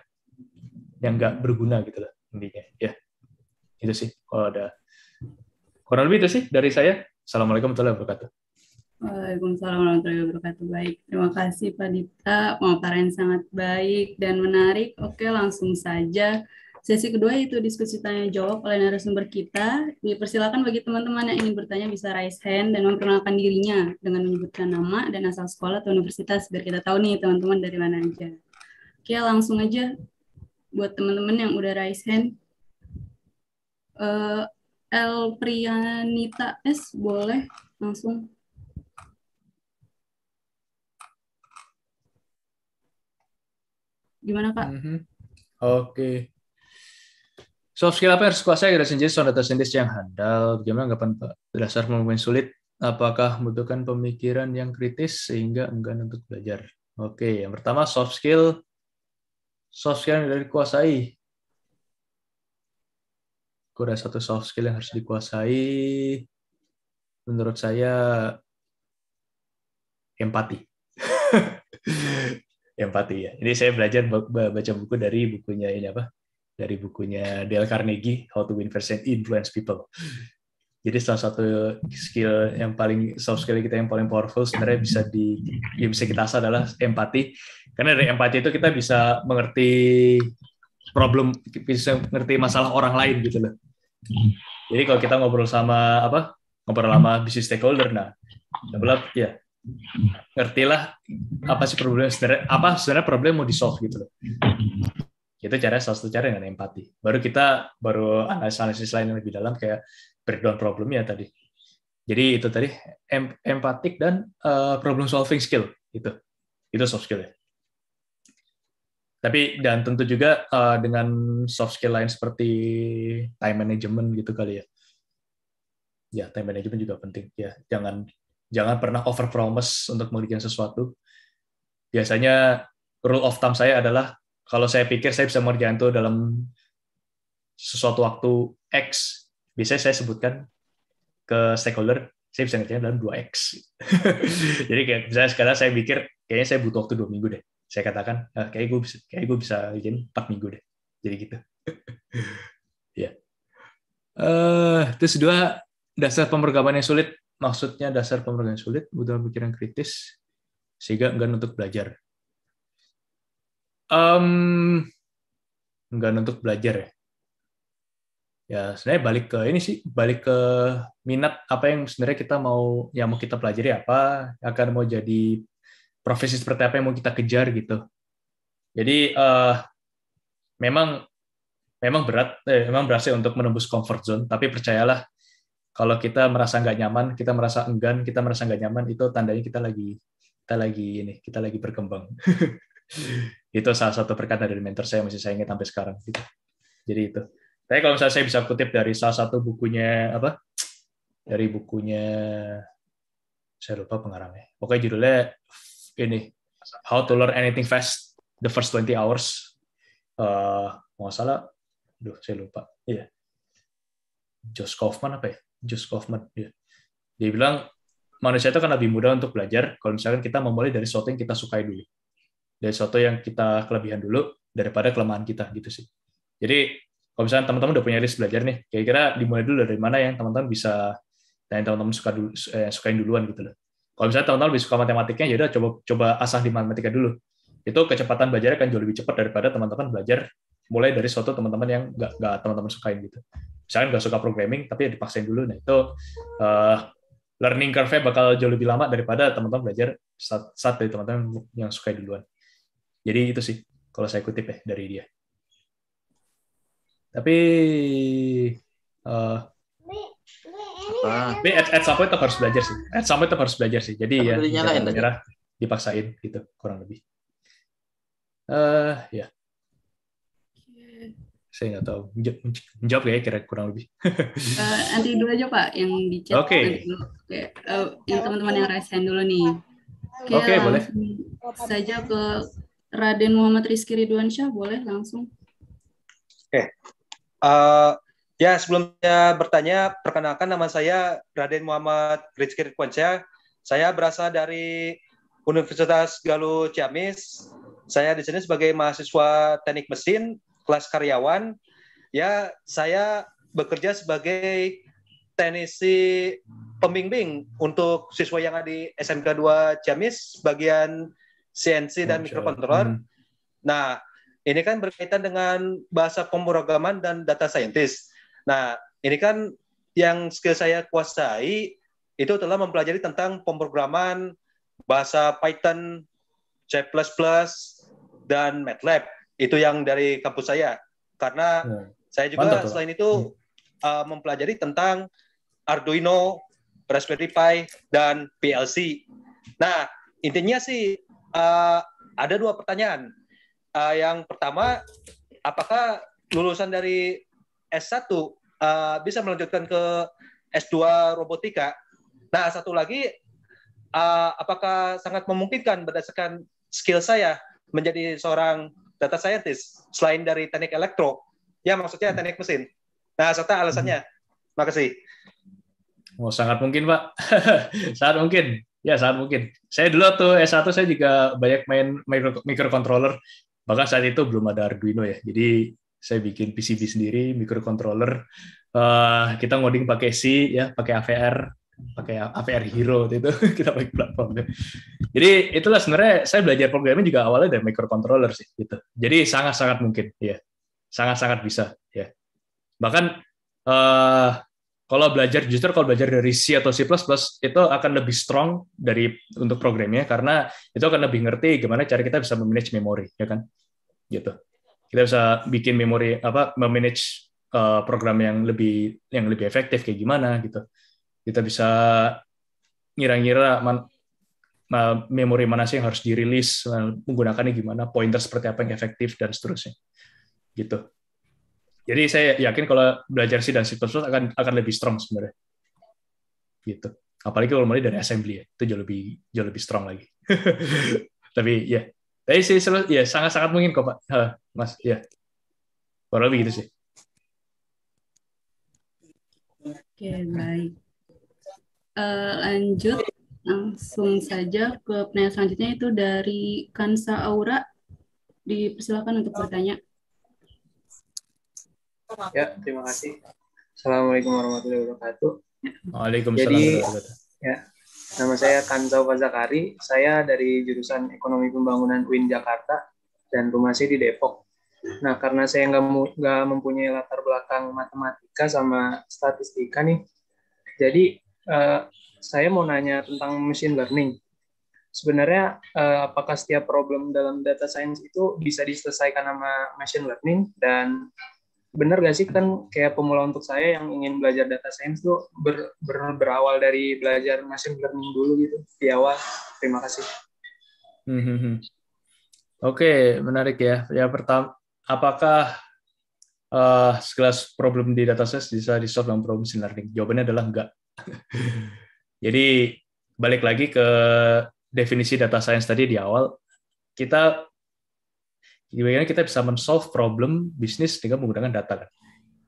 yang nggak berguna gitu loh intinya ya itu sih kalau ada kurang lebih itu sih dari saya assalamualaikum warahmatullahi wabarakatuh Waalaikumsalam warahmatullahi wabarakatuh. Baik, terima kasih Pak Dita. Mau sangat baik dan menarik. Oke, langsung saja Sesi kedua itu diskusi tanya jawab oleh narasumber kita. Dipersilakan bagi teman-teman yang ingin bertanya bisa raise hand dan memperkenalkan dirinya dengan menyebutkan nama dan asal sekolah atau universitas biar kita tahu nih teman-teman dari mana aja. Oke, langsung aja buat teman-teman yang udah raise hand. Uh, El Priyanita S boleh langsung gimana kak? Mm -hmm. Oke, okay. Soft skill apa yang harus kuasai agar sendiri seorang data scientist yang handal? Bagaimana anggapan dasar pemimpin sulit? Apakah membutuhkan pemikiran yang kritis sehingga enggan untuk belajar? Oke, yang pertama soft skill. Soft skill yang dari kuasai. Ada satu soft skill yang harus dikuasai. Menurut saya empati. [LAUGHS] empati ya. Ini saya belajar baca buku dari bukunya ini apa? dari bukunya Dale Carnegie How to Win Friends and Influence People. Jadi salah satu skill yang paling soft skill kita yang paling powerful sebenarnya bisa di yang bisa kita asah adalah empati. Karena dari empati itu kita bisa mengerti problem, bisa mengerti masalah orang lain gitu loh. Jadi kalau kita ngobrol sama apa ngobrol sama bisnis stakeholder, nah, develop ya ngertilah apa sih problem sebenarnya apa sebenarnya problem mau di solve gitu loh itu cara salah satu cara dengan empati baru kita baru analisis analisis lain yang lebih dalam kayak breakdown problemnya tadi jadi itu tadi em empatik dan uh, problem solving skill itu itu soft skill ya tapi dan tentu juga uh, dengan soft skill lain seperti time management gitu kali ya ya time management juga penting ya jangan jangan pernah over promise untuk mengerjakan sesuatu biasanya rule of thumb saya adalah kalau saya pikir saya bisa Morjanto dalam sesuatu waktu X, biasanya saya sebutkan ke stakeholder, saya bisa ngerjain dalam 2X. [LAUGHS] Jadi kayak misalnya sekarang saya pikir, kayaknya saya butuh waktu dua minggu deh. Saya katakan, ah, eh, kayak gue bisa, kayak gue bisa bikin 4 minggu deh. Jadi gitu. ya. yeah. uh, terus dua, dasar pemrograman yang sulit. Maksudnya dasar pemrograman yang sulit, butuh pikiran kritis, sehingga enggak untuk belajar. Um, nggak nuntut belajar ya. Ya sebenarnya balik ke ini sih, balik ke minat apa yang sebenarnya kita mau, yang mau kita pelajari apa, akan mau jadi profesi seperti apa yang mau kita kejar gitu. Jadi uh, memang memang berat, eh, memang berhasil untuk menembus comfort zone. Tapi percayalah, kalau kita merasa nggak nyaman, kita merasa enggan, kita merasa nggak nyaman, itu tandanya kita lagi kita lagi ini, kita lagi berkembang. [LAUGHS] itu salah satu perkataan dari mentor saya masih saya ingat sampai sekarang gitu. Jadi itu. Tapi kalau misalnya saya bisa kutip dari salah satu bukunya apa? Dari bukunya saya lupa pengarangnya. Oke judulnya ini How to Learn Anything Fast The First 20 Hours. Uh, nggak salah, duh saya lupa. Iya. Yeah. Josh Kaufman apa ya? Josh Kaufman. Iya. Yeah. Dia bilang manusia itu kan lebih mudah untuk belajar kalau misalkan kita memulai dari sesuatu yang kita sukai dulu dari sesuatu yang kita kelebihan dulu daripada kelemahan kita gitu sih. Jadi kalau misalnya teman-teman udah punya list belajar nih, kira-kira dimulai dulu dari mana yang teman-teman bisa dan teman-teman suka dulu, eh, sukain duluan gitu loh. Kalau misalnya teman-teman lebih suka matematiknya, yaudah coba coba asah di matematika dulu. Itu kecepatan belajarnya akan jauh lebih cepat daripada teman-teman belajar mulai dari suatu teman-teman yang nggak nggak teman-teman sukain gitu. Misalnya nggak suka programming, tapi ya dipaksain dulu. Nah itu uh, learning curve-nya bakal jauh lebih lama daripada teman-teman belajar saat, saat dari teman-teman yang suka duluan. Jadi itu sih kalau saya kutip ya dari dia. Tapi uh, Ah. Tapi at, at some point harus belajar sih. At some point harus belajar sih. Jadi Tapi ya nyalain merah dipaksain gitu kurang lebih. Eh uh, ya. Yeah. Saya nggak tahu. Menjawab ya kira kurang lebih. uh, [LAUGHS] nanti dulu aja Pak yang di chat. Oke. Okay. okay. Uh, yang teman-teman yang resen dulu nih. Oke, okay, okay, boleh. Saja ke Raden Muhammad Rizky Ridwansyah, boleh langsung. Oke. Okay. Uh, eh, ya, sebelumnya bertanya, perkenalkan nama saya Raden Muhammad Rizky Ridwansyah. Saya berasal dari Universitas Galuh Ciamis. Saya di sini sebagai mahasiswa teknik mesin, kelas karyawan. Ya, saya bekerja sebagai teknisi pembimbing untuk siswa yang ada di SMK 2 Ciamis, bagian CNC dan microcontroller. Hmm. Nah, ini kan berkaitan dengan bahasa pemrograman dan data scientist. Nah, ini kan yang skill saya kuasai itu telah mempelajari tentang pemrograman bahasa Python, C++, dan MATLAB. Itu yang dari kampus saya. Karena hmm. saya juga Mantap, selain itu hmm. uh, mempelajari tentang Arduino, Raspberry Pi, dan PLC. Nah, intinya sih uh, ada dua pertanyaan. Uh, yang pertama, apakah lulusan dari S1 uh, eh, bisa melanjutkan ke S2 robotika? Nah, satu lagi, uh, apakah sangat memungkinkan berdasarkan skill saya menjadi seorang data scientist selain dari teknik elektro? Ya, maksudnya teknik mesin. Nah, serta alasannya. Hmm. Makasih. Oh, sangat mungkin, Pak. [LAUGHS] sangat mungkin. Ya, sangat mungkin. Saya dulu tuh S1 saya juga banyak main micro, microcontroller. Bahkan saat itu belum ada Arduino ya. Jadi saya bikin PCB sendiri, microcontroller. Uh, eh, kita ngoding pakai C ya, pakai AVR, pakai AVR Hero itu [LAUGHS] kita pakai platformnya. Jadi itulah sebenarnya saya belajar programming juga awalnya dari microcontroller sih gitu. Jadi sangat-sangat mungkin ya. Sangat-sangat bisa ya. Bahkan uh, kalau belajar justru kalau belajar dari C atau C++ itu akan lebih strong dari untuk programnya karena itu akan lebih ngerti gimana cara kita bisa memanage memori ya kan gitu kita bisa bikin memori apa memanage uh, program yang lebih yang lebih efektif kayak gimana gitu kita bisa ngira-ngira man, memori mana sih yang harus dirilis menggunakannya gimana pointer seperti apa yang efektif dan seterusnya gitu jadi saya yakin kalau belajar C dan C++ akan akan lebih strong sebenarnya. Gitu. Apalagi kalau mulai dari assembly ya, itu jauh lebih jauh lebih strong lagi. [LAUGHS] Tapi ya, yeah. tapi sih ya sangat-sangat mungkin kok Pak. ha, mas, ya. Yeah. Kurang lebih gitu sih. Oke, baik. Uh, lanjut langsung saja ke penanya selanjutnya itu dari Kansa Aura. Dipersilakan untuk bertanya. Ya, terima kasih. Assalamualaikum warahmatullahi wabarakatuh. Waalaikumsalam Jadi, ya, nama saya Kanzau Fazakari. Saya dari jurusan Ekonomi Pembangunan UIN Jakarta dan saya di Depok. Nah, karena saya nggak nggak mempunyai latar belakang matematika sama statistika nih, jadi eh, saya mau nanya tentang machine learning. Sebenarnya eh, apakah setiap problem dalam data science itu bisa diselesaikan sama machine learning dan benar gak sih kan kayak pemula untuk saya yang ingin belajar data science tuh ber, ber, berawal dari belajar machine learning dulu gitu di awal. Terima kasih. Hmm, hmm, hmm. Oke, menarik ya. Ya pertama, apakah uh, eh, sekelas problem di data science bisa di solve dengan problem machine learning? Jawabannya adalah enggak. [LAUGHS] Jadi balik lagi ke definisi data science tadi di awal, kita Bagaimana kita bisa men-solve problem bisnis dengan menggunakan data kan?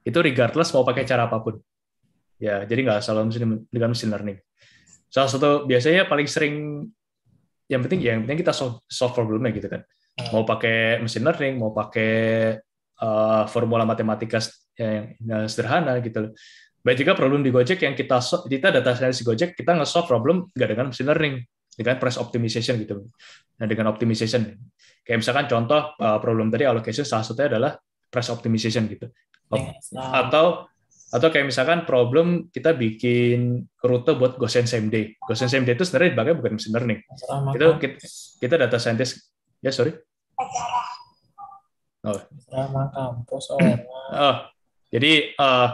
Itu regardless mau pakai cara apapun. Ya, jadi nggak asal dengan machine learning. Salah satu biasanya paling sering yang penting ya, yang penting kita solve, solve problemnya gitu kan. Hmm. Mau pakai machine learning, mau pakai uh, formula matematika yang, yang sederhana gitu Baik juga problem di Gojek yang kita kita data science di Gojek kita nge-solve problem nggak dengan machine learning, dengan price optimization gitu. Nah, dengan optimization. Kayak misalkan contoh uh, problem tadi allocation salah satunya adalah price optimization gitu. Nah. Atau atau kayak misalkan problem kita bikin rute buat Gosen same day. Gosen same day itu sebenarnya dipakai bukan machine learning. Kita, kita kita data scientist ya sorry. Oh. Oh. Jadi uh,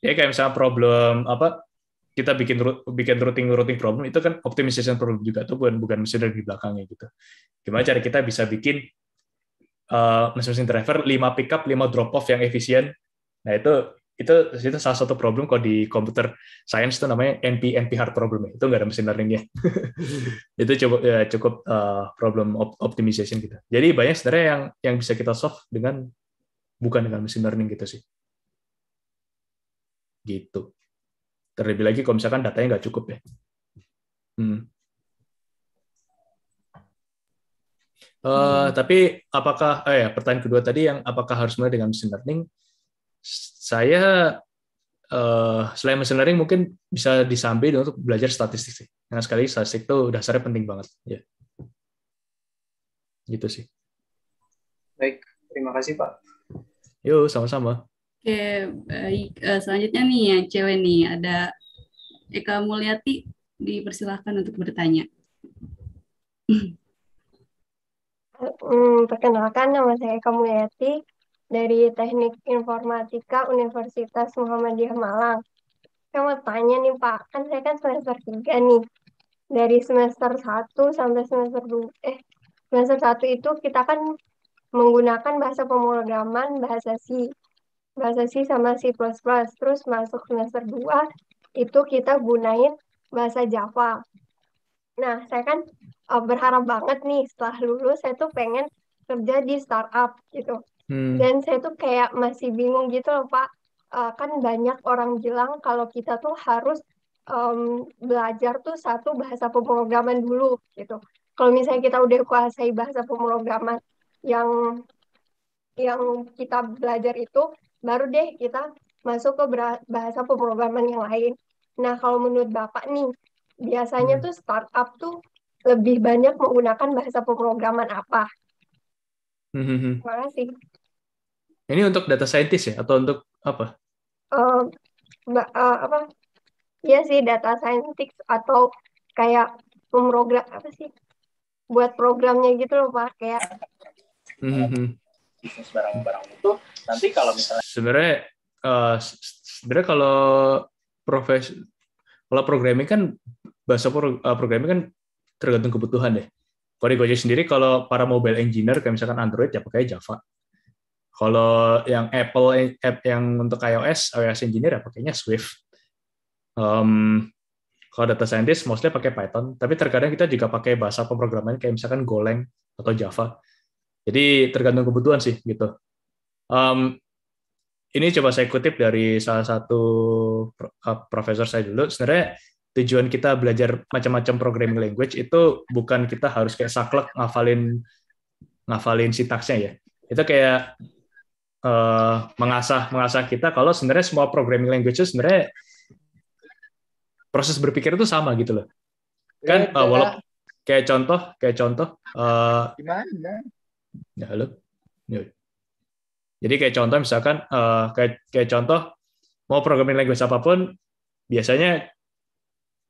ya kayak misalnya problem apa kita bikin bikin routing routing problem itu kan optimization problem juga tuh bukan bukan mesin dari belakangnya gitu. Gimana cara kita bisa bikin uh, mesin-mesin driver 5 pickup, lima drop off yang efisien. Nah, itu itu itu salah satu problem kalau di komputer science itu namanya NP NP hard problem ya. itu nggak ada mesin learningnya [LAUGHS] itu cukup ya, cukup uh, problem op optimization gitu jadi banyak sebenarnya yang yang bisa kita solve dengan bukan dengan mesin learning gitu sih gitu Terlebih lagi kalau misalkan datanya nggak cukup ya. Hmm. Uh, hmm. Tapi apakah, eh, ya, pertanyaan kedua tadi yang apakah harus mulai dengan machine learning? Saya uh, selain machine learning mungkin bisa disampaikan untuk belajar statistik sih. Karena sekali statistik itu dasarnya penting banget. Ya. Gitu sih. Baik, terima kasih Pak. Yo, sama-sama. Oke, baik. Eh, selanjutnya nih ya, cewek nih ada Eka Mulyati dipersilahkan untuk bertanya. Hmm, perkenalkan nama saya Eka Mulyati dari Teknik Informatika Universitas Muhammadiyah Malang. Saya mau tanya nih Pak, kan saya kan semester 3 nih. Dari semester 1 sampai semester 2, eh semester 1 itu kita kan menggunakan bahasa pemrograman, bahasa C bahasa C sama C++. Terus masuk semester 2 itu kita gunain bahasa Java. Nah, saya kan uh, berharap banget nih setelah lulus saya tuh pengen kerja di startup gitu. Hmm. Dan saya tuh kayak masih bingung gitu loh, Pak. Uh, kan banyak orang bilang kalau kita tuh harus um, belajar tuh satu bahasa pemrograman dulu gitu. Kalau misalnya kita udah kuasai bahasa pemrograman yang yang kita belajar itu baru deh kita masuk ke bahasa pemrograman yang lain. Nah, kalau menurut Bapak nih, biasanya hmm. tuh startup tuh lebih banyak menggunakan bahasa pemrograman apa? Hmm. Terima hmm, hmm. kasih. Ini untuk data scientist ya atau untuk apa? Uh, uh, apa? Iya sih data scientist atau kayak pemrogram apa sih? Buat programnya gitu loh Pak, kayak hmm bisnis barang-barang itu nanti kalau misalnya sebenarnya uh, sebenarnya kalau profes kalau programming kan bahasa pro, uh, programming kan tergantung kebutuhan deh. Kalau di Gojek sendiri kalau para mobile engineer kayak misalkan Android ya pakai Java. Kalau yang Apple eh, app yang untuk iOS iOS engineer ya pakainya Swift. Um, kalau data scientist mostly pakai Python, tapi terkadang kita juga pakai bahasa pemrograman kayak misalkan Golang atau Java. Jadi tergantung kebutuhan sih gitu. Um, ini coba saya kutip dari salah satu profesor saya dulu. Sebenarnya tujuan kita belajar macam-macam programming language itu bukan kita harus kayak saklek ngafalin ngafalin sintaksnya ya. Itu kayak uh, mengasah mengasah kita kalau sebenarnya semua programming language sebenarnya proses berpikir itu sama gitu loh. Kan uh, walaupun iya. kayak contoh kayak contoh uh, gimana? Ya, halo. Jadi kayak contoh misalkan uh, kayak kayak contoh mau programming language apapun biasanya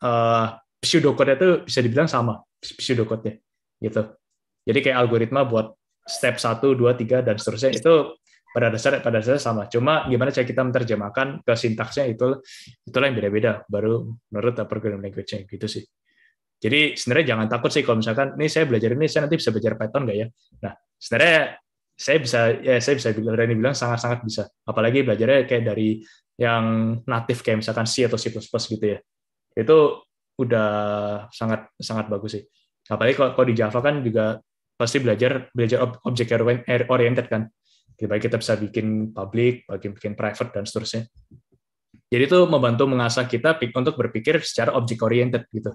uh, code itu bisa dibilang sama pseudocode-nya gitu. Jadi kayak algoritma buat step 1, 2, 3 dan seterusnya itu pada dasarnya pada dasarnya sama. Cuma gimana cara kita menerjemahkan ke sintaksnya itu itulah yang beda-beda baru menurut programming language-nya gitu sih. Jadi sebenarnya jangan takut sih kalau misalkan ini saya belajar ini saya nanti bisa belajar Python nggak ya? Nah, sebenarnya saya bisa ya saya bisa berani bilang sangat-sangat bisa apalagi belajarnya kayak dari yang natif kayak misalkan C atau C++ gitu ya itu udah sangat sangat bagus sih apalagi kalau, kalau di Java kan juga pasti belajar belajar objek er-, oriented kan baik kita bisa bikin public bikin bikin private dan seterusnya jadi itu membantu mengasah kita untuk berpikir secara objek oriented gitu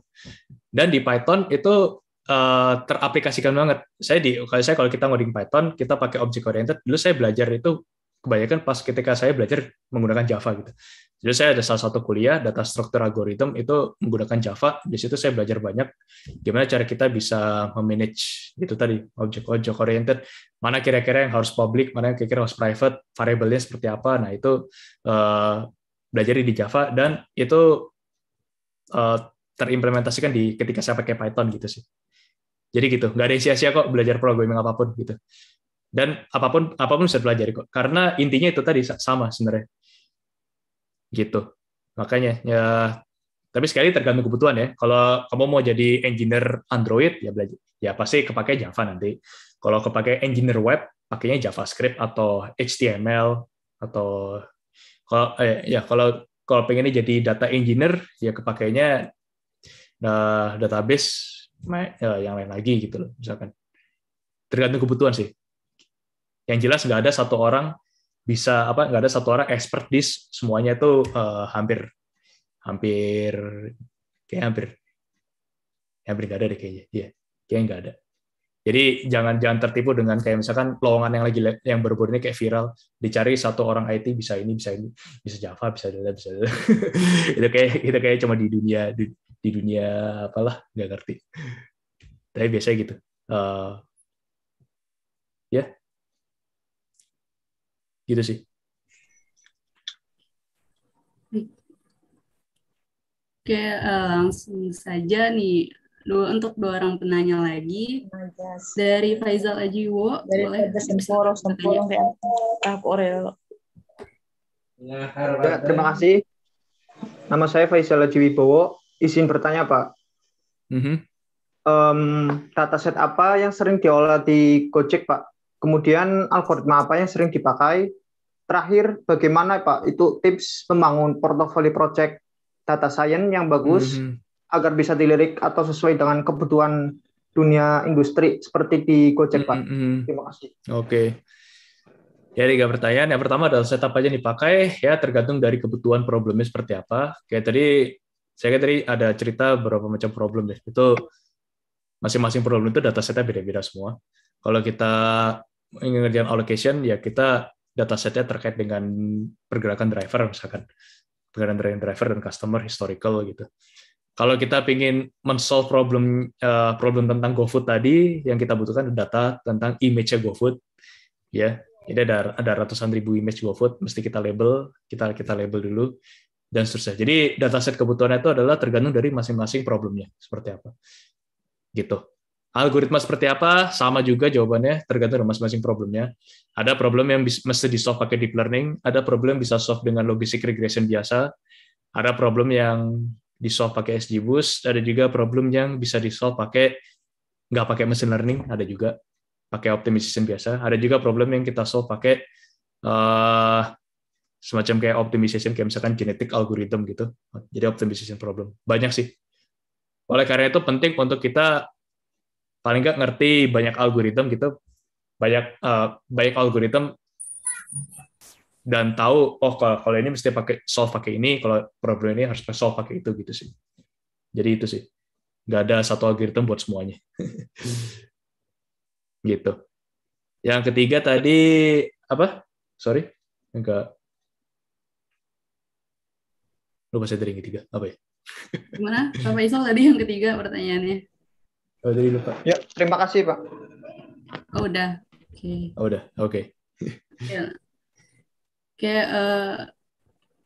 dan di Python itu Eh, teraplikasikan banget. Saya di kalau saya kalau kita ngoding Python, kita pakai object oriented. Dulu saya belajar itu kebanyakan pas ketika saya belajar menggunakan Java gitu. Jadi saya ada salah satu kuliah data struktur algorithm itu menggunakan Java. Di situ saya belajar banyak gimana cara kita bisa memanage itu tadi object object oriented. Mana kira-kira yang harus public, mana yang kira-kira harus private, variabelnya seperti apa. Nah itu uh, belajar di Java dan itu uh, terimplementasikan di ketika saya pakai Python gitu sih. Jadi gitu, nggak ada yang sia-sia kok belajar programming apapun gitu. Dan apapun apapun bisa belajar kok. Karena intinya itu tadi sama sebenarnya. Gitu. Makanya ya tapi sekali tergantung kebutuhan ya. Kalau kamu mau jadi engineer Android ya belajar ya pasti kepake Java nanti. Kalau kepake engineer web pakainya JavaScript atau HTML atau kalau eh, ya kalau kalau pengennya jadi data engineer ya kepakainya nah, database Eh, yang lain lagi gitu loh misalkan tergantung kebutuhan sih yang jelas nggak ada satu orang bisa apa nggak ada satu orang expert di semuanya itu uh, eh, hampir hampir kayak hampir hampir nggak ada deh kayaknya iya yeah, kayak nggak ada jadi jangan jangan tertipu dengan kayak misalkan lowongan yang lagi yang berburu ini kayak viral, dicari satu orang IT bisa ini bisa ini bisa Java bisa data bisa [LAUGHS] itu kayak itu kayak cuma di dunia di, di dunia apalah nggak ngerti tapi biasanya gitu uh, ya yeah. gitu sih Oke, uh, langsung saja nih dua untuk dua orang penanya lagi yes. dari Faizal Ajiwo dari boleh aku ya? Nah, ya, terima kasih nama saya Faizal Jiwibowo izin bertanya Pak. Mm -hmm. um, dataset apa yang sering diolah di Gojek Pak? Kemudian algoritma apa yang sering dipakai? Terakhir, bagaimana Pak itu tips membangun portofolio project data science yang bagus mm -hmm. agar bisa dilirik atau sesuai dengan kebutuhan dunia industri seperti di Gojek Pak? Mm -hmm. Terima kasih. Oke. Okay. Ya, tiga pertanyaan. Yang pertama adalah setup aja yang dipakai, ya tergantung dari kebutuhan problemnya seperti apa. Kayak tadi saya kan tadi ada cerita beberapa macam problem deh. Itu masing-masing problem itu data setnya beda-beda semua. Kalau kita ingin ngerjain allocation, ya kita data setnya terkait dengan pergerakan driver misalkan. Pergerakan driver dan customer historical gitu. Kalau kita ingin men-solve problem uh, problem tentang GoFood tadi, yang kita butuhkan data tentang image GoFood, ya. ini ada ada ratusan ribu image GoFood, mesti kita label, kita kita label dulu dan seterusnya. Jadi dataset kebutuhan itu adalah tergantung dari masing-masing problemnya seperti apa. Gitu. Algoritma seperti apa? Sama juga jawabannya tergantung dari masing-masing problemnya. Ada problem yang mesti di solve pakai deep learning, ada problem yang bisa solve dengan logistik regression biasa, ada problem yang di solve pakai SGBoost, ada juga problem yang bisa di solve pakai nggak pakai machine learning, ada juga pakai optimization biasa, ada juga problem yang kita solve pakai uh, semacam kayak optimization kayak misalkan genetik algorithm gitu. Jadi optimization problem. Banyak sih. Oleh karena itu penting untuk kita paling nggak ngerti banyak algoritma gitu, banyak uh, banyak algoritma dan tahu oh kalau, kalau ini mesti pakai solve pakai ini, kalau problem ini harus solve pakai itu gitu sih. Jadi itu sih. Nggak ada satu algoritma buat semuanya. [LAUGHS] gitu. Yang ketiga tadi apa? Sorry, enggak lupa saya tadi yang ketiga apa ya gimana Pak Isal tadi yang ketiga pertanyaannya oh tadi lupa ya terima kasih Pak oh udah oke okay. oh udah oke okay. ya. Oke, uh,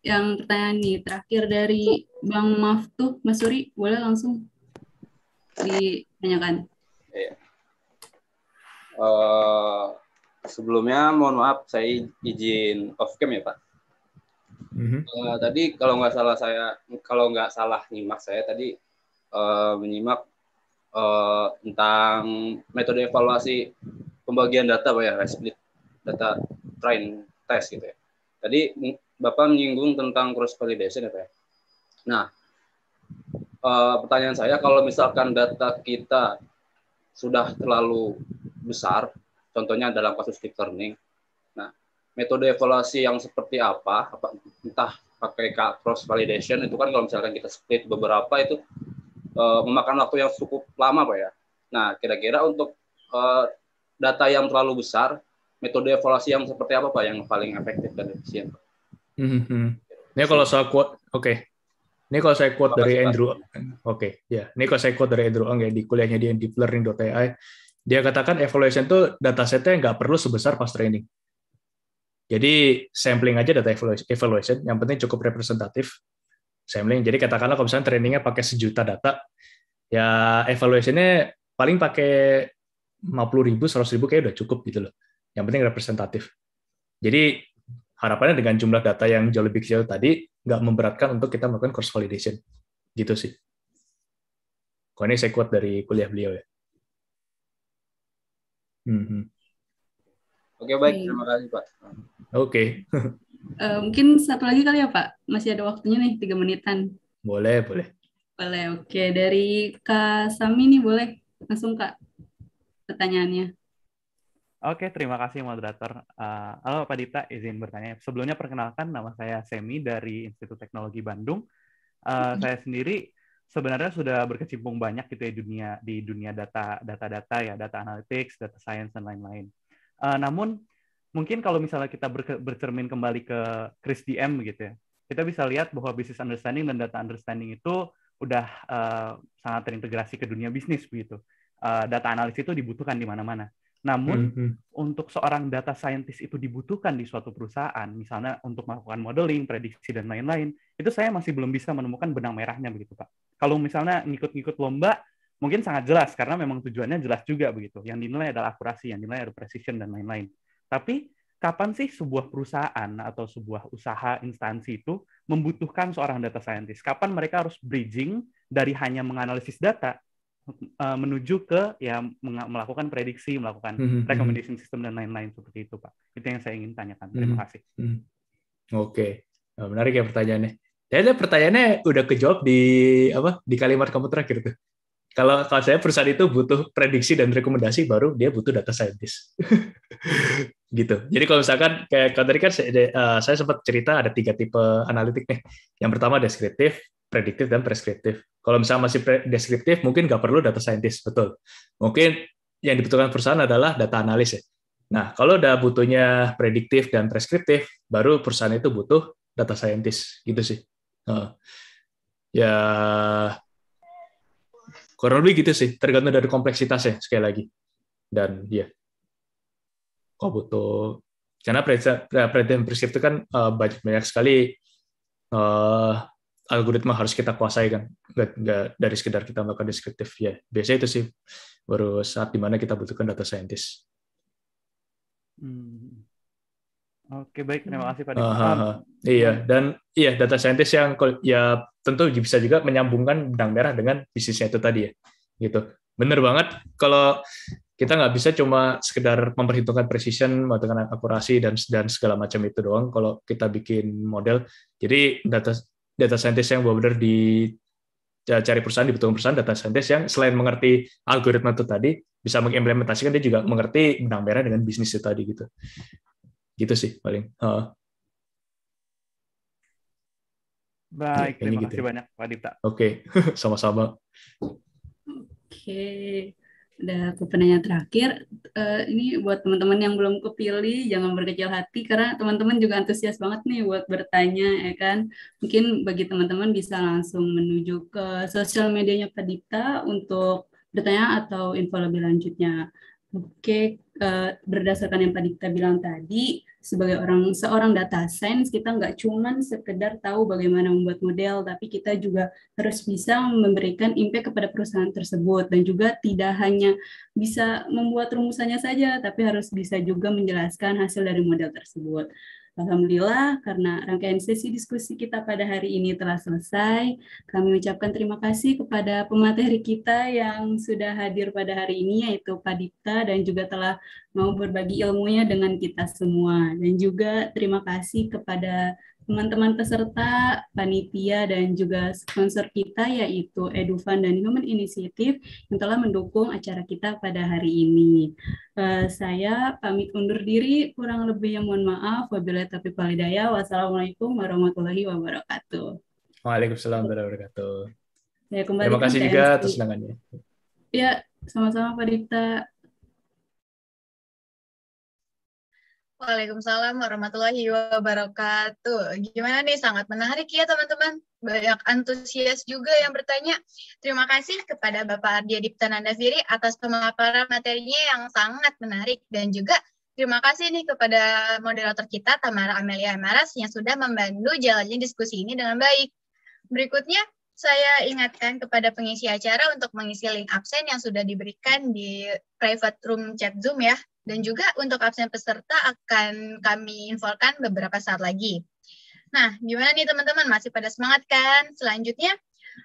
yang pertanyaan nih terakhir dari Bang tuh Mas Suri boleh langsung ditanyakan. Iya. Uh, sebelumnya mohon maaf saya izin off cam ya Pak. Mm-hmm. Uh, tadi kalau nggak salah saya kalau nggak salah nyimak saya tadi uh, menyimak uh, tentang metode evaluasi pembagian data pak ya split data train test gitu ya. Tadi bapak menyinggung tentang cross validation ya pak. Ya. Nah uh, pertanyaan saya kalau misalkan data kita sudah terlalu besar, contohnya dalam kasus deep learning, metode evaluasi yang seperti apa, apa entah pakai cross validation itu kan kalau misalkan kita split beberapa itu uh, memakan waktu yang cukup lama pak ya. Nah kira-kira untuk uh, data yang terlalu besar, metode evaluasi yang seperti apa pak yang paling efektif dan efisien? Mm -hmm. Ini kalau saya quote, oke. Okay. Ini kalau saya quote dari Andrew, oke, okay, ya. Yeah. Ini kalau saya quote dari Andrew Ong ya di kuliahnya di deep learning.ai, dia katakan evaluation itu data datasetnya nggak perlu sebesar pas training. Jadi sampling aja data evaluation, yang penting cukup representatif. Sampling, jadi katakanlah kalau misalnya trainingnya pakai sejuta data, ya evaluationnya paling pakai 50 ribu, 100 ribu kayak udah cukup gitu loh. Yang penting representatif. Jadi harapannya dengan jumlah data yang jauh lebih kecil tadi, nggak memberatkan untuk kita melakukan course validation. Gitu sih. Kalau ini saya kuat dari kuliah beliau ya. Hmm. hmm. Oke baik, terima kasih Pak. Oke. Okay. uh, eh, mungkin satu lagi kali ya Pak, masih ada waktunya nih tiga menitan. Boleh, boleh. Boleh, oke. Okay. Dari Kak Sami nih boleh langsung Kak pertanyaannya. Oke, terima kasih moderator. Uh, halo Pak Dita, izin bertanya. Sebelumnya perkenalkan nama saya Semi dari Institut Teknologi Bandung. Uh, mm -hmm. Saya sendiri sebenarnya sudah berkecimpung banyak gitu ya dunia di dunia data data data ya data analytics data science dan lain-lain Uh, namun mungkin kalau misalnya kita bercermin kembali ke Chris DM gitu ya, kita bisa lihat bahwa business understanding dan data understanding itu udah uh, sangat terintegrasi ke dunia bisnis begitu. Uh, eh, data analis itu dibutuhkan di mana-mana. Namun mm -hmm. untuk seorang data scientist itu dibutuhkan di suatu perusahaan, misalnya untuk melakukan modeling, prediksi dan lain-lain, itu saya masih belum bisa menemukan benang merahnya begitu Pak. Kalau misalnya ngikut-ngikut lomba, mungkin sangat jelas karena memang tujuannya jelas juga begitu. Yang dinilai adalah akurasi, yang dinilai adalah precision dan lain-lain. Tapi kapan sih sebuah perusahaan atau sebuah usaha instansi itu membutuhkan seorang data scientist? Kapan mereka harus bridging dari hanya menganalisis data e, menuju ke ya melakukan prediksi, melakukan mm-hmm. recommendation system dan lain-lain seperti itu, Pak. Itu yang saya ingin tanyakan. Hmm, Terima kasih. Oke, okay. menarik ya pertanyaannya. Dan pertanyaannya udah kejawab di apa di kalimat kamu terakhir tuh kalau kalau saya perusahaan itu butuh prediksi dan rekomendasi baru dia butuh data scientist [LAUGHS] gitu jadi kalau misalkan kayak kalau tadi kan saya, uh, saya sempat cerita ada tiga tipe analitik nih yang pertama deskriptif prediktif dan preskriptif kalau misalnya masih deskriptif mungkin nggak perlu data scientist betul mungkin yang dibutuhkan perusahaan adalah data analis ya nah kalau udah butuhnya prediktif dan preskriptif baru perusahaan itu butuh data scientist gitu sih uh, ya Kurang lebih gitu sih, tergantung dari kompleksitasnya sekali lagi. Dan ya, kok butuh karena predictive eh, prescriptive itu kan uh, banyak banyak sekali uh, algoritma harus kita kuasai kan nggak, nggak dari sekedar kita melakukan deskriptif ya biasanya itu sih baru saat dimana kita butuhkan data scientist. Hmm. Oke baik terima hmm. kasih Pak ah, Dika. iya hmm. dan iya data scientist yang ya tentu bisa juga menyambungkan benang merah dengan bisnisnya itu tadi ya gitu. Bener banget kalau kita nggak bisa cuma sekedar memperhitungkan precision dengan akurasi dan dan segala macam itu doang kalau kita bikin model. Jadi data data scientist yang benar-benar di ya, cari perusahaan dibutuhkan perusahaan data scientist yang selain mengerti algoritma itu tadi bisa mengimplementasikan dia juga mengerti benang merah dengan bisnis itu tadi gitu gitu sih paling uh. baik iya, gitu ya, terima kasih banyak Pak Dipta oke okay. [LAUGHS] sama-sama oke okay. ada pertanyaan terakhir uh, ini buat teman-teman yang belum kepilih jangan berkecil hati karena teman-teman juga antusias banget nih buat bertanya ya kan mungkin bagi teman-teman bisa langsung menuju ke sosial medianya Pak Dipta untuk bertanya atau info lebih lanjutnya Oke, okay. Eh, berdasarkan yang tadi kita bilang tadi, sebagai orang seorang data science kita nggak cuma sekedar tahu bagaimana membuat model, tapi kita juga harus bisa memberikan impact kepada perusahaan tersebut dan juga tidak hanya bisa membuat rumusannya saja, tapi harus bisa juga menjelaskan hasil dari model tersebut. Alhamdulillah karena rangkaian sesi diskusi kita pada hari ini telah selesai. Kami ucapkan terima kasih kepada pemateri kita yang sudah hadir pada hari ini yaitu Pak Dipta dan juga telah mau berbagi ilmunya dengan kita semua. Dan juga terima kasih kepada teman-teman peserta, panitia, dan juga sponsor kita yaitu Edufan dan Human Initiative yang telah mendukung acara kita pada hari ini. Eh, saya pamit undur diri, kurang lebih yang mohon maaf. Wabillahi taufiq Wassalamualaikum warahmatullahi wabarakatuh. Waalaikumsalam warahmatullahi wabarakatuh. Ya, Terima kasih juga atas undangannya. Ya, sama-sama Pak Dita. Waalaikumsalam warahmatullahi wabarakatuh. Gimana nih, sangat menarik ya teman-teman. Banyak antusias juga yang bertanya. Terima kasih kepada Bapak Ardia Firi atas pemaparan materinya yang sangat menarik. Dan juga terima kasih nih kepada moderator kita, Tamara Amelia Maras yang sudah membantu jalannya diskusi ini dengan baik. Berikutnya, saya ingatkan kepada pengisi acara untuk mengisi link absen yang sudah diberikan di private room chat Zoom ya. Dan juga untuk absen peserta akan kami infokan beberapa saat lagi. Nah, gimana nih teman-teman? Masih pada semangat kan? Selanjutnya,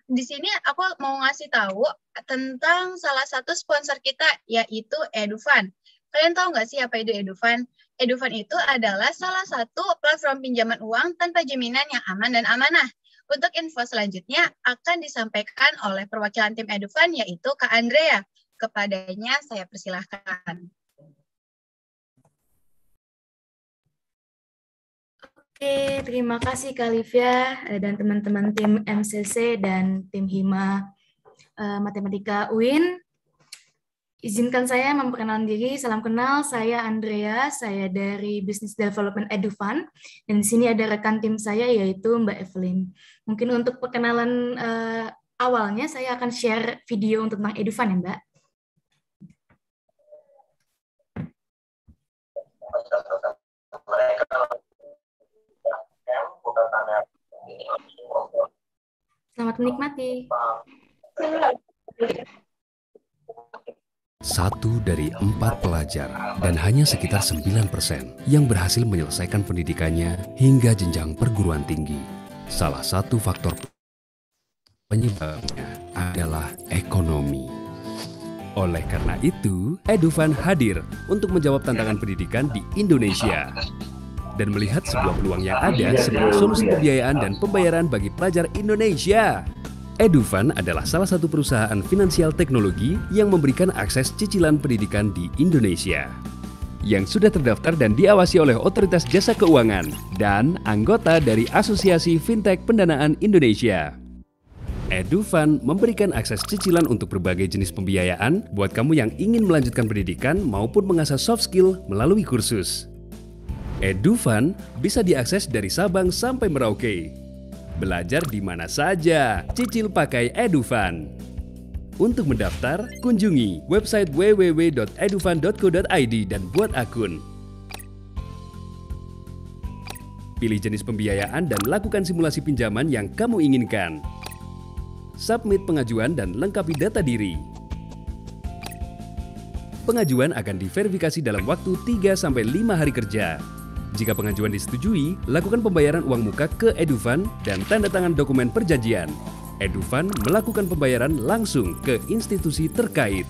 di sini aku mau ngasih tahu tentang salah satu sponsor kita, yaitu Edufan. Kalian tahu nggak sih apa itu Edufan? Edufan itu adalah salah satu platform pinjaman uang tanpa jaminan yang aman dan amanah untuk info selanjutnya akan disampaikan oleh perwakilan tim Edufan yaitu Kak Andrea. Kepadanya saya persilahkan. Oke, terima kasih Kak Livia eh, dan teman-teman tim MCC dan tim HIMA eh, Matematika UIN. Izinkan saya memperkenalkan diri. Salam kenal, saya Andrea, saya dari Business Development Eduvan dan di sini ada rekan tim saya yaitu Mbak Evelyn. Mungkin untuk perkenalan uh, awalnya saya akan share video tentang Eduvan ya, Mbak. Selamat menikmati satu dari empat pelajar dan hanya sekitar 9% yang berhasil menyelesaikan pendidikannya hingga jenjang perguruan tinggi. Salah satu faktor penyebabnya adalah ekonomi. Oleh karena itu, Edufan hadir untuk menjawab tantangan pendidikan di Indonesia dan melihat sebuah peluang yang ada sebagai solusi pembiayaan dan pembayaran bagi pelajar Indonesia. Edufan adalah salah satu perusahaan finansial teknologi yang memberikan akses cicilan pendidikan di Indonesia yang sudah terdaftar dan diawasi oleh Otoritas Jasa Keuangan dan anggota dari Asosiasi Fintech Pendanaan Indonesia. Edufan memberikan akses cicilan untuk berbagai jenis pembiayaan buat kamu yang ingin melanjutkan pendidikan maupun mengasah soft skill melalui kursus. Edufan bisa diakses dari Sabang sampai Merauke Belajar di mana saja, cicil pakai Edufan. Untuk mendaftar, kunjungi website www.edufan.co.id dan buat akun. Pilih jenis pembiayaan dan lakukan simulasi pinjaman yang kamu inginkan. Submit pengajuan dan lengkapi data diri. Pengajuan akan diverifikasi dalam waktu 3-5 hari kerja. Jika pengajuan disetujui, lakukan pembayaran uang muka ke Edufan dan tanda tangan dokumen perjanjian. Edufan melakukan pembayaran langsung ke institusi terkait.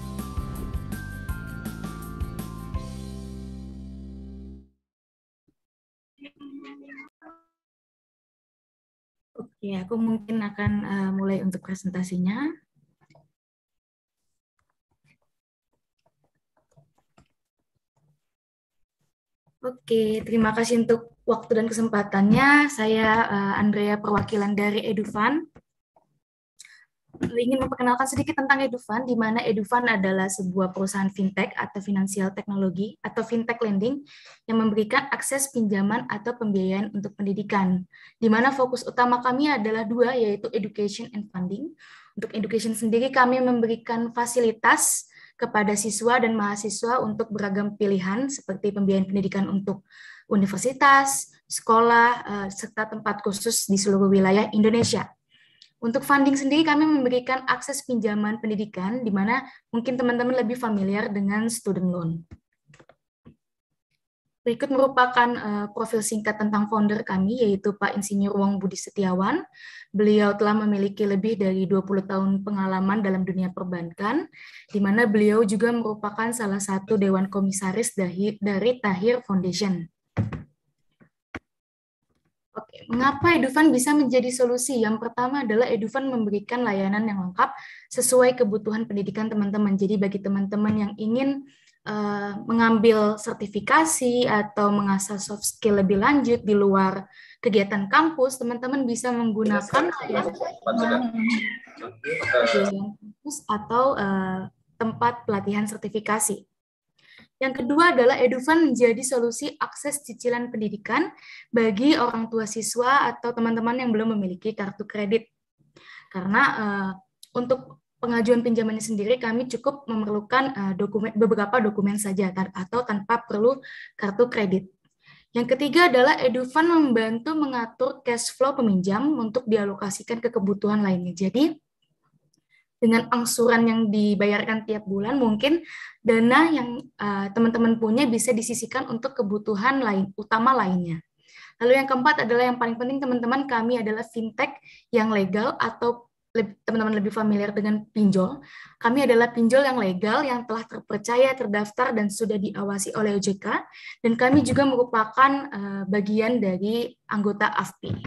Oke, aku mungkin akan uh, mulai untuk presentasinya. Oke, terima kasih untuk waktu dan kesempatannya. Saya uh, Andrea perwakilan dari Edufan. Ingin memperkenalkan sedikit tentang Edufan, di mana Edufan adalah sebuah perusahaan fintech atau finansial teknologi atau fintech lending yang memberikan akses pinjaman atau pembiayaan untuk pendidikan. Di mana fokus utama kami adalah dua, yaitu education and funding. Untuk education sendiri kami memberikan fasilitas kepada siswa dan mahasiswa untuk beragam pilihan seperti pembiayaan pendidikan untuk universitas, sekolah, eh, serta tempat khusus di seluruh wilayah Indonesia. Untuk funding sendiri kami memberikan akses pinjaman pendidikan di mana mungkin teman-teman lebih familiar dengan student loan. Berikut merupakan uh, profil singkat tentang founder kami, yaitu Pak Insinyur Wong Budi Setiawan. Beliau telah memiliki lebih dari 20 tahun pengalaman dalam dunia perbankan, di mana beliau juga merupakan salah satu Dewan Komisaris dari, dari Tahir Foundation. Oke, mengapa Edufan bisa menjadi solusi? Yang pertama adalah Edufan memberikan layanan yang lengkap sesuai kebutuhan pendidikan teman-teman. Jadi bagi teman-teman yang ingin Eh, mengambil sertifikasi atau mengasah soft skill lebih lanjut di luar kegiatan kampus, teman-teman bisa menggunakan iya, ya, kampus eh, atau uh, tempat pelatihan sertifikasi. Yang kedua adalah Edufan menjadi solusi akses cicilan pendidikan bagi orang tua siswa atau teman-teman yang belum memiliki kartu kredit. Karena uh, untuk pengajuan pinjamannya sendiri kami cukup memerlukan uh, dokumen beberapa dokumen saja kan, atau tanpa perlu kartu kredit. Yang ketiga adalah Edufan membantu mengatur cash flow peminjam untuk dialokasikan ke kebutuhan lainnya. Jadi dengan angsuran yang dibayarkan tiap bulan mungkin dana yang eh, teman-teman uh, punya bisa disisikan untuk kebutuhan lain utama lainnya. Lalu yang keempat adalah yang paling penting teman-teman kami adalah fintech yang legal atau teman-teman lebih familiar dengan pinjol, kami adalah pinjol yang legal yang telah terpercaya, terdaftar, dan sudah diawasi oleh OJK, dan kami juga merupakan eh, bagian dari anggota AFPI.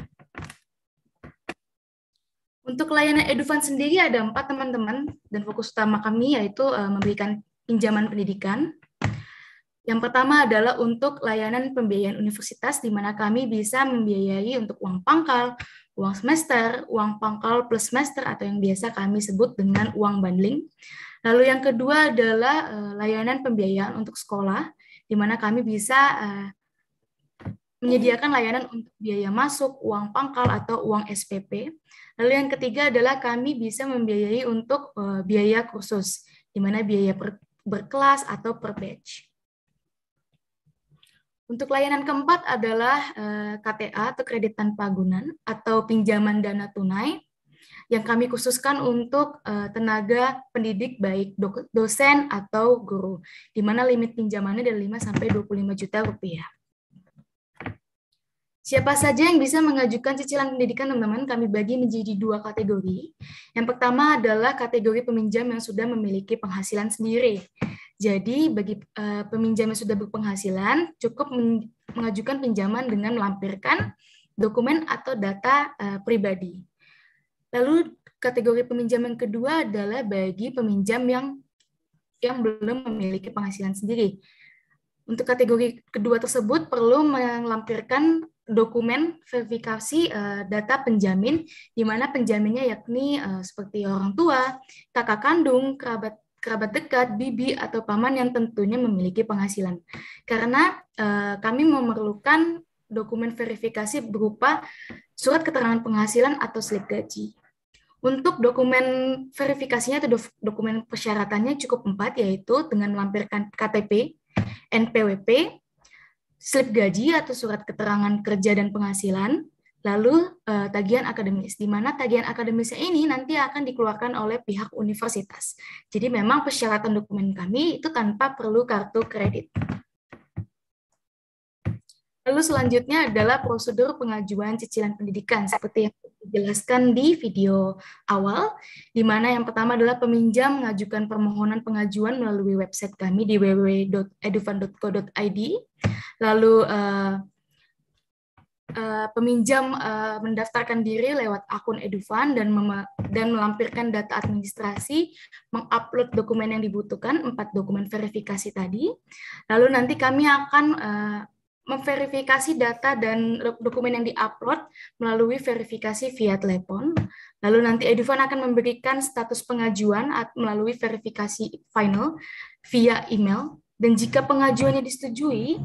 Untuk layanan Edufan sendiri ada empat teman-teman, dan fokus utama kami yaitu eh, memberikan pinjaman pendidikan, yang pertama adalah untuk layanan pembiayaan universitas, di mana kami bisa membiayai untuk uang pangkal, uang semester, uang pangkal plus semester atau yang biasa kami sebut dengan uang bundling. Lalu yang kedua adalah eh, layanan pembiayaan untuk sekolah, di mana kami bisa eh, menyediakan layanan untuk biaya masuk, uang pangkal atau uang SPP. Lalu yang ketiga adalah kami bisa membiayai untuk eh, biaya kursus, di mana biaya berkelas atau per batch. Untuk layanan keempat adalah eh, KTA atau kredit tanpa agunan atau pinjaman dana tunai yang kami khususkan untuk eh, tenaga pendidik baik dosen atau guru, di mana limit pinjamannya dari 5 sampai 25 juta rupiah. Siapa saja yang bisa mengajukan cicilan pendidikan teman-teman kami bagi menjadi dua kategori. Yang pertama adalah kategori peminjam yang sudah memiliki penghasilan sendiri. Jadi bagi uh, peminjam yang sudah berpenghasilan cukup mengajukan pinjaman dengan melampirkan dokumen atau data eh, pribadi. Lalu kategori peminjam yang kedua adalah bagi peminjam yang yang belum memiliki penghasilan sendiri. Untuk kategori kedua tersebut perlu melampirkan dokumen verifikasi eh, data penjamin, di mana penjaminnya yakni seperti orang tua, kakak kandung, kerabat kerabat dekat, bibi, atau paman yang tentunya memiliki penghasilan. Karena e, kami memerlukan dokumen verifikasi berupa surat keterangan penghasilan atau slip gaji. Untuk dokumen verifikasinya atau dokumen persyaratannya cukup empat, yaitu dengan melampirkan KTP, NPWP, slip gaji atau surat keterangan kerja dan penghasilan, Lalu uh, tagihan akademis, di mana tagihan akademisnya ini nanti akan dikeluarkan oleh pihak universitas. Jadi memang persyaratan dokumen kami itu tanpa perlu kartu kredit. Lalu selanjutnya adalah prosedur pengajuan cicilan pendidikan seperti yang dijelaskan di video awal, di mana yang pertama adalah peminjam mengajukan permohonan pengajuan melalui website kami di www.edufan.co.id. Lalu eh, Eh, peminjam uh, mendaftarkan diri lewat akun Edufan dan dan melampirkan data administrasi, mengupload dokumen yang dibutuhkan, empat dokumen verifikasi tadi. Lalu nanti kami akan uh, memverifikasi data dan dokumen yang diupload melalui verifikasi via telepon. Lalu nanti Edufan akan memberikan status pengajuan melalui verifikasi final via email. Dan jika pengajuannya disetujui,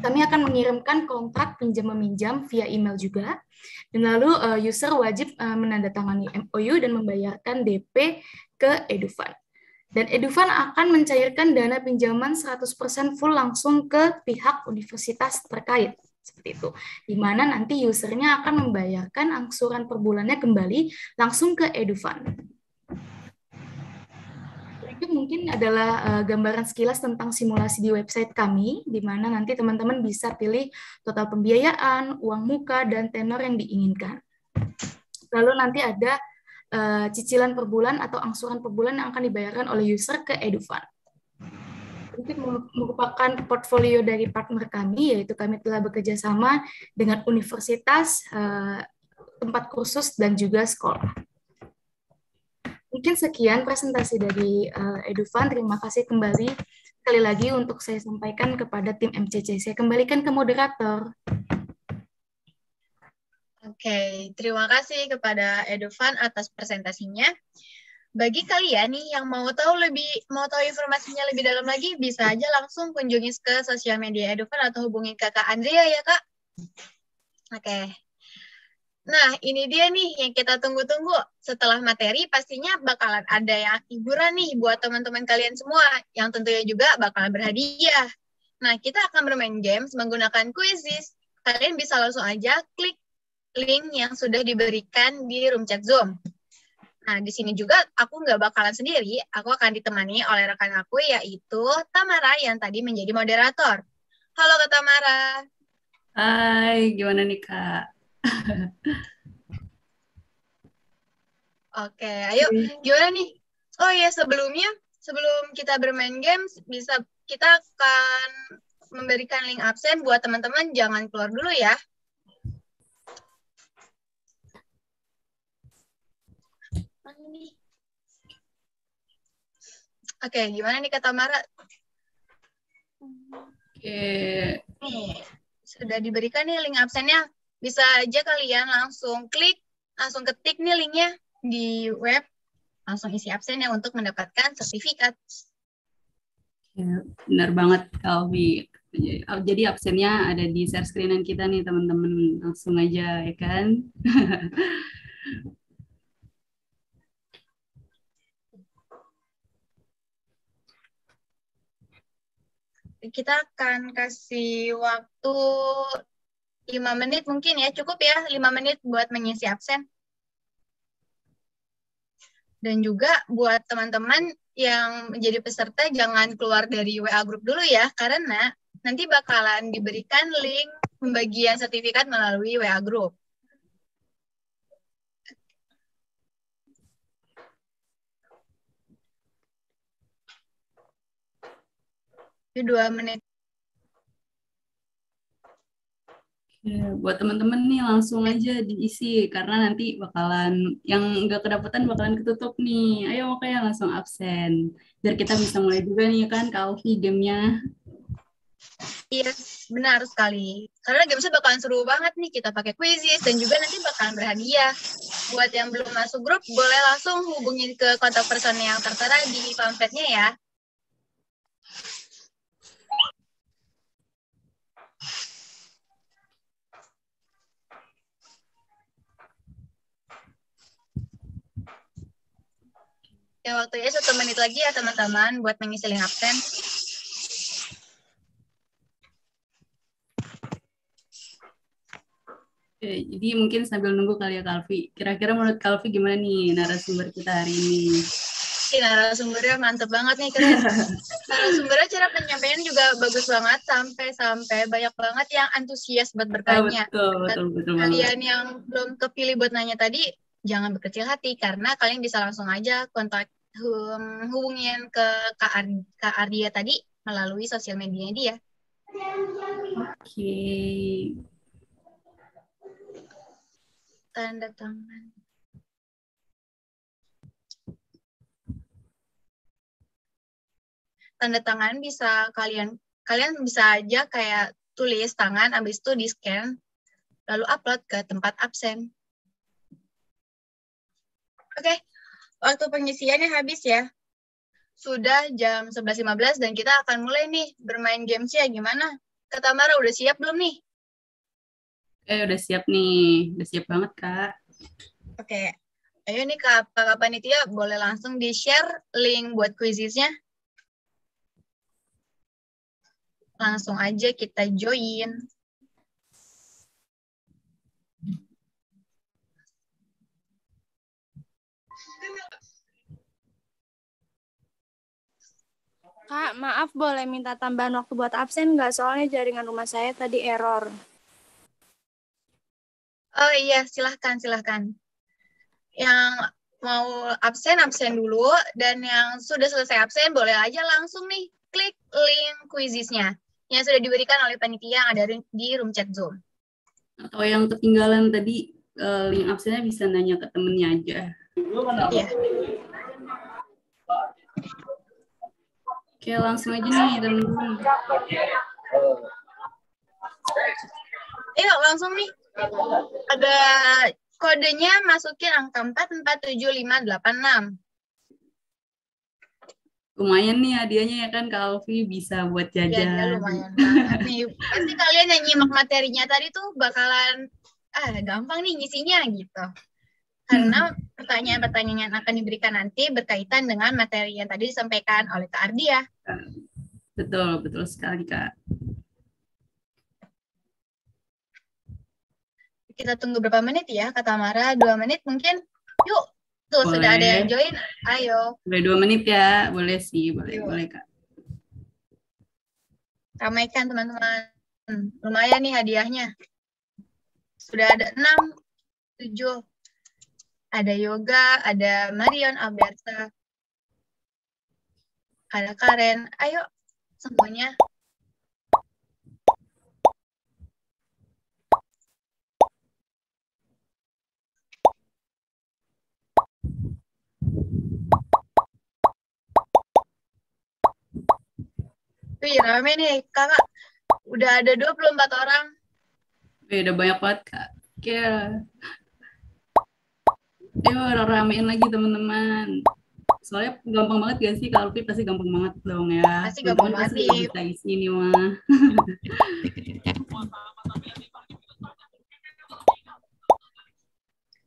kami akan mengirimkan kontrak pinjam meminjam via email juga. Dan lalu uh, user wajib uh, menandatangani MOU dan membayarkan DP ke Edufan. Dan Edufan akan mencairkan dana pinjaman 100% full langsung ke pihak universitas terkait seperti itu. Di mana nanti usernya akan membayarkan angsuran per bulannya kembali langsung ke Edufan terakhir mungkin adalah uh, gambaran sekilas tentang simulasi di website kami, di mana nanti teman-teman bisa pilih total pembiayaan, uang muka, dan tenor yang diinginkan. Lalu nanti ada uh, cicilan per bulan atau angsuran per bulan yang akan dibayarkan oleh user ke Edufan. Ini merupakan portfolio dari partner kami, yaitu kami telah bekerja sama dengan universitas, uh, tempat kursus, dan juga sekolah. Mungkin sekian presentasi dari uh, Edufan. Terima kasih kembali sekali lagi untuk saya sampaikan kepada tim MCC. Saya kembalikan ke moderator. Oke, terima kasih kepada Edufan atas presentasinya. Bagi kalian nih yang mau tahu lebih mau tahu informasinya lebih dalam lagi bisa aja langsung kunjungi ke sosial media Edufan atau hubungi Kakak Andrea ya, Kak. Oke. Nah, ini dia nih yang kita tunggu-tunggu. Setelah materi pastinya bakalan ada yang hiburan nih buat teman-teman kalian semua yang tentunya juga bakalan berhadiah. Nah, kita akan bermain games menggunakan kuisis Kalian bisa langsung aja klik link yang sudah diberikan di room chat Zoom. Nah, di sini juga aku nggak bakalan sendiri. Aku akan ditemani oleh rekan aku yaitu Tamara yang tadi menjadi moderator. Halo Kak Tamara. Hai, gimana nih Kak? Oke, ayo gimana nih? Oh ya sebelumnya sebelum kita bermain games bisa kita akan memberikan link absen buat teman-teman jangan keluar dulu ya. Oke, okay, gimana nih kata Mara? Oke. Okay. Sudah diberikan nih link absennya bisa aja kalian langsung klik, langsung ketik nih linknya di web, langsung isi absennya untuk mendapatkan sertifikat. Ya, benar banget Kalbi. Jadi oh, absennya ada di share screenan kita nih teman-teman. Langsung aja ya kan. [LAUGHS] kita akan kasih waktu lima menit mungkin ya cukup ya lima menit buat mengisi absen dan juga buat teman-teman yang menjadi peserta jangan keluar dari WA grup dulu ya karena nanti bakalan diberikan link pembagian sertifikat melalui WA grup. Dua menit Ya, buat teman-teman nih langsung aja diisi karena nanti bakalan yang nggak kedapatan bakalan ketutup nih. Ayo makanya langsung absen. Biar kita bisa mulai juga nih kan kalau gamenya. Iya, yes, benar sekali. Karena saya bakalan seru banget nih kita pakai quizzes dan juga nanti bakalan berhadiah. Buat yang belum masuk grup, boleh langsung hubungin ke kontak person yang tertera di pamfletnya ya. Ya waktunya satu menit lagi ya teman-teman buat mengisi link absen. Oke, jadi mungkin sambil nunggu kali ya Kalvi. Kira-kira menurut Kalvi gimana nih narasumber kita hari ini? Ya, narasumbernya mantep banget nih keren. [LAUGHS] narasumbernya cara penyampaian juga bagus banget sampai sampai banyak banget yang antusias buat bertanya. Oh, betul, betul, betul, betul Kalian banget. yang belum kepilih buat nanya tadi jangan berkecil hati karena kalian bisa langsung aja kontak hum, hubungin ke Kak, Ar Kak Ardia tadi melalui sosial media dia. Oke. Okay. Tanda tangan. Tanda tangan bisa kalian kalian bisa aja kayak tulis tangan habis itu di scan lalu upload ke tempat absen. Oke, waktu pengisiannya habis ya. Sudah jam 11.15 dan kita akan mulai nih bermain games ya gimana? Kata Mara udah siap belum nih? Eh udah siap nih, udah siap banget kak. Oke, ayo nih kak, kak panitia boleh langsung di share link buat kuisisnya. Langsung aja kita join. Kak, maaf boleh minta tambahan waktu buat absen nggak? Soalnya jaringan rumah saya tadi error. Oh iya, silahkan, silahkan. Yang mau absen, absen dulu. Dan yang sudah selesai absen, boleh aja langsung nih klik link kuisisnya yang sudah diberikan oleh panitia yang ada di room chat Zoom. Atau yang ketinggalan tadi, eh, link absennya bisa nanya ke temennya aja. Iya. Oke, langsung aja nih teman-teman. Yuk, langsung nih. Ada kodenya masukin angka 4, 4, 7, 5, 8, 6. Lumayan nih hadiahnya ya kan Kak Alfi bisa buat iya, iya, jajan. Iya, lumayan banget. [LAUGHS] Pasti kalian yang nyimak materinya tadi tuh bakalan, ah gampang nih ngisinya gitu. Karena hmm pertanyaan-pertanyaan yang akan diberikan nanti berkaitan dengan materi yang tadi disampaikan oleh Kak Ardia. Betul, betul sekali Kak. Kita tunggu berapa menit ya Kak Tamara? Dua menit mungkin? Yuk, tuh boleh. sudah ada yang join, ayo. Boleh dua menit ya, boleh sih, boleh, Yuk. boleh Kak. Ramaikan teman-teman. Hmm, lumayan nih hadiahnya. Sudah ada enam, tujuh, ada Yoga, ada Marion, Alberta, ada Karen. Ayo semuanya. Wih, rame nih, kakak. Udah ada 24 orang. Wih, udah banyak banget, kak. Kira. Yeah. Ayo ramein lagi teman-teman. Soalnya gampang banget gak sih kalau Lutfi pasti gampang banget dong ya. Pasti gampang banget sih. Kita isi mah.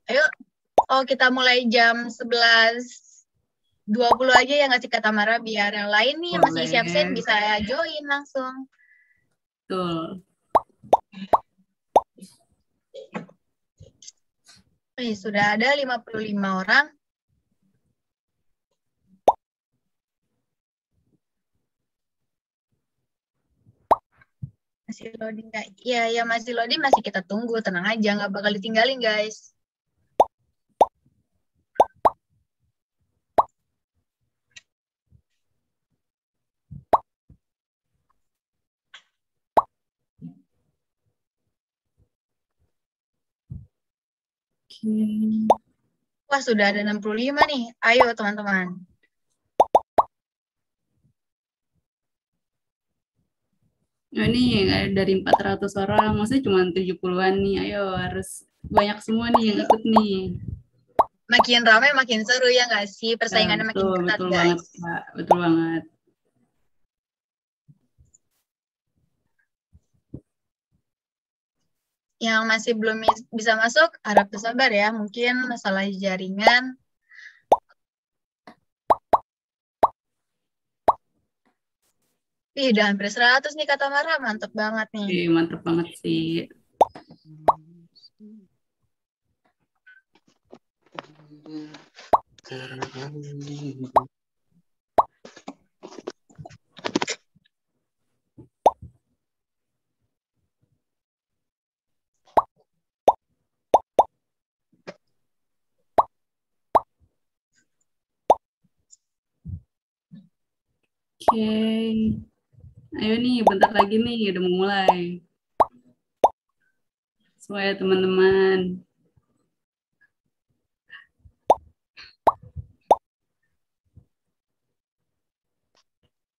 [LAUGHS] Ayo. Oh, kita mulai jam puluh aja ya ngasih kata marah Biar yang lain nih yang masih siap-siap bisa join langsung. Betul. Oke, sudah ada 55 orang. Masih loading, ya, ya masih loading, masih kita tunggu. Tenang aja, nggak bakal ditinggalin, guys. Oke. Wah, sudah ada 65 nih. Ayo, teman-teman. Nah, ini dari 400 orang, maksudnya cuma 70-an nih. Ayo, harus banyak semua nih yang ikut nih. Makin ramai, makin seru ya nggak sih? Persaingannya ya, betul, makin ketat, betul guys. Banget, Betul banget. yang masih belum bisa masuk, harap bersabar ya. Mungkin masalah jaringan. Ih, udah hampir 100 nih kata Mara, mantep banget nih. Ih, iya, mantep banget sih. okay. ayo nih bentar lagi nih udah mau mulai. Semuanya teman-teman.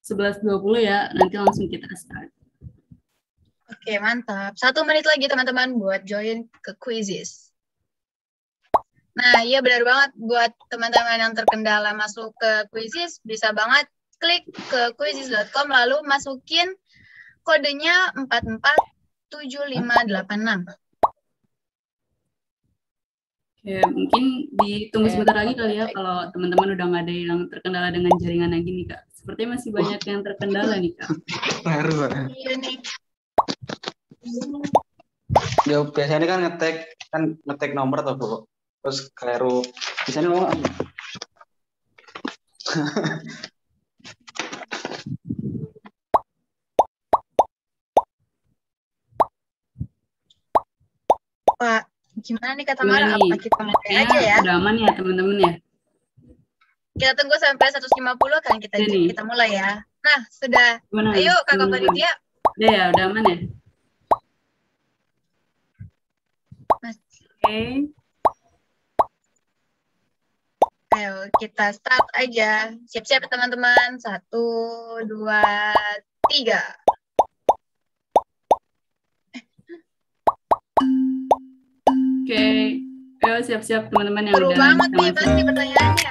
Sebelas dua puluh ya, nanti langsung kita start. Oke, mantap. Satu menit lagi teman-teman buat join ke quizzes. Nah, iya benar banget buat teman-teman yang terkendala masuk ke kuisis bisa banget klik ke quizzes.com lalu masukin kodenya 447586. Ya, mungkin ditunggu sebentar lagi kali ya kalau teman-teman udah nggak ada yang terkendala dengan jaringan lagi nih, Kak. Sepertinya masih banyak yang terkendala nih, Kak. Baru, Iya nih. Ya, biasanya kan ngetek kan ngetek nomor atau Bu. Terus keliru. Biasanya mau? pak Gimana nih kata Mara? Apakah kita mulai aja ya? Udah aman ya teman-teman ya? Kita tunggu sampai 150 kan kita Jadi. kita mulai ya. Nah, sudah. Gimana, Ayo Kakak Panitia. Udah ya, udah aman ya? Oke. Okay. Ayo kita start aja. Siap-siap teman-teman. Satu, dua, tiga. Eh. Oke, okay. ayo siap-siap teman-teman yang Seru udah. banget nih pasti pertanyaannya.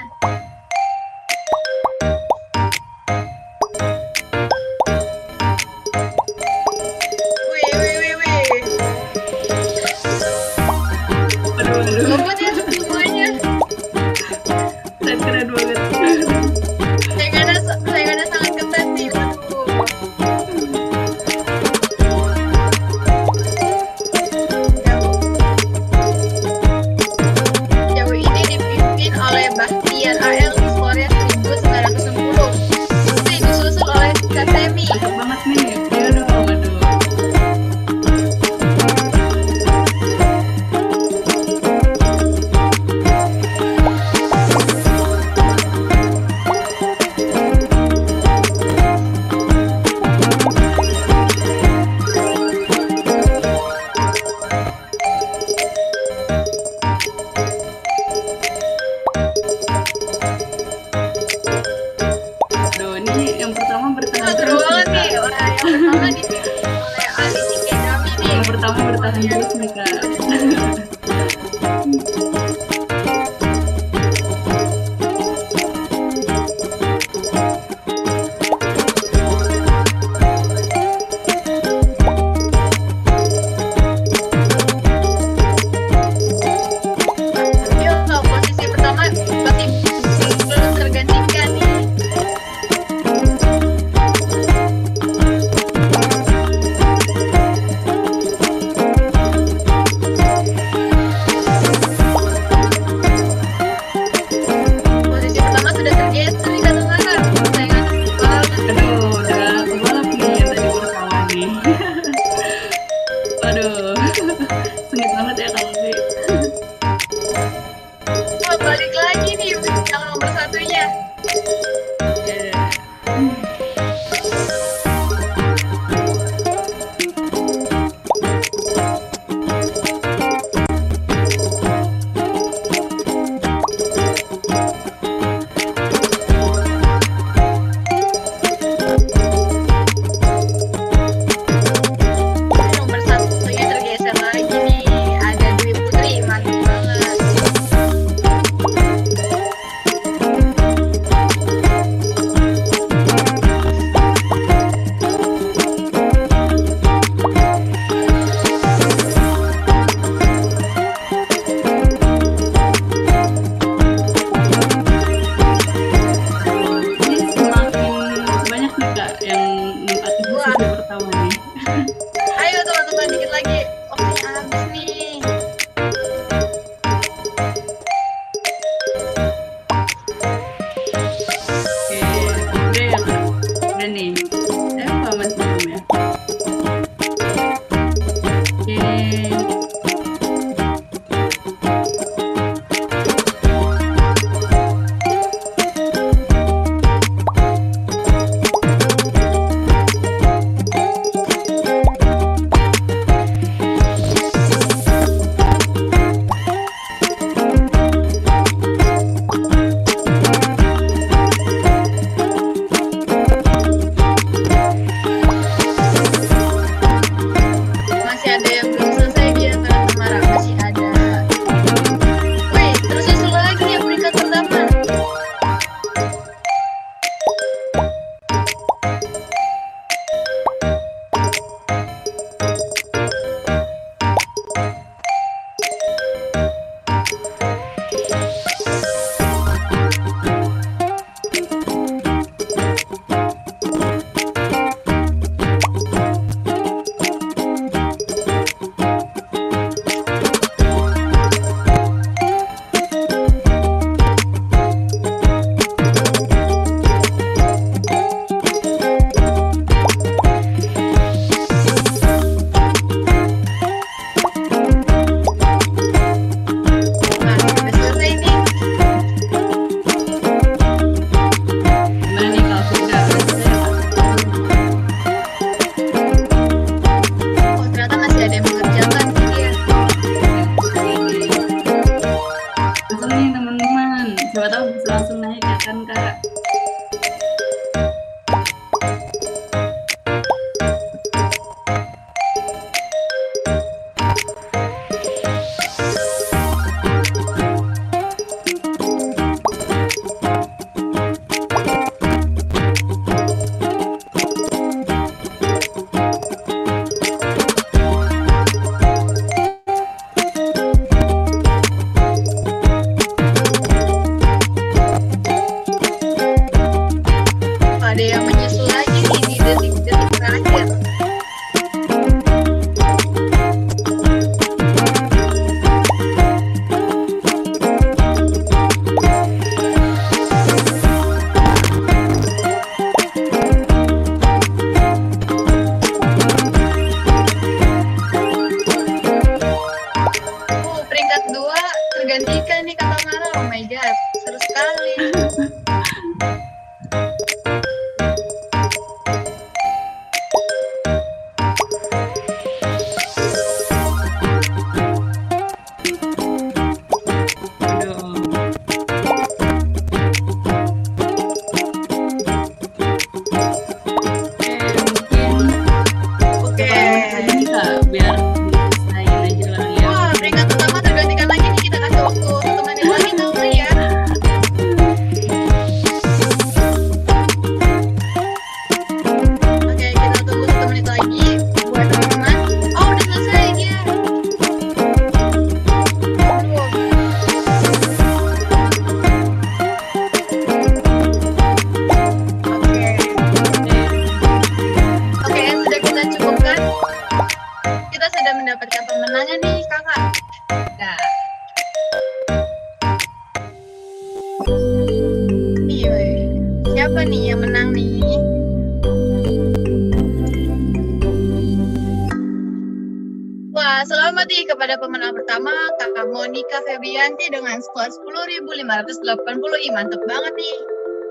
ih mantep banget nih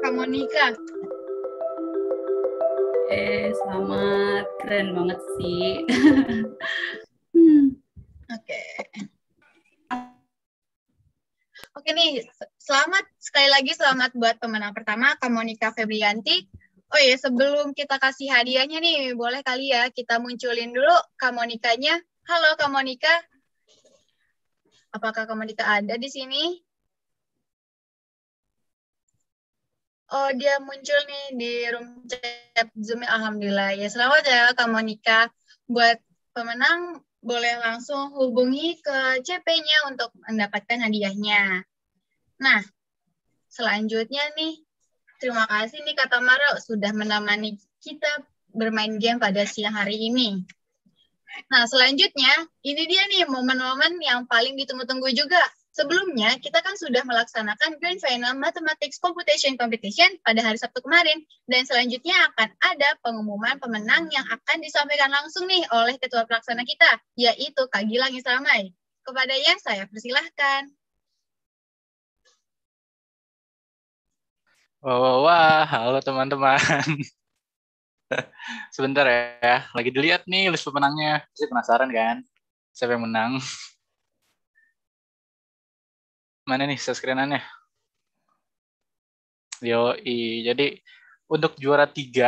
kamu nikah eh selamat keren banget sih hmm. oke okay. oke okay, nih selamat sekali lagi selamat buat pemenang pertama Kamonika Febrianti Oh iya, sebelum kita kasih hadiahnya nih, boleh kali ya kita munculin dulu Kamonikanya. Halo Kamonika. Apakah Kamonika ada di sini? oh dia muncul nih di room chat Zoom alhamdulillah ya selamat ya Kak Monika buat pemenang boleh langsung hubungi ke CP-nya untuk mendapatkan hadiahnya. Nah, selanjutnya nih terima kasih nih Kak Tamara sudah menemani kita bermain game pada siang hari ini. Nah, selanjutnya ini dia nih momen-momen yang paling ditunggu-tunggu juga Sebelumnya, kita kan sudah melaksanakan Grand Final Mathematics Computation Competition pada hari Sabtu kemarin, dan selanjutnya akan ada pengumuman pemenang yang akan disampaikan langsung nih oleh Ketua Pelaksana kita, yaitu Kak Gilang Islamai. yang saya persilahkan. Wah, oh, wah, wah. halo teman-teman. [LAUGHS] Sebentar ya, lagi dilihat nih list pemenangnya. Pasti penasaran kan? Siapa yang menang? mana nih share yo i jadi untuk juara tiga,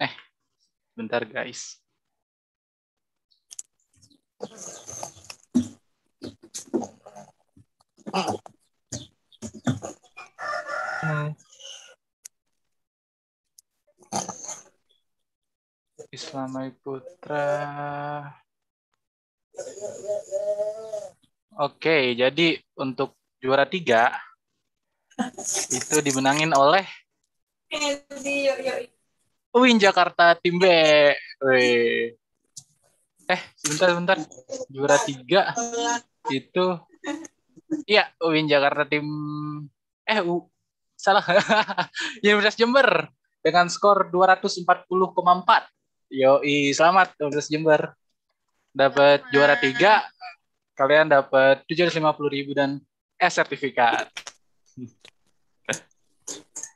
eh, bentar guys. Islamai Putra. Oke, jadi untuk juara tiga itu dimenangin oleh Win Jakarta Tim B. Eh, sebentar, sebentar. Juara tiga itu Iya, Uin Jakarta tim eh U salah. [LAUGHS] Universitas Jember dengan skor 240,4. Yoi, selamat Universitas Jember. Dapat juara tiga kalian dapat ribu dan S sertifikat.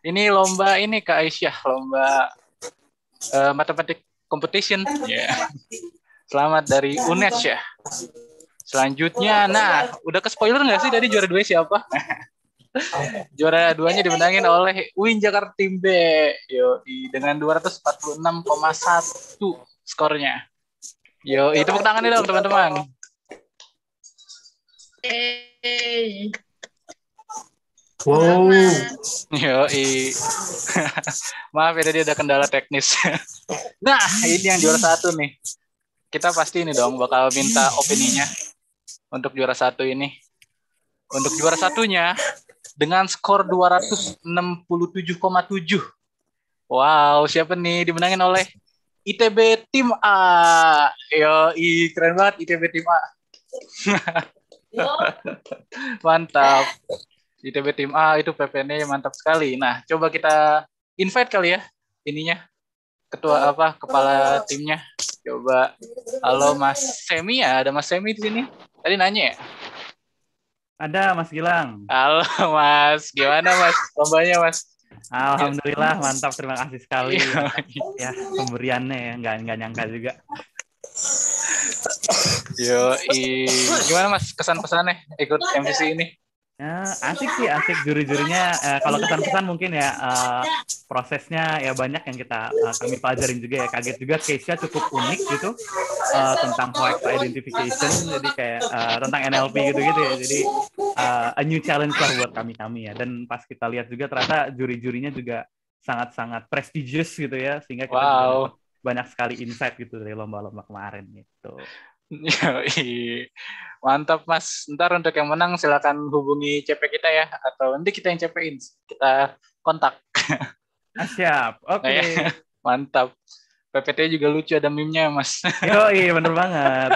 Ini lomba ini Kak Aisyah, lomba uh, matematik competition. Yeah. Selamat dari UNES ya. Selanjutnya, nah udah ke spoiler nggak sih dari juara dua siapa? [LAUGHS] juara duanya dimenangin oleh Win Jakarta Tim B. Yo, dengan 246,1 skornya. Yo, itu tepuk tangan dong teman-teman. Hey. Wow. Yo, [LAUGHS] Maaf ya tadi ada kendala teknis. [LAUGHS] nah, ini yang juara satu nih. Kita pasti ini dong bakal minta opininya untuk juara satu ini. Untuk juara satunya dengan skor 267,7. Wow, siapa nih dimenangin oleh ITB Tim A. Yo, keren banget ITB Tim A. [LAUGHS] [LAUGHS] Mantap. ITB tim A itu PPN mantap sekali. Nah, coba kita invite kali ya ininya ketua apa kepala timnya. Coba halo Mas Semi ya, ada Mas Semi di sini. Tadi nanya ya? Ada Mas Gilang. Halo Mas, gimana Mas? Lombanya Mas? Alhamdulillah mantap terima kasih sekali iya. ya pemberiannya ya nggak nggak nyangka juga Yo, i. gimana mas kesan-pesannya ikut MVC ini? Ya, asik sih, asik juri-jurinya. Eh, kalau kesan-pesan mungkin ya eh, prosesnya ya banyak yang kita eh, kami pelajarin juga ya. Kaget juga case-nya cukup unik gitu eh, tentang hoax identification, jadi kayak eh, tentang NLP gitu-gitu ya. Jadi eh, a new challenge lah buat kami-kami ya. Dan pas kita lihat juga ternyata juri-jurinya juga sangat-sangat prestigious gitu ya, sehingga kita wow. banyak sekali insight gitu dari lomba-lomba kemarin gitu. Mantap Mas. Ntar untuk yang menang silakan hubungi CP kita ya atau nanti kita yang CP-in, kita kontak. Ah, siap. Oke. Okay. Nah, ya. [LAUGHS] Mantap. PPT juga lucu ada mimnya ya Mas. [LAUGHS] Yo, iya bener banget.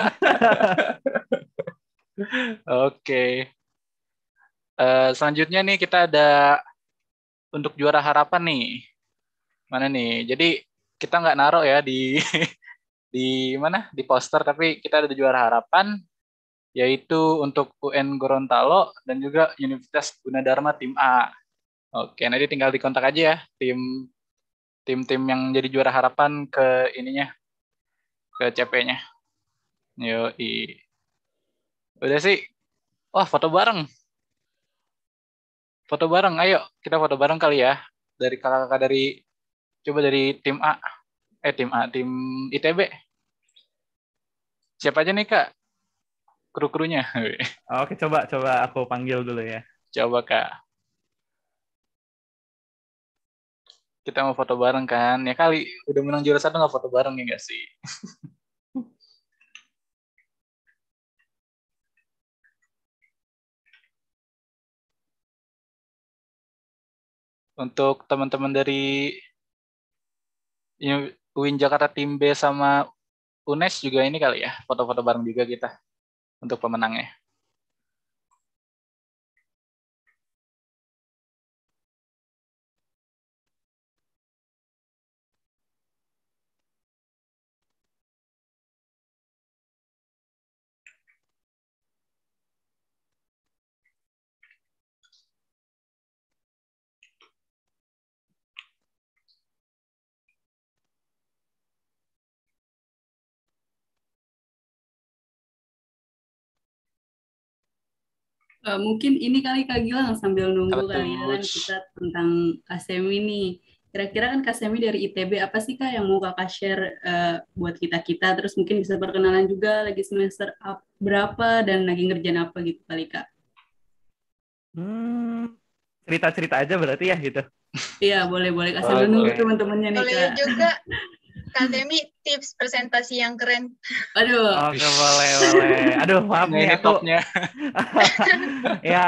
Oke. Okay. Uh, eh, selanjutnya nih kita ada untuk juara harapan nih. Mana nih? Jadi kita nggak naruh ya di [LAUGHS] di mana di poster tapi kita ada di juara harapan yaitu untuk UN Gorontalo dan juga Universitas Gunadarma tim A. Oke, nanti tinggal dikontak aja ya tim tim-tim yang jadi juara harapan ke ininya ke CP-nya. Yo, i udah sih. Wah, foto bareng. Foto bareng, ayo kita foto bareng kali ya dari kakak-kakak dari coba dari tim A, eh tim A, tim ITB. Siapa aja nih kak? Kru-krunya. [LAUGHS] Oh, oke, coba coba aku panggil dulu ya. Coba kak. Kita mau foto bareng kan? Ya kali udah menang juara satu nggak foto bareng ya nggak sih? [LAUGHS] Untuk teman-teman dari Win Jakarta Tim B sama UNES juga ini kali ya, foto-foto bareng juga kita untuk pemenangnya. Uh, mungkin ini kali Kak Gilang sambil nunggu kalian ya, kita tentang KSM ini Kira-kira kan KSM dari ITB, apa sih Kak yang mau Kakak share uh, buat kita-kita? Terus mungkin bisa perkenalan juga lagi semester up berapa dan lagi ngerjain apa gitu kali Kak. Hmm, cerita-cerita aja berarti ya gitu. Iya, boleh-boleh. Kasih oh, nunggu teman-temannya nih, Kak. Boleh juga. [LAUGHS] Kak Demi tips presentasi yang keren. Aduh. Oke, oh, boleh, boleh. Aduh, maaf nih aku. Topnya. [LAUGHS] ya,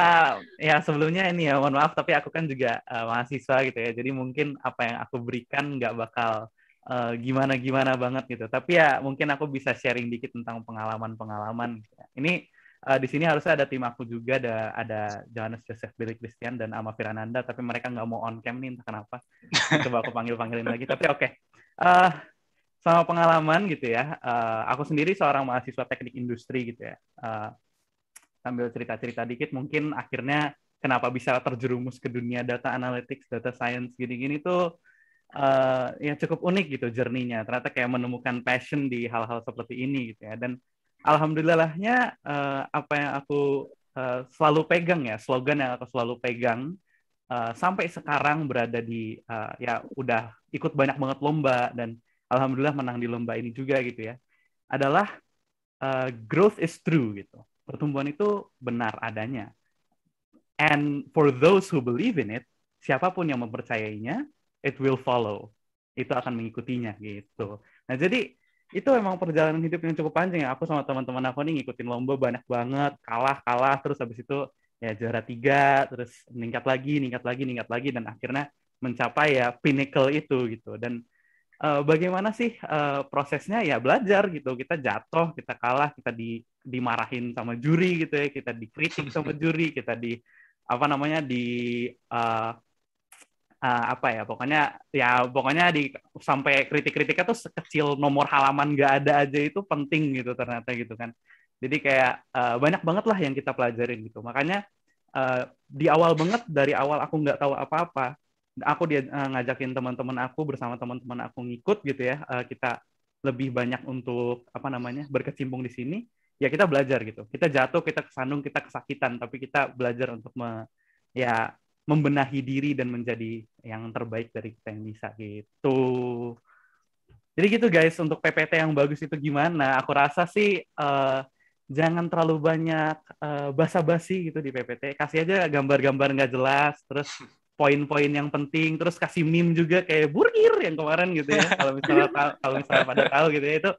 ya sebelumnya ini ya, mohon maaf tapi aku kan juga uh, mahasiswa gitu ya. Jadi mungkin apa yang aku berikan nggak bakal eh, gimana-gimana uh, banget gitu. Tapi ya mungkin aku bisa sharing dikit tentang pengalaman-pengalaman. Ini uh, di sini harusnya ada tim aku juga ada ada Johannes Joseph Billy Christian dan Ama Firananda tapi mereka nggak mau on cam nih entah kenapa. Coba aku panggil-panggilin lagi tapi oke. Okay. Uh, sama pengalaman gitu ya. Uh, aku sendiri seorang mahasiswa teknik industri gitu ya. Uh, sambil cerita-cerita dikit, mungkin akhirnya kenapa bisa terjerumus ke dunia data analytics, data science gini-gini tuh uh, ya cukup unik gitu jerninya. Ternyata kayak menemukan passion di hal-hal seperti ini gitu ya. Dan alhamdulillahnya uh, apa yang aku uh, selalu pegang ya, slogan yang aku selalu pegang uh, sampai sekarang berada di uh, ya udah ikut banyak banget lomba dan alhamdulillah menang di lomba ini juga gitu ya adalah uh, growth is true gitu pertumbuhan itu benar adanya and for those who believe in it siapapun yang mempercayainya it will follow itu akan mengikutinya gitu nah jadi itu memang perjalanan hidup yang cukup panjang ya aku sama teman-teman aku nih ngikutin lomba banyak banget kalah kalah terus habis itu ya juara tiga terus meningkat lagi meningkat lagi meningkat lagi dan akhirnya mencapai ya pinnacle itu gitu dan uh, bagaimana sih uh, prosesnya ya belajar gitu kita jatuh kita kalah kita di dimarahin sama juri gitu ya kita dikritik sama [LAUGHS] juri kita di apa namanya di uh, uh, apa ya pokoknya ya pokoknya di sampai kritik-kritiknya tuh sekecil nomor halaman gak ada aja itu penting gitu ternyata gitu kan jadi kayak uh, banyak banget lah yang kita pelajarin gitu makanya uh, di awal banget dari awal aku nggak tahu apa-apa aku dia eh, ngajakin teman-teman aku bersama teman-teman aku ngikut gitu ya eh, kita lebih banyak untuk apa namanya berkecimpung di sini ya kita belajar gitu kita jatuh kita kesandung kita kesakitan tapi kita belajar untuk me, ya membenahi diri dan menjadi yang terbaik dari kita yang bisa gitu jadi gitu guys untuk PPT yang bagus itu gimana aku rasa sih uh, jangan terlalu banyak uh, basa-basi gitu di PPT. Kasih aja gambar-gambar nggak jelas, terus poin-poin yang penting terus kasih meme juga kayak burger yang kemarin gitu ya kalau misalnya [LAUGHS] kalau misalnya pada tahu gitu ya itu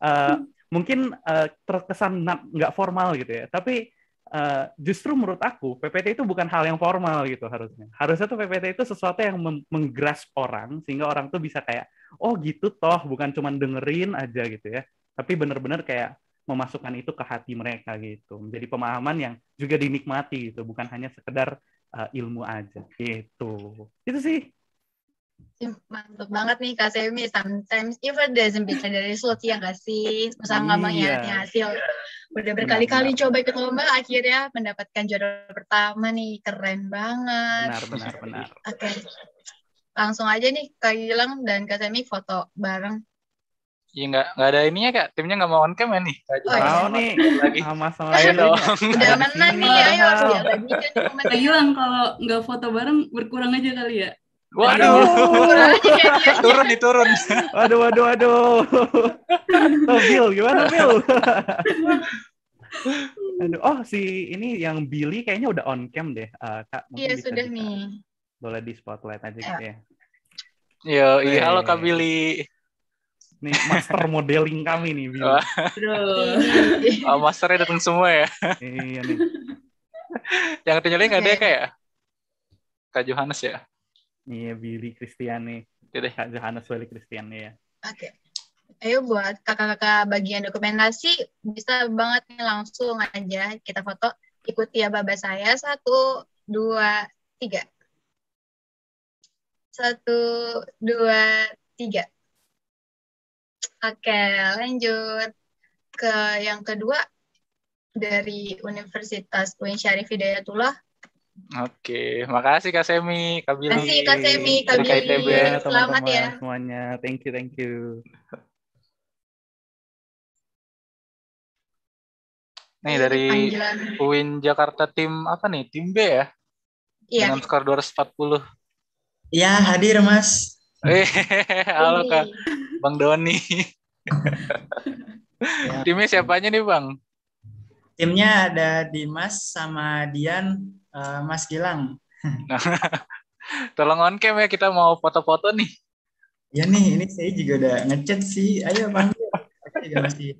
uh, mungkin uh, terkesan nggak formal gitu ya tapi uh, justru menurut aku PPT itu bukan hal yang formal gitu harusnya harusnya tuh PPT itu sesuatu yang menggrasp orang sehingga orang tuh bisa kayak oh gitu toh bukan cuma dengerin aja gitu ya tapi benar-benar kayak memasukkan itu ke hati mereka gitu menjadi pemahaman yang juga dinikmati gitu bukan hanya sekedar uh, ilmu aja gitu itu sih mantap banget nih Kak Semi sometimes even doesn't bicara dari slot ya gak sih masa nggak mengkhianati iya. hasil udah berkali-kali coba ikut lomba akhirnya mendapatkan jodoh pertama nih keren banget benar benar benar oke okay. langsung aja nih Kak Gilang dan Kak Semi foto bareng Iya nggak nggak ada ininya kak, timnya nggak mau on cam ya nih. Mau nih, lagi sama sama ayo dong. Udah mana nih, ayo harus lagi kan hilang kalau nggak foto bareng berkurang aja kali ya. Waduh, turun diturun. Waduh, waduh, waduh. Oh, Bill, gimana Bill? Aduh, oh si ini yang Billy kayaknya udah on cam deh, uh, kak. Iya sudah nih. Boleh di spotlight aja gitu iya. ya. Yo, iya halo Kak Billy nih master modeling kami nih Billy. Oh. oh, masternya datang semua ya. iya nih. Yang tunjolin nggak ada ya, kayak ya? Kak Johannes ya? Iya Billy Kristiani. Kak Johannes Willy Kristiani ya. Oke. Okay. Ayo buat kakak-kakak bagian dokumentasi bisa banget nih langsung aja kita foto ikuti ya baba saya satu dua tiga satu dua tiga Oke, lanjut ke yang kedua dari Universitas Uin Syarif Hidayatullah. Oke, makasih Kak Semi, Kak Billy. Makasih Kak Semi, Kak Billy. Selamat ya. teman-teman ya. Semuanya, thank you, thank you. Nih iya, dari Panggilan. UIN Jakarta tim apa nih? Tim B ya? Iya. Dengan skor 240. Iya, hadir Mas. Eh, halo Kak, Bang Doni. ya. [LAUGHS] Timnya siapanya nih Bang? Timnya ada Dimas sama Dian, uh, Mas Gilang. Nah, [LAUGHS] tolong on cam ya kita mau foto-foto nih. Ya nih, ini saya juga udah ngechat sih. Ayo Bang. masih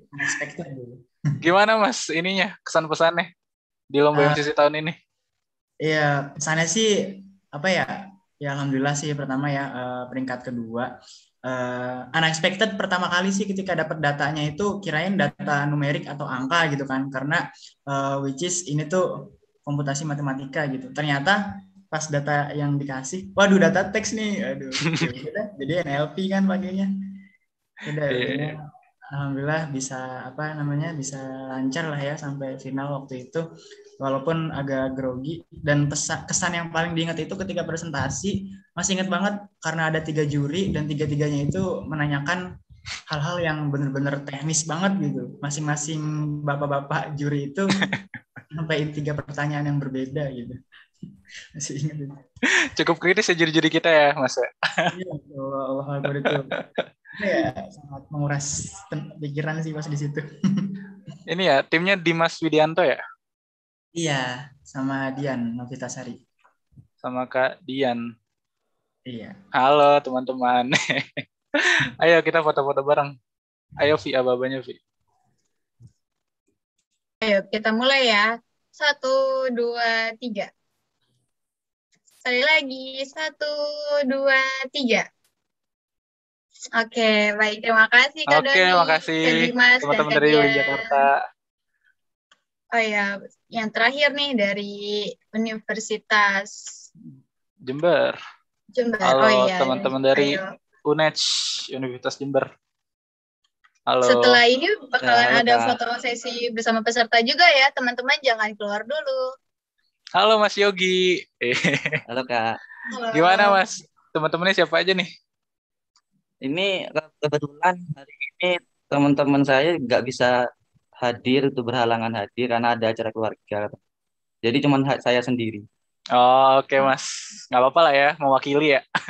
Gimana Mas ininya kesan-pesannya di lomba uh, eh, MCC tahun ini? Iya, pesannya sih apa ya? Ya alhamdulillah sih pertama ya uh, peringkat kedua. Uh, unexpected pertama kali sih ketika dapat datanya itu kirain data numerik atau angka gitu kan karena uh, which is ini tuh komputasi matematika gitu. Ternyata pas data yang dikasih, waduh data teks nih, aduh. [LAUGHS] Ya jadi NLP kan paginya. Udah, yeah. Iya, iya. alhamdulillah bisa apa namanya bisa lancar lah ya sampai final waktu itu walaupun agak grogi dan pesan, kesan yang paling diingat itu ketika presentasi masih ingat banget karena ada tiga juri dan tiga-tiganya itu menanyakan hal-hal yang benar-benar teknis banget gitu masing-masing bapak-bapak juri itu [LAUGHS] sampai tiga pertanyaan yang berbeda gitu [LAUGHS] masih ingat itu. cukup kritis ya juri-juri kita ya mas ya. iya Allah itu ya sangat menguras pikiran sih pas di situ [LAUGHS] ini ya timnya Dimas Widianto ya Iya, sama Dian Novita Sari. Sama Kak Dian. Iya. Halo teman-teman. [LAUGHS] Ayo kita foto-foto bareng. Ayo Vi, ababanya Vi. Ayo kita mulai ya. Satu, dua, tiga. Sekali lagi. Satu, dua, tiga. Oke, baik. Terima kasih Kak Oke, Doni. Oke, terima kasih teman-teman dari Jakarta. Oh ya, yang terakhir nih dari Universitas Jember. Jember. Halo oh, iya. teman-teman dari Ayo. UNEJ Universitas Jember. Halo. Setelah ini bakalan ya, ada foto sesi bersama peserta juga ya, teman-teman jangan keluar dulu. Halo Mas Yogi. [LAUGHS] Halo Kak. Halo. Gimana Mas? Teman-temannya siapa aja nih? Ini kebetulan hari ini teman-teman saya nggak bisa hadir itu berhalangan hadir karena ada acara keluarga. Jadi cuman saya sendiri. Oh, oke okay, Mas. Nggak apa-apa lah ya, mewakili ya. [LAUGHS]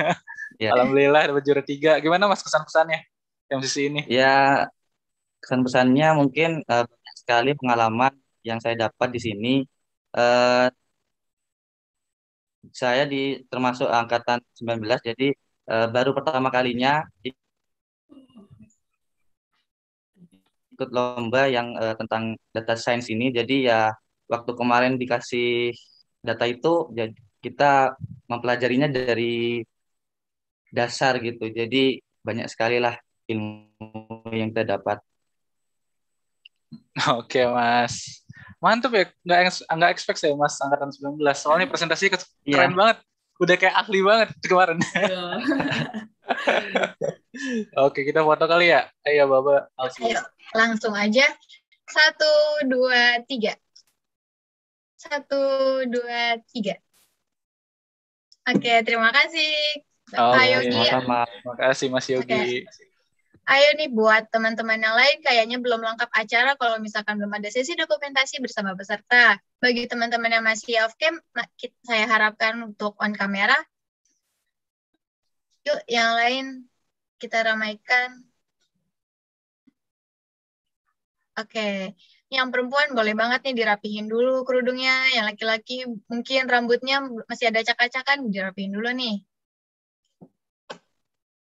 ya. Alhamdulillah dapat juara tiga. Gimana Mas kesan kesannya yang sisi ini? Ya, kesan-pesannya mungkin uh, banyak sekali pengalaman yang saya dapat di sini. Uh, saya di termasuk angkatan 19 jadi uh, baru pertama kalinya ikut lomba yang uh, tentang data science ini. Jadi ya waktu kemarin dikasih data itu jadi ya kita mempelajarinya dari dasar gitu. Jadi banyak sekali lah ilmu yang kita dapat. [LAUGHS] Oke mas, mantep ya. Nggak nggak expect saya mas angkatan 19. Soalnya iya. presentasi keren yeah. banget. Udah kayak ahli banget kemarin. Yeah. [LAUGHS] [LAUGHS] Oke, kita foto kali ya. Ayo, Langsung. Ayo, langsung aja. Satu, dua, tiga. Satu, dua, tiga. Oke, terima kasih. Oh, Ayo, ya, Sama. Terima kasih, Mas Yogi. Oke. Ayo nih buat teman-teman yang lain kayaknya belum lengkap acara kalau misalkan belum ada sesi dokumentasi bersama peserta. Bagi teman-teman yang masih off cam, saya harapkan untuk on kamera. Yuk, yang lain kita ramaikan. Oke, okay. yang perempuan boleh banget nih dirapihin dulu kerudungnya, yang laki-laki mungkin rambutnya masih ada cak-cakan, dirapihin dulu nih.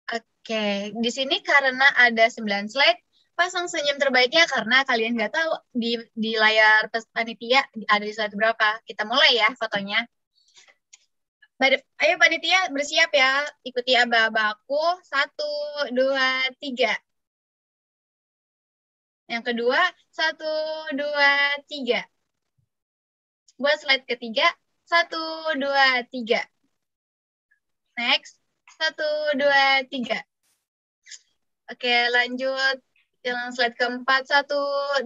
Oke, okay. di sini karena ada 9 slide, pasang senyum terbaiknya karena kalian nggak tahu di, di layar panitia ada di slide berapa. Kita mulai ya fotonya. Ayo panitia bersiap ya, ikuti aba-abaku. Satu, dua, tiga. Yang kedua, satu, dua, tiga. Buat slide ketiga, satu, dua, tiga. Next, satu, dua, tiga. Oke, lanjut. Yang slide keempat, satu,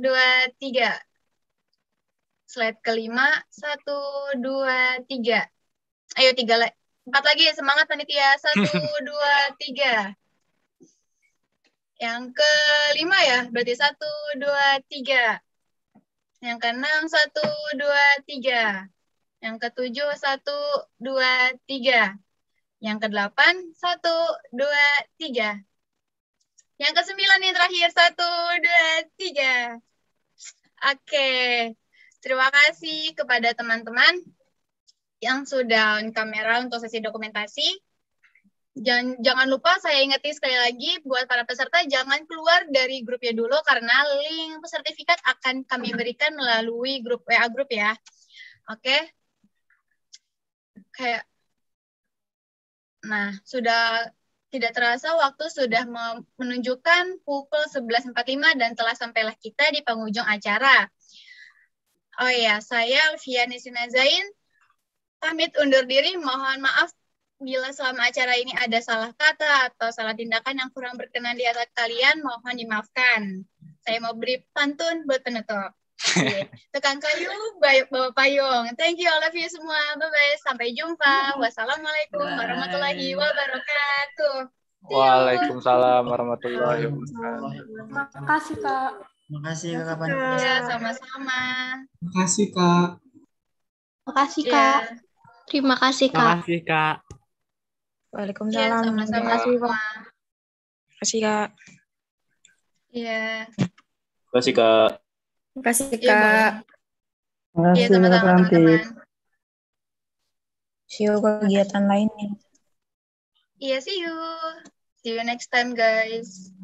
dua, tiga. Slide kelima, satu, dua, tiga. Ayo tiga lagi. Empat lagi, semangat panitia. Satu, [LAUGHS] dua, tiga. Yang kelima ya, berarti satu, dua, tiga. Yang keenam, satu, dua, tiga. Yang ketujuh, satu, dua, tiga. Yang kedelapan, satu, dua, tiga. Yang kesembilan yang terakhir, satu, dua, tiga. Oke, terima kasih kepada teman-teman yang sudah on kamera untuk sesi dokumentasi. Jangan, jangan lupa saya ingati sekali lagi buat para peserta jangan keluar dari grupnya dulu karena link sertifikat akan kami berikan melalui grup WA grup ya. Oke. Okay. Kayak Nah, sudah tidak terasa waktu sudah menunjukkan pukul 11.45 dan telah sampailah kita di penghujung acara. Oh iya, saya Alfian Nisina Zain Pamit undur diri, mohon maaf bila selama acara ini ada salah kata atau salah tindakan yang kurang berkenan di atas kalian, mohon dimaafkan. Saya mau beri pantun buat penutup. Okay. [LAUGHS] Tekan kayu, bawa payung. Thank you all of you semua. Bye-bye. Sampai jumpa. Wassalamualaikum warahmatullahi wabarakatuh. Waalaikumsalam warahmatullahi wabarakatuh. Makasih, Kak. Makasih, Kak Ya, sama-sama. Makasih, Kak. Makasih, ya. Kak. Ya. Terima kasih, Kak. Terima kasih, Kak. Waalaikumsalam. Ya, Terima iya. kasih, Pak. Terima kasih, Kak. Iya. Terima kasih, Kak. Terima kasih, iya, Kak. Terima kasih, ya, sama-sama, teman-teman. See you kegiatan lainnya. Iya, see you. See you next time, guys.